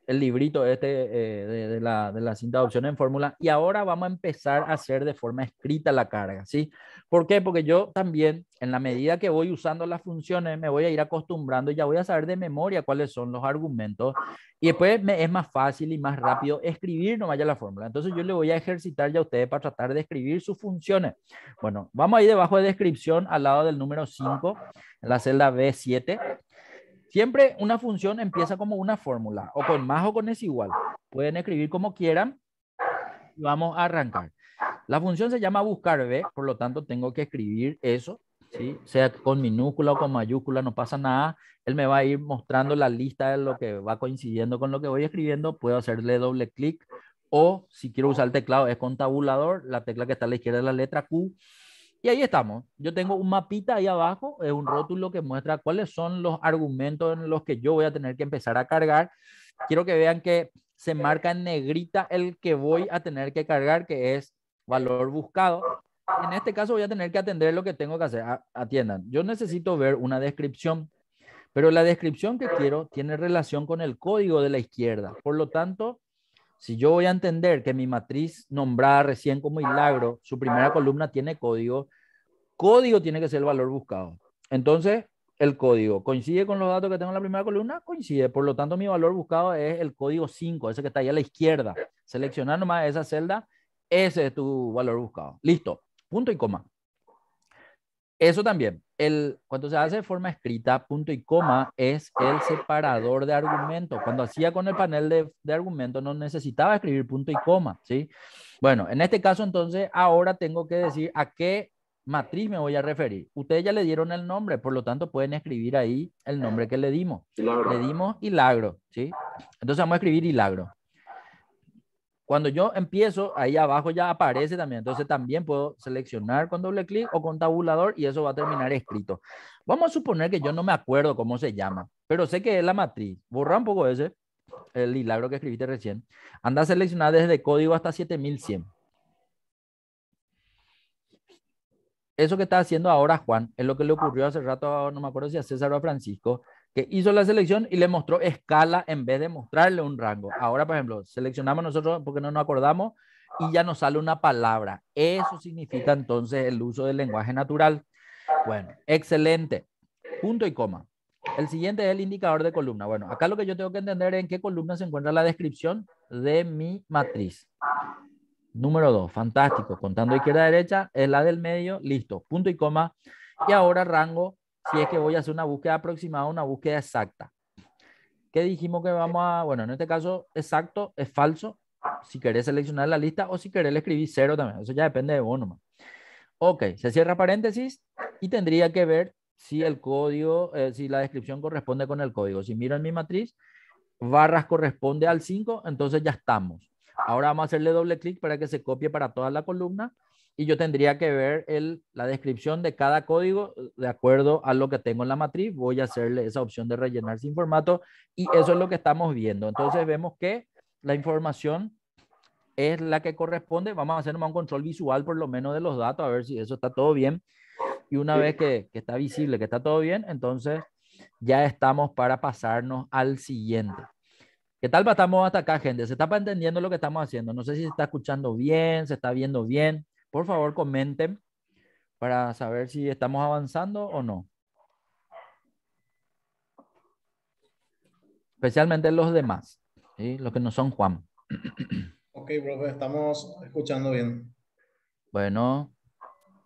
A: el librito este eh, de, la, cinta de opciones en fórmula y ahora vamos a empezar a hacer de forma escrita la carga, ¿sí? ¿Por qué? Porque yo también, en la medida que voy usando las funciones, me voy a ir acostumbrando y ya voy a saber de memoria cuáles son los argumentos y después me, es más fácil y más rápido escribir nomás ya la fórmula. Entonces yo le voy a ejercitar ya a ustedes para tratar de escribir sus funciones. Bueno, vamos ahí debajo de descripción al lado del número 5, en la celda B7 Siempre una función empieza como una fórmula, o con más o con es igual. Pueden escribir como quieran. Y vamos a arrancar. La función se llama buscar b, por lo tanto tengo que escribir eso, sea con minúscula o con mayúscula, no pasa nada. Él me va a ir mostrando la lista de lo que va coincidiendo con lo que voy escribiendo. Puedo hacerle doble clic o si quiero usar el teclado es con tabulador, la tecla que está a la izquierda de la letra Q. Y ahí estamos. Yo tengo un mapita ahí abajo, es un rótulo que muestra cuáles son los argumentos en los que yo voy a tener que empezar a cargar. Quiero que vean que se marca en negrita el que voy a tener que cargar, que es valor buscado. En este caso voy a tener que atender lo que tengo que hacer. Atiendan, yo necesito ver una descripción, pero la descripción que quiero tiene relación con el código de la izquierda. Por lo tanto, si yo voy a entender que mi matriz nombrada recién como Milagro, su primera columna tiene código, Código tiene que ser el valor buscado. Entonces, el código coincide con los datos que tengo en la primera columna, coincide. Por lo tanto, mi valor buscado es el código 5, ese que está ahí a la izquierda. seleccionando nomás esa celda, ese es tu valor buscado. Listo, punto y coma. Eso también, el, cuando se hace de forma escrita, punto y coma es el separador de argumentos. Cuando hacía con el panel de, de argumentos no necesitaba escribir punto y coma, ¿sí? Bueno, en este caso entonces ahora tengo que decir a qué matriz me voy a referir. Ustedes ya le dieron el nombre, por lo tanto pueden escribir ahí el nombre eh, que le dimos. Le dimos Hilagro, ¿sí? Entonces vamos a escribir Hilagro. Cuando yo empiezo, ahí abajo ya aparece también. Entonces también puedo seleccionar con doble clic o con tabulador y eso va a terminar escrito. Vamos a suponer que yo no me acuerdo cómo se llama, pero sé que es la matriz. Borra un poco ese, el Hilagro que escribiste recién. Anda a seleccionar desde código hasta 7100. eso que está haciendo ahora Juan es lo que le ah. ocurrió hace rato, no me acuerdo si a César o a Francisco, que hizo la selección y le mostró escala en vez de mostrarle un rango. Ahora, por ejemplo, seleccionamos nosotros porque no nos acordamos y ah. ya nos sale una palabra. Eso significa entonces el uso del lenguaje natural. Bueno, excelente. Punto y coma. El siguiente es el indicador de columna. Bueno, acá lo que yo tengo que entender es en qué columna se encuentra la descripción de mi matriz. Número dos, fantástico. Contando izquierda a derecha, es la del medio, listo. Punto y coma. Y ahora rango, si es que voy a hacer una búsqueda aproximada, una búsqueda exacta. ¿Qué dijimos que vamos a, bueno, en este caso exacto es falso, si querés seleccionar la lista o si querés le escribís cero también, eso ya depende de vos nomás. Ok, se cierra paréntesis y tendría que ver si el código, eh, si la descripción corresponde con el código. Si miro en mi matriz, barras corresponde al 5, entonces ya estamos. Ahora vamos a hacerle doble clic para que se copie para toda la columna y yo tendría que ver la descripción de cada código eh, de acuerdo a lo que tengo en la matriz. Voy a hacerle esa opción de rellenar sin formato y eso es lo que estamos viendo. Entonces vemos que la información es la que corresponde. Vamos a hacer un control visual por lo menos de los datos a ver si eso está todo bien. Y una vez que está visible, que está todo bien, entonces ya estamos para pasarnos al siguiente. ¿Qué tal estamos hasta acá, gente? ¿Se está entendiendo lo que estamos haciendo? No sé si se está escuchando bien, se está viendo bien. Por favor, comenten para saber si estamos avanzando o no. Especialmente los demás, los que no son Juan. *clears throat* Ok, profe, estamos escuchando bien. Bueno,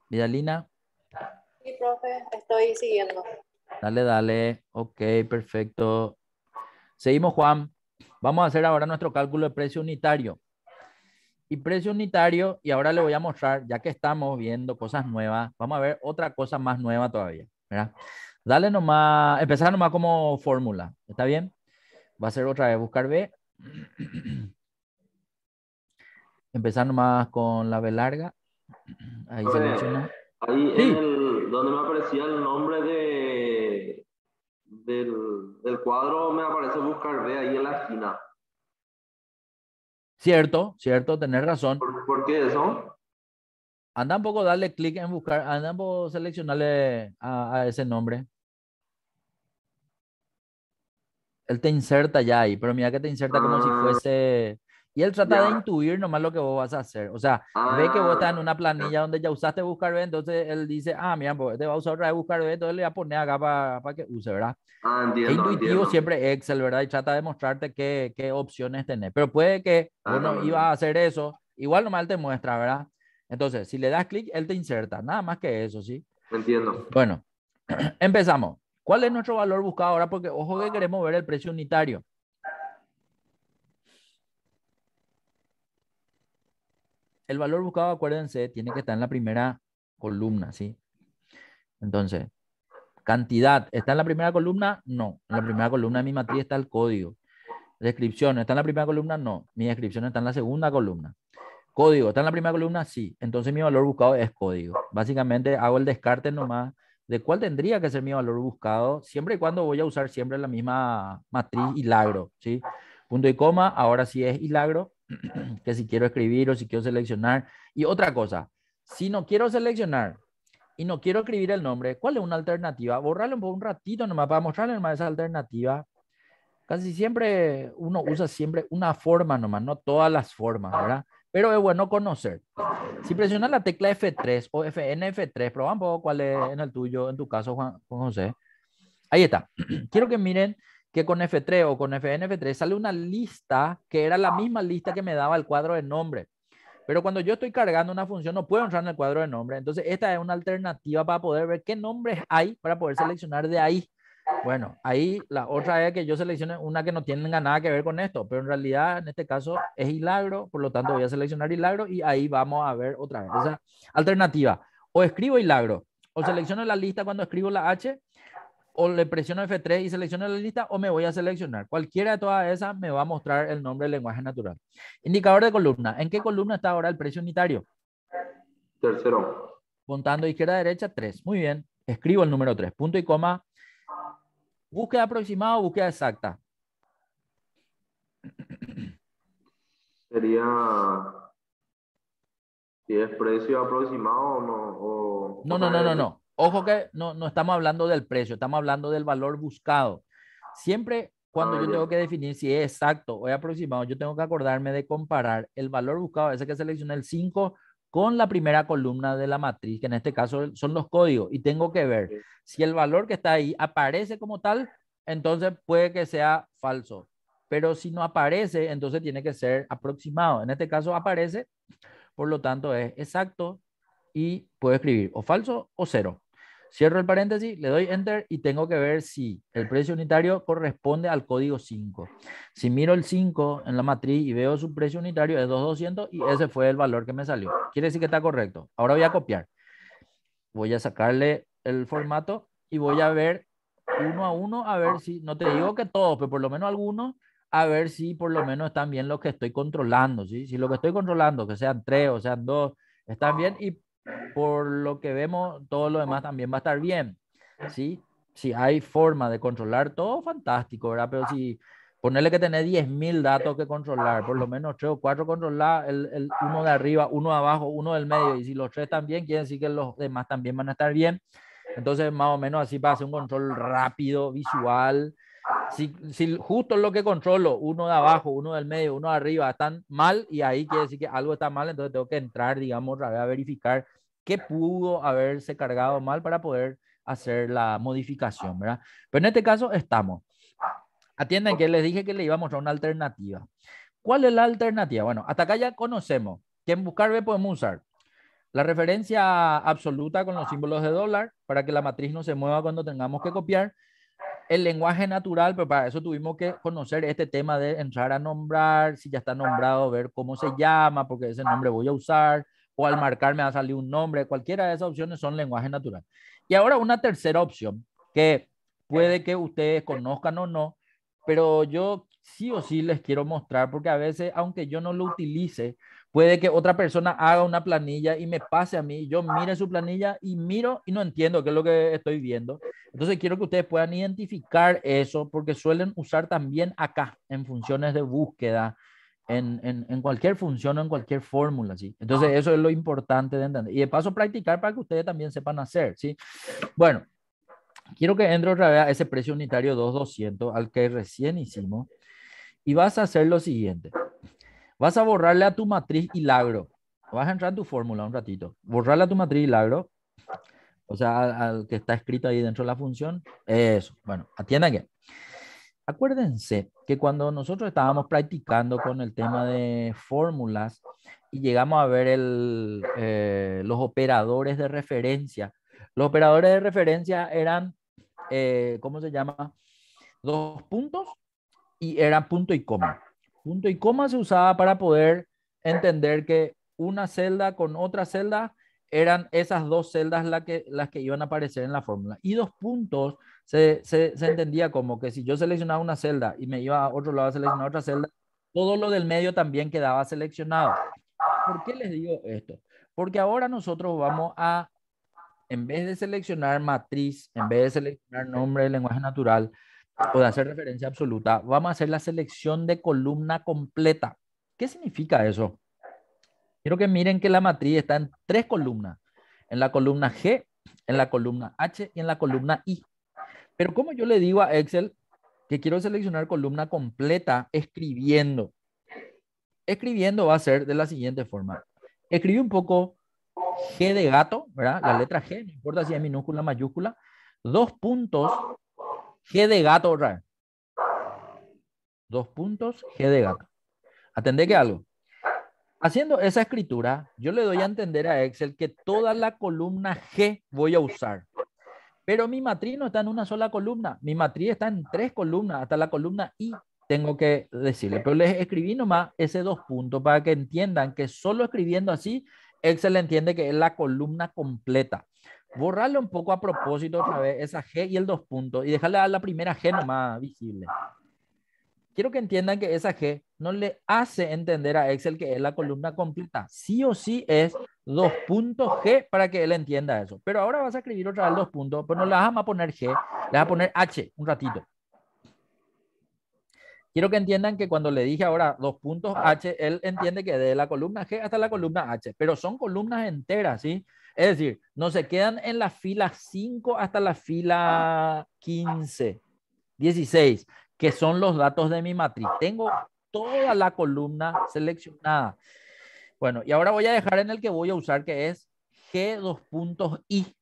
A: Vidalina. Sí, profe, estoy siguiendo. Dale, dale. Ok, perfecto. Seguimos, Juan. Vamos a hacer ahora nuestro cálculo de precio unitario. Y precio unitario, y ahora le voy a mostrar, ya que estamos viendo cosas nuevas, vamos a ver otra cosa más nueva todavía. Dale nomás, empezar nomás como fórmula, ¿está bien? Va a ser otra vez buscar B. *clears throat* Empezar nomás con la B larga. Ahí Ahí donde me aparecía el nombre de, del, cuadro me aparece buscar B ahí en la esquina. Cierto, cierto, tenés razón. ¿Por, qué eso? Anda un poco darle clic en buscar, anda un poco seleccionarle a, ese nombre. Él te inserta ya ahí, pero mira que te inserta como si ah. fuese y él trata de intuir nomás lo que vos vas a hacer. O sea, ve que vos estás en ah, una planilla donde ya usaste buscar B, entonces él dice, ah, mira, pues te va a usar otra vez buscar B, entonces le voy a poner acá para, que use, ¿verdad? Ah, entiendo, intuitivo siempre Excel, ¿verdad? Y trata de mostrarte qué, qué opciones tenés. Pero puede que uno ah, iba a hacer eso, igual nomás te muestra, ¿verdad? Entonces, si le das clic, él te inserta, nada más que eso, ¿sí? Entiendo. Bueno, *clears throat* empezamos. ¿Cuál es nuestro valor buscado ahora? Porque ojo que ah. queremos ver el precio unitario. el valor buscado, acuérdense, tiene que estar en la primera columna, ¿sí? Entonces, cantidad, ¿está en la primera columna? No. En la primera columna de mi matriz está el código. Descripción, ¿está en la primera columna? No. Mi descripción está en la segunda columna. Código, ¿está en la primera columna? Sí. Entonces mi valor buscado es código. Básicamente hago el descarte nomás de cuál tendría que ser mi valor buscado, siempre y cuando voy a usar siempre la misma matriz hilagro, ¿sí? Punto y coma, ahora sí es hilagro, *clears throat* que si quiero escribir o si quiero seleccionar. Y otra cosa, si no quiero seleccionar y no quiero escribir el nombre, ¿cuál es una alternativa? Borrarle un, un ratito nomás para mostrarle más esa alternativa. Casi siempre uno usa siempre una forma nomás, no todas las formas, ¿verdad? Pero es bueno conocer. Si presionas la tecla F3 o FNF3, probamos poco cuál es en el tuyo, en tu caso, Juan, Juan José. Ahí está. *clears throat* Quiero que miren que con F3 o con FNF3 sale una lista que era la misma lista que me daba el cuadro de nombre. Pero cuando yo estoy cargando una función, no puedo entrar en el cuadro de nombre. Entonces, esta es una alternativa para poder ver qué nombres hay para poder seleccionar de ahí. Bueno, ahí la otra es que yo seleccione una que no tenga nada que ver con esto, pero en realidad en este caso es Hilagro, por lo tanto voy a seleccionar Hilagro y ahí vamos a ver otra vez. alternativa, o escribo Hilagro, o selecciono la lista cuando escribo la H, o le presiono F3 y selecciono la lista o me voy a seleccionar. Cualquiera de todas esas me va a mostrar el nombre del lenguaje natural. Indicador de columna. ¿En qué columna está ahora el precio unitario? Tercero. Contando izquierda a derecha, tres. Muy bien. Escribo el número 3. Punto y coma. Búsqueda aproximada o búsqueda exacta. Sería si es precio aproximado o no. no, no, no, no, no. Ojo que no, no estamos hablando del precio, estamos hablando del valor buscado. Siempre cuando yo tengo que definir si es exacto o es aproximado, yo tengo que acordarme de comparar el valor buscado, ese que seleccioné el 5, con la primera columna de la matriz, que en este caso son los códigos, y tengo que ver si el valor que está ahí aparece como tal, entonces puede que sea falso. Pero si no aparece, entonces tiene que ser aproximado. En este caso aparece, por lo tanto es exacto y puedo escribir o falso o cero. Cierro el paréntesis, le doy enter y tengo que ver si el precio unitario corresponde al código 5. Si miro el 5 en la matriz y veo su precio unitario es 2200 y ese fue el valor que me salió. Quiere decir que está correcto. Ahora voy a copiar. Voy a sacarle el formato y voy a ver uno a uno a ver si, no te digo que todos, pero por lo menos algunos, a ver si por lo menos están bien los que estoy controlando, ¿sí? Si lo que estoy controlando, que sean tres o sean dos, están bien y por lo que vemos, todo lo demás ah. también va a estar bien. ¿sí? Si hay forma de controlar todo, fantástico, ¿verdad? Pero si ponerle que tener 10.000 datos que controlar, por lo menos tres o cuatro controlar, el, uno de arriba, uno de abajo, uno del medio, y si los tres están bien, quiere decir que los demás también van a estar bien. Entonces, más o menos así a hacer un control rápido, visual, si, justo lo que controlo, uno de abajo, uno del medio, uno de arriba, están mal y ahí quiere decir que algo está mal, entonces tengo que entrar, digamos, a verificar qué pudo haberse cargado mal para poder hacer la modificación, ¿verdad? Pero en este caso estamos. Atienden que les dije que le íbamos a una alternativa. ¿Cuál es la alternativa? Bueno, hasta acá ya conocemos que en buscar B podemos usar la referencia absoluta con los ah. símbolos de dólar para que la matriz no se mueva cuando tengamos que copiar el lenguaje natural, pero pues, para eso tuvimos que conocer este tema de entrar a nombrar, si ya está nombrado, ver cómo se llama, porque ese nombre voy a usar, o al marcar me va a salir un nombre, cualquiera de esas opciones son lenguaje natural. Y ahora una tercera opción, que puede que ustedes conozcan o no, pero yo sí o sí les quiero mostrar, porque a veces, aunque yo no lo utilice, Puede que otra persona haga una planilla y me pase a mí, yo mire su planilla y miro y no entiendo qué es lo que estoy viendo. Entonces quiero que ustedes puedan identificar eso porque suelen usar también acá en funciones de búsqueda, en, cualquier función o en cualquier fórmula, ¿sí? Entonces eso es lo importante de entender. Y de paso practicar para que ustedes también sepan hacer, ¿sí? Bueno, quiero que entre otra vez a ese precio unitario 2200 al que recién hicimos y vas a hacer lo siguiente. Vas a borrarle a tu matriz y Hilagro. Vas a entrar en tu fórmula un ratito. Borrarle a tu matriz Hilagro. O sea, al que está escrito ahí dentro de la función. Eso. Bueno, atiendan que. Acuérdense que cuando nosotros estábamos practicando con el tema de fórmulas y llegamos a ver el, eh, los operadores de referencia, los operadores de referencia eran, eh, ¿cómo se llama? Dos puntos y eran punto y coma y cómo se usaba para poder entender que una celda con otra celda eran esas dos celdas que, las que iban a aparecer en la fórmula. Y dos puntos se, entendía como que si yo seleccionaba una celda y me iba a otro lado a seleccionar otra celda, todo lo del medio también quedaba seleccionado. ¿Por qué les digo esto? Porque ahora nosotros vamos a, en vez de seleccionar matriz, en vez de seleccionar nombre, lenguaje natural, o de hacer referencia absoluta, vamos a hacer la selección de columna completa. ¿Qué significa eso? Quiero que miren que la matriz está en tres columnas, en la columna G, en la columna H y en la columna I. Pero como yo le digo a Excel que quiero seleccionar columna completa escribiendo, escribiendo va a ser de la siguiente forma. Escribí un poco G de gato, ¿verdad? La letra G, no importa si es minúscula o mayúscula. Dos puntos, G de gato otra Dos puntos, G de gato. Atendé que algo. Haciendo esa escritura, yo le doy a entender a Excel que toda la columna G voy a usar. Pero mi matriz no está en una sola columna. Mi matriz está en tres columnas, hasta la columna I tengo que decirle. Pero les escribí nomás ese dos puntos para que entiendan que solo escribiendo así, Excel entiende que es la columna completa borrarle un poco a propósito otra vez esa G y el dos puntos y dejarle a la primera G nomás visible. Quiero que entiendan que esa G no le hace entender a Excel que es la columna completa. Sí o sí es dos puntos G para que él entienda eso. Pero ahora vas a escribir otra vez dos puntos, pero pues no le vas a poner G, le vas a poner H un ratito. Quiero que entiendan que cuando le dije ahora dos puntos H, él entiende que de la columna G hasta la columna H, pero son columnas enteras, ¿sí? Es decir, no se quedan en la fila 5 hasta la fila 15, 16, que son los datos de mi matriz. Tengo toda la columna seleccionada. Bueno, y ahora voy a dejar en el que voy a usar, que es G2.I.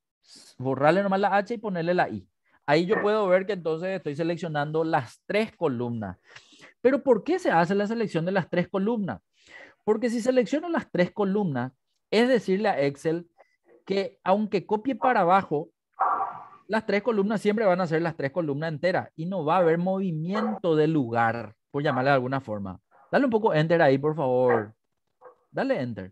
A: Borrarle nomás la H y ponerle la I. Ahí yo puedo ver que entonces estoy seleccionando las tres columnas. Pero ¿por qué se hace la selección de las tres columnas? Porque si selecciono las tres columnas, es decirle a Excel, que aunque copie para abajo, las tres columnas siempre van a ser las tres columnas enteras y no va a haber movimiento de lugar, por llamarle de alguna forma. Dale un poco enter ahí, por favor. Dale enter.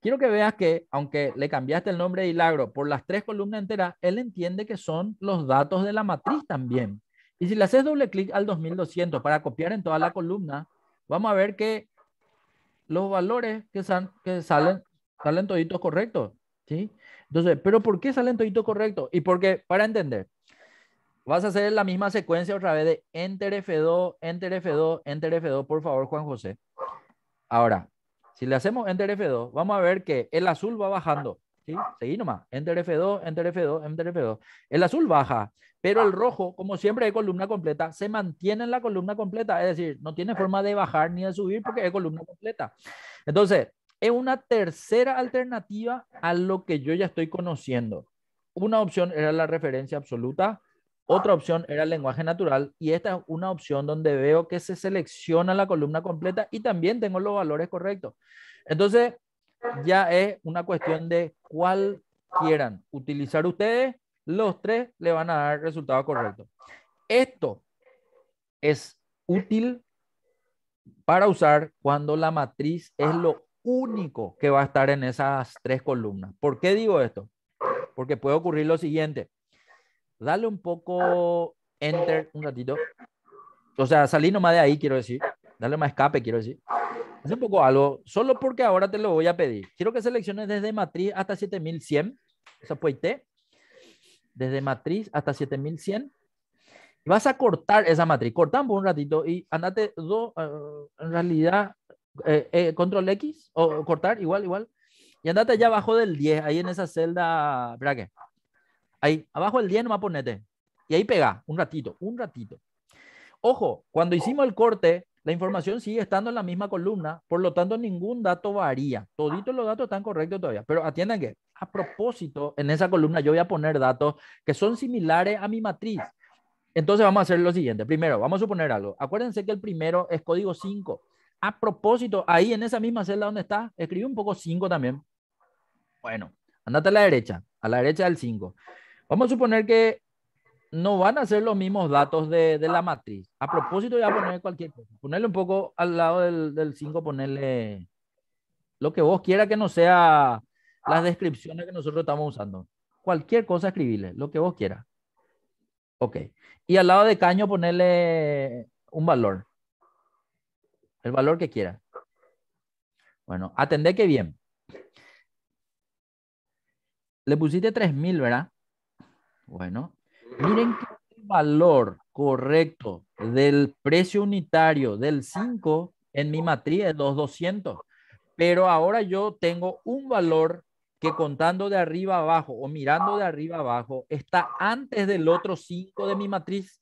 A: Quiero que veas que, aunque le cambiaste el nombre de Hilagro por las tres columnas enteras, él entiende que son los datos de la matriz también. Y si le haces doble clic al 2200 para copiar en toda la columna, vamos a ver que los valores que, que salen, salen toditos correctos. ¿sí? Entonces, ¿pero por qué sale en todito correcto? Y porque, para entender, vas a hacer la misma secuencia otra vez de Enter F2, Enter F2, Enter F2, por favor, Juan José. Ahora, si le hacemos Enter F2, vamos a ver que el azul va bajando. ¿sí? Seguí nomás. Enter F2, Enter F2, Enter F2. El azul baja, pero el rojo, como siempre hay columna completa, se mantiene en la columna completa. Es decir, no tiene forma de bajar ni de subir porque es columna completa. Entonces, es una tercera alternativa a lo que yo ya estoy conociendo. Una opción era la referencia absoluta, otra opción era el lenguaje natural y esta es una opción donde veo que se selecciona la columna completa y también tengo los valores correctos. Entonces, ya es una cuestión de cuál quieran utilizar ustedes, los tres le van a dar resultado correcto. Esto es útil para usar cuando la matriz es lo único que va a estar en esas tres columnas. ¿Por qué digo esto? Porque puede ocurrir lo siguiente. Dale un poco enter un ratito. O sea, salí nomás de ahí, quiero decir. Dale más escape, quiero decir. Haz un poco algo, solo porque ahora te lo voy a pedir. Quiero que selecciones desde matriz hasta 7100. esa fue IT. Desde matriz hasta 7100. vas a cortar esa matriz. Cortamos un ratito y andate dos. Ah, en realidad, eh, eh, control X o cortar, igual, igual. Y andate allá abajo del 10, ahí en esa celda, que Ahí, abajo del 10 nomás ponete. Y ahí pega, un ratito, un ratito. Ojo, cuando hicimos el corte, la información sigue estando en la misma columna, por lo tanto ningún dato varía. Toditos los datos están correctos todavía. Pero atiendan que, a propósito, en esa columna yo voy a poner datos que son similares a mi matriz. Entonces vamos a hacer lo siguiente. Primero, vamos a suponer algo. Acuérdense que el primero es código 5. A propósito, ahí en esa misma celda donde está, escribe un poco 5 también. Bueno, andate a la derecha, a la derecha del 5. Vamos a suponer que no van a ser los mismos datos de, la matriz. A propósito, voy a poner cualquier cosa. Ponerle un poco al lado del 5, ponerle lo que vos quieras que no sea las descripciones que nosotros estamos usando. Cualquier cosa escribirle, lo que vos quieras. Ok. Y al lado de caño ponerle un valor el valor que quiera. Bueno, atendé que bien. Le pusiste 3000, ¿verdad? Bueno, miren que el valor correcto del precio unitario del 5 en mi matriz es 2200. Pero ahora yo tengo un valor que contando de arriba abajo o mirando de arriba abajo está antes del otro 5 de mi matriz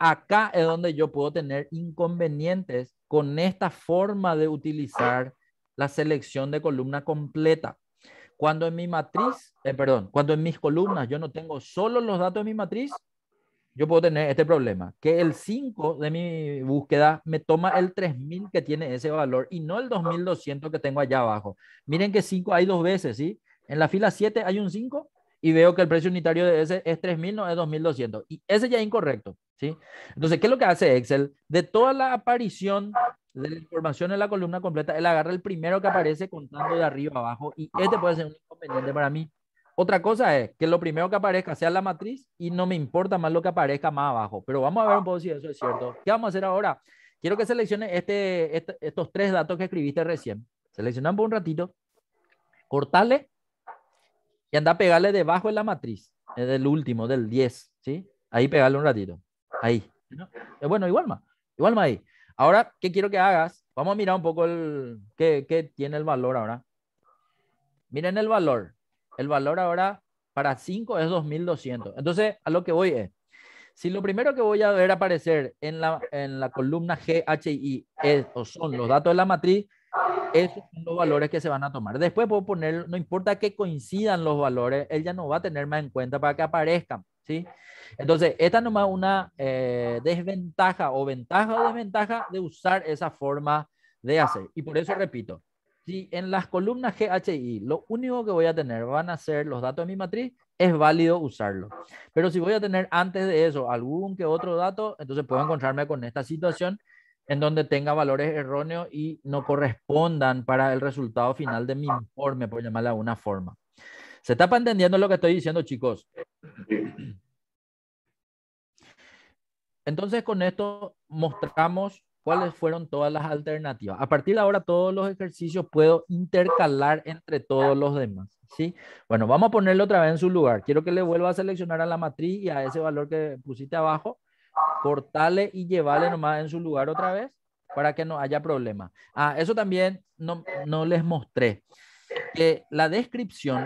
A: acá es donde yo puedo tener inconvenientes con esta forma de utilizar la selección de columna completa. Cuando en mi matriz, eh, perdón, cuando en mis columnas yo no tengo solo los datos de mi matriz, yo puedo tener este problema, que el 5 de mi búsqueda me toma el 3000 que tiene ese valor y no el 2200 que tengo allá abajo. Miren que 5 hay dos veces, ¿sí? En la fila 7 hay un 5 y veo que el precio unitario de ese es 3.000, no es 2.200. Y ese ya es incorrecto, ¿sí? Entonces, ¿qué es lo que hace Excel? De toda la aparición de la información en la columna completa, él agarra el primero que aparece contando de arriba abajo y este puede ser un inconveniente para mí. Otra cosa es que lo primero que aparezca sea la matriz y no me importa más lo que aparezca más abajo. Pero vamos a ver un poco si eso es cierto. ¿Qué vamos a hacer ahora? Quiero que seleccione este, este estos tres datos que escribiste recién. Seleccionamos un ratito, cortale y anda a pegarle debajo de la matriz, del último, del 10, ¿sí? Ahí pegarle un ratito, ahí. es eh, Bueno, igual más, igual ahí. Ahora, ¿qué quiero que hagas? Vamos a mirar un poco el, qué, qué tiene el valor ahora. Miren el valor. El valor ahora para 5 es 2200. Entonces, a lo que voy es, si lo primero que voy a ver aparecer en la, en la columna GHI es, o son los datos de la matriz, esos son los valores que se van a tomar. Después puedo poner, no importa que coincidan los valores, él ya no va a tener más en cuenta para que aparezcan, ¿sí? Entonces, esta es nomás una eh, desventaja o ventaja o desventaja de usar esa forma de hacer. Y por eso repito, si en las columnas GHI lo único que voy a tener van a ser los datos de mi matriz, es válido usarlo. Pero si voy a tener antes de eso algún que otro dato, entonces puedo encontrarme con esta situación en donde tenga valores erróneos y no correspondan para el resultado final de mi informe, por llamarle de alguna forma. ¿Se está entendiendo lo que estoy diciendo, chicos? Entonces, con esto mostramos cuáles fueron todas las alternativas. A partir de ahora, todos los ejercicios puedo intercalar entre todos los demás. ¿sí? Bueno, vamos a ponerlo otra vez en su lugar. Quiero que le vuelva a seleccionar a la matriz y a ese valor que pusiste abajo cortarle y llevarle nomás en su lugar otra vez para que no haya problema. Ah, eso también no, les mostré. Que la descripción,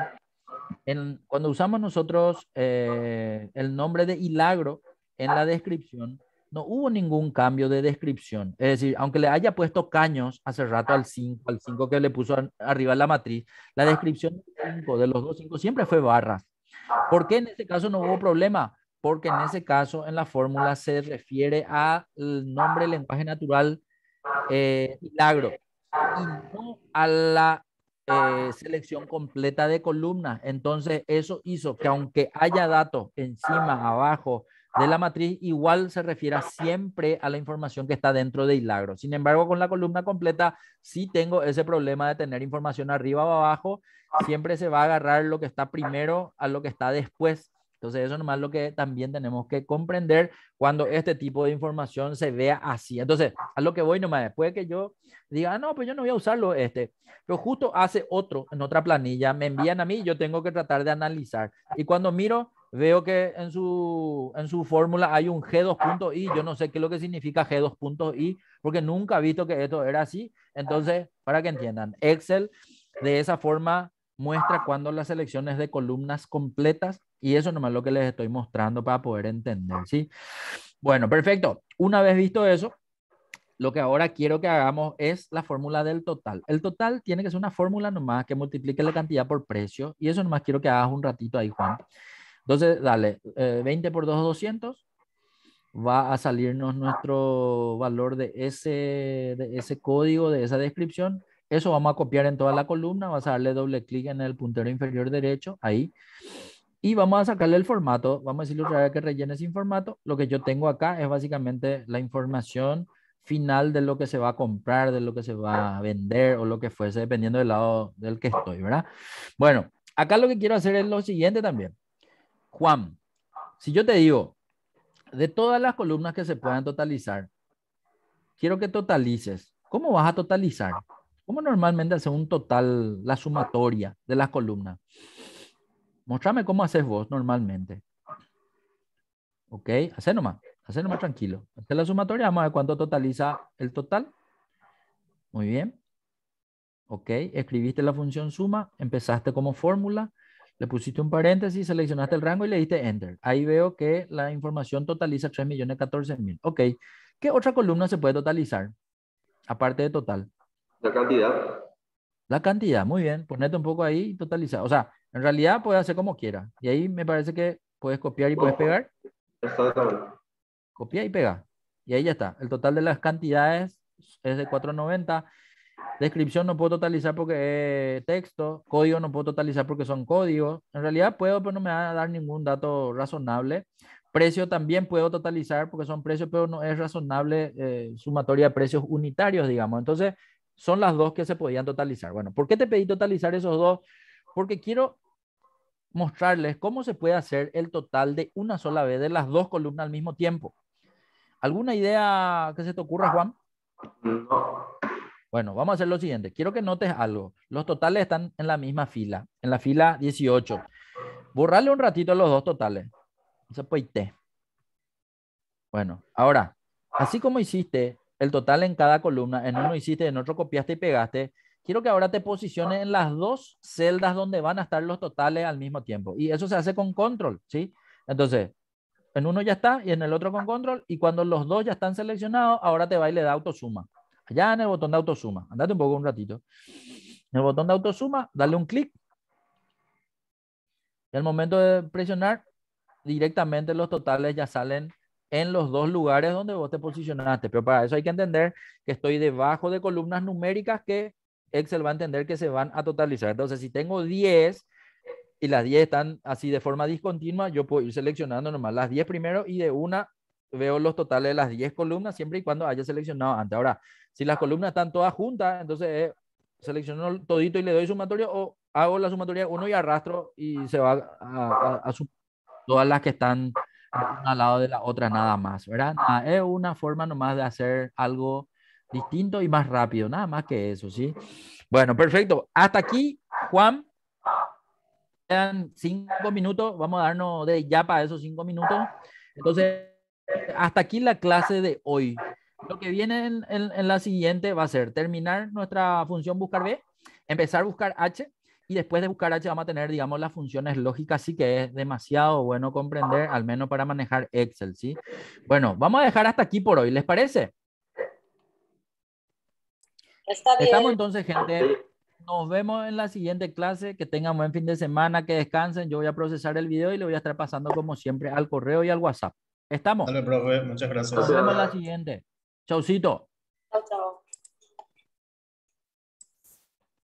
A: cuando usamos nosotros eh, el nombre de Hilagro en la descripción, no hubo ningún cambio de descripción. Es decir, aunque le haya puesto caños hace rato al 5, al 5 que le puso arriba la matriz, la descripción de los dos 5 siempre fue barra. ¿Por qué en este caso no hubo problema? porque en ese caso en la fórmula se refiere al nombre lenguaje natural eh, milagro y no a la eh, selección completa de columnas. Entonces eso hizo que aunque haya datos encima, abajo de la matriz, igual se refiera siempre a la información que está dentro de Hilagro. Sin embargo, con la columna completa sí tengo ese problema de tener información arriba o abajo. Siempre se va a agarrar lo que está primero a lo que está después entonces, eso es lo que también tenemos que comprender cuando este tipo de información se vea así. Entonces, a lo que voy no nomás, después que yo diga, ah, no, pues yo no voy a usarlo este, pero justo hace otro en otra planilla, me envían a mí, yo tengo que tratar de analizar. Y cuando miro, veo que en su, en su fórmula hay un G2.I, yo no sé qué es lo que significa G2.I, porque nunca he visto que esto era así. Entonces, para que entiendan, Excel de esa forma muestra cuando las selecciones de columnas completas y eso nomás es lo que les estoy mostrando para poder entender, ¿sí? Bueno, perfecto. Una vez visto eso, lo que ahora quiero que hagamos es la fórmula del total. El total tiene que ser una fórmula nomás que multiplique la cantidad por precio. Y eso nomás quiero que hagas un ratito ahí, Juan. Entonces, dale, 20 eh, por 2, 200. Va a salirnos nuestro valor de ese, de ese código, de esa descripción. Eso vamos a copiar en toda la columna. Vas a darle doble clic en el puntero inferior derecho, ahí. Y vamos a sacarle el formato, vamos a decirle otra vez que rellene sin formato. Lo que yo tengo acá es básicamente la información final de lo que se va a comprar, de lo que se va a vender o lo que fuese, dependiendo del lado del que estoy, ¿verdad? Bueno, acá lo que quiero hacer es lo siguiente también. Juan, si yo te digo, de todas las columnas que se puedan totalizar, quiero que totalices. ¿Cómo vas a totalizar? ¿Cómo normalmente hace un total, la sumatoria de las columnas? Mostrame cómo haces vos normalmente. ¿Ok? Hacé nomás. Hacé nomás tranquilo. Hacé la sumatoria. Vamos a ver cuánto totaliza el total. Muy bien. ¿Ok? Escribiste la función suma. Empezaste como fórmula. Le pusiste un paréntesis, seleccionaste el rango y le diste Enter. Ahí veo que la información totaliza 3.014.000. Ok. ¿Qué otra columna se puede totalizar? Aparte de total. La cantidad. La cantidad, muy bien. Ponete un poco ahí y totaliza. O sea, en realidad puede hacer como quiera. Y ahí me parece que puedes copiar y puedes pegar. Copia y pega. Y ahí ya está. El total de las cantidades es de 490. Descripción no puedo totalizar porque es eh, texto. Código no puedo totalizar porque son códigos. En realidad puedo, pero no me va a dar ningún dato razonable. Precio también puedo totalizar porque son precios, pero no es razonable eh, sumatoria de precios unitarios, digamos. Entonces, son las dos que se podían totalizar. Bueno, ¿por qué te pedí totalizar esos dos? Porque quiero mostrarles cómo se puede hacer el total de una sola vez de las dos columnas al mismo tiempo. ¿Alguna idea que se te ocurra, Juan? No. Bueno, vamos a hacer lo siguiente. Quiero que notes algo. Los totales están en la misma fila, en la fila 18. Borrarle un ratito a los dos totales. Se puede Bueno, ahora, así como hiciste el total en cada columna, en uno hiciste, en otro copiaste y pegaste, quiero que ahora te posiciones ah. en las dos celdas donde van a estar los totales al mismo tiempo. Y eso se hace con control, ¿sí? Entonces, en uno ya está y en el otro con control. Y cuando los dos ya están seleccionados, ahora te va y le da autosuma. Allá en el botón de autosuma. Andate un poco un ratito. En el botón de autosuma, dale un clic. Y al momento de presionar, directamente los totales ya salen en los dos lugares donde vos te posicionaste. Pero para eso hay que entender que estoy debajo de columnas numéricas que Excel va a entender que se van a totalizar. Entonces, si tengo 10 y las 10 están así de forma discontinua, yo puedo ir seleccionando nomás las 10 primero y de una veo los totales de las 10 columnas siempre y cuando haya seleccionado antes. Ahora, si las columnas están todas juntas, entonces eh, selecciono todito y le doy sumatorio o hago la sumatoria uno y arrastro y se va a, sumar todas las que están al lado de la otra nada más, ¿verdad? es una forma nomás de hacer algo distinto y más rápido, nada más que eso, ¿sí? Bueno, perfecto. Hasta aquí, Juan. Quedan cinco minutos, vamos a darnos de ya para esos cinco minutos. Entonces, hasta aquí la clase de hoy. Lo que viene en, la siguiente va a ser terminar nuestra función buscar B, empezar a buscar H, y después de buscar H vamos a tener, digamos, las funciones lógicas, así que es demasiado bueno comprender, al menos para manejar Excel, ¿sí? Bueno, vamos a dejar hasta aquí por hoy, ¿les parece? Estamos entonces, gente. Nos vemos en la siguiente clase. Que tengan buen fin de semana, que descansen. Yo voy a procesar el video y le voy a estar pasando como siempre al correo y al WhatsApp. ¿Estamos? Dale, profe. Muchas gracias. Nos vemos en la siguiente. Chaucito. Chao, chao.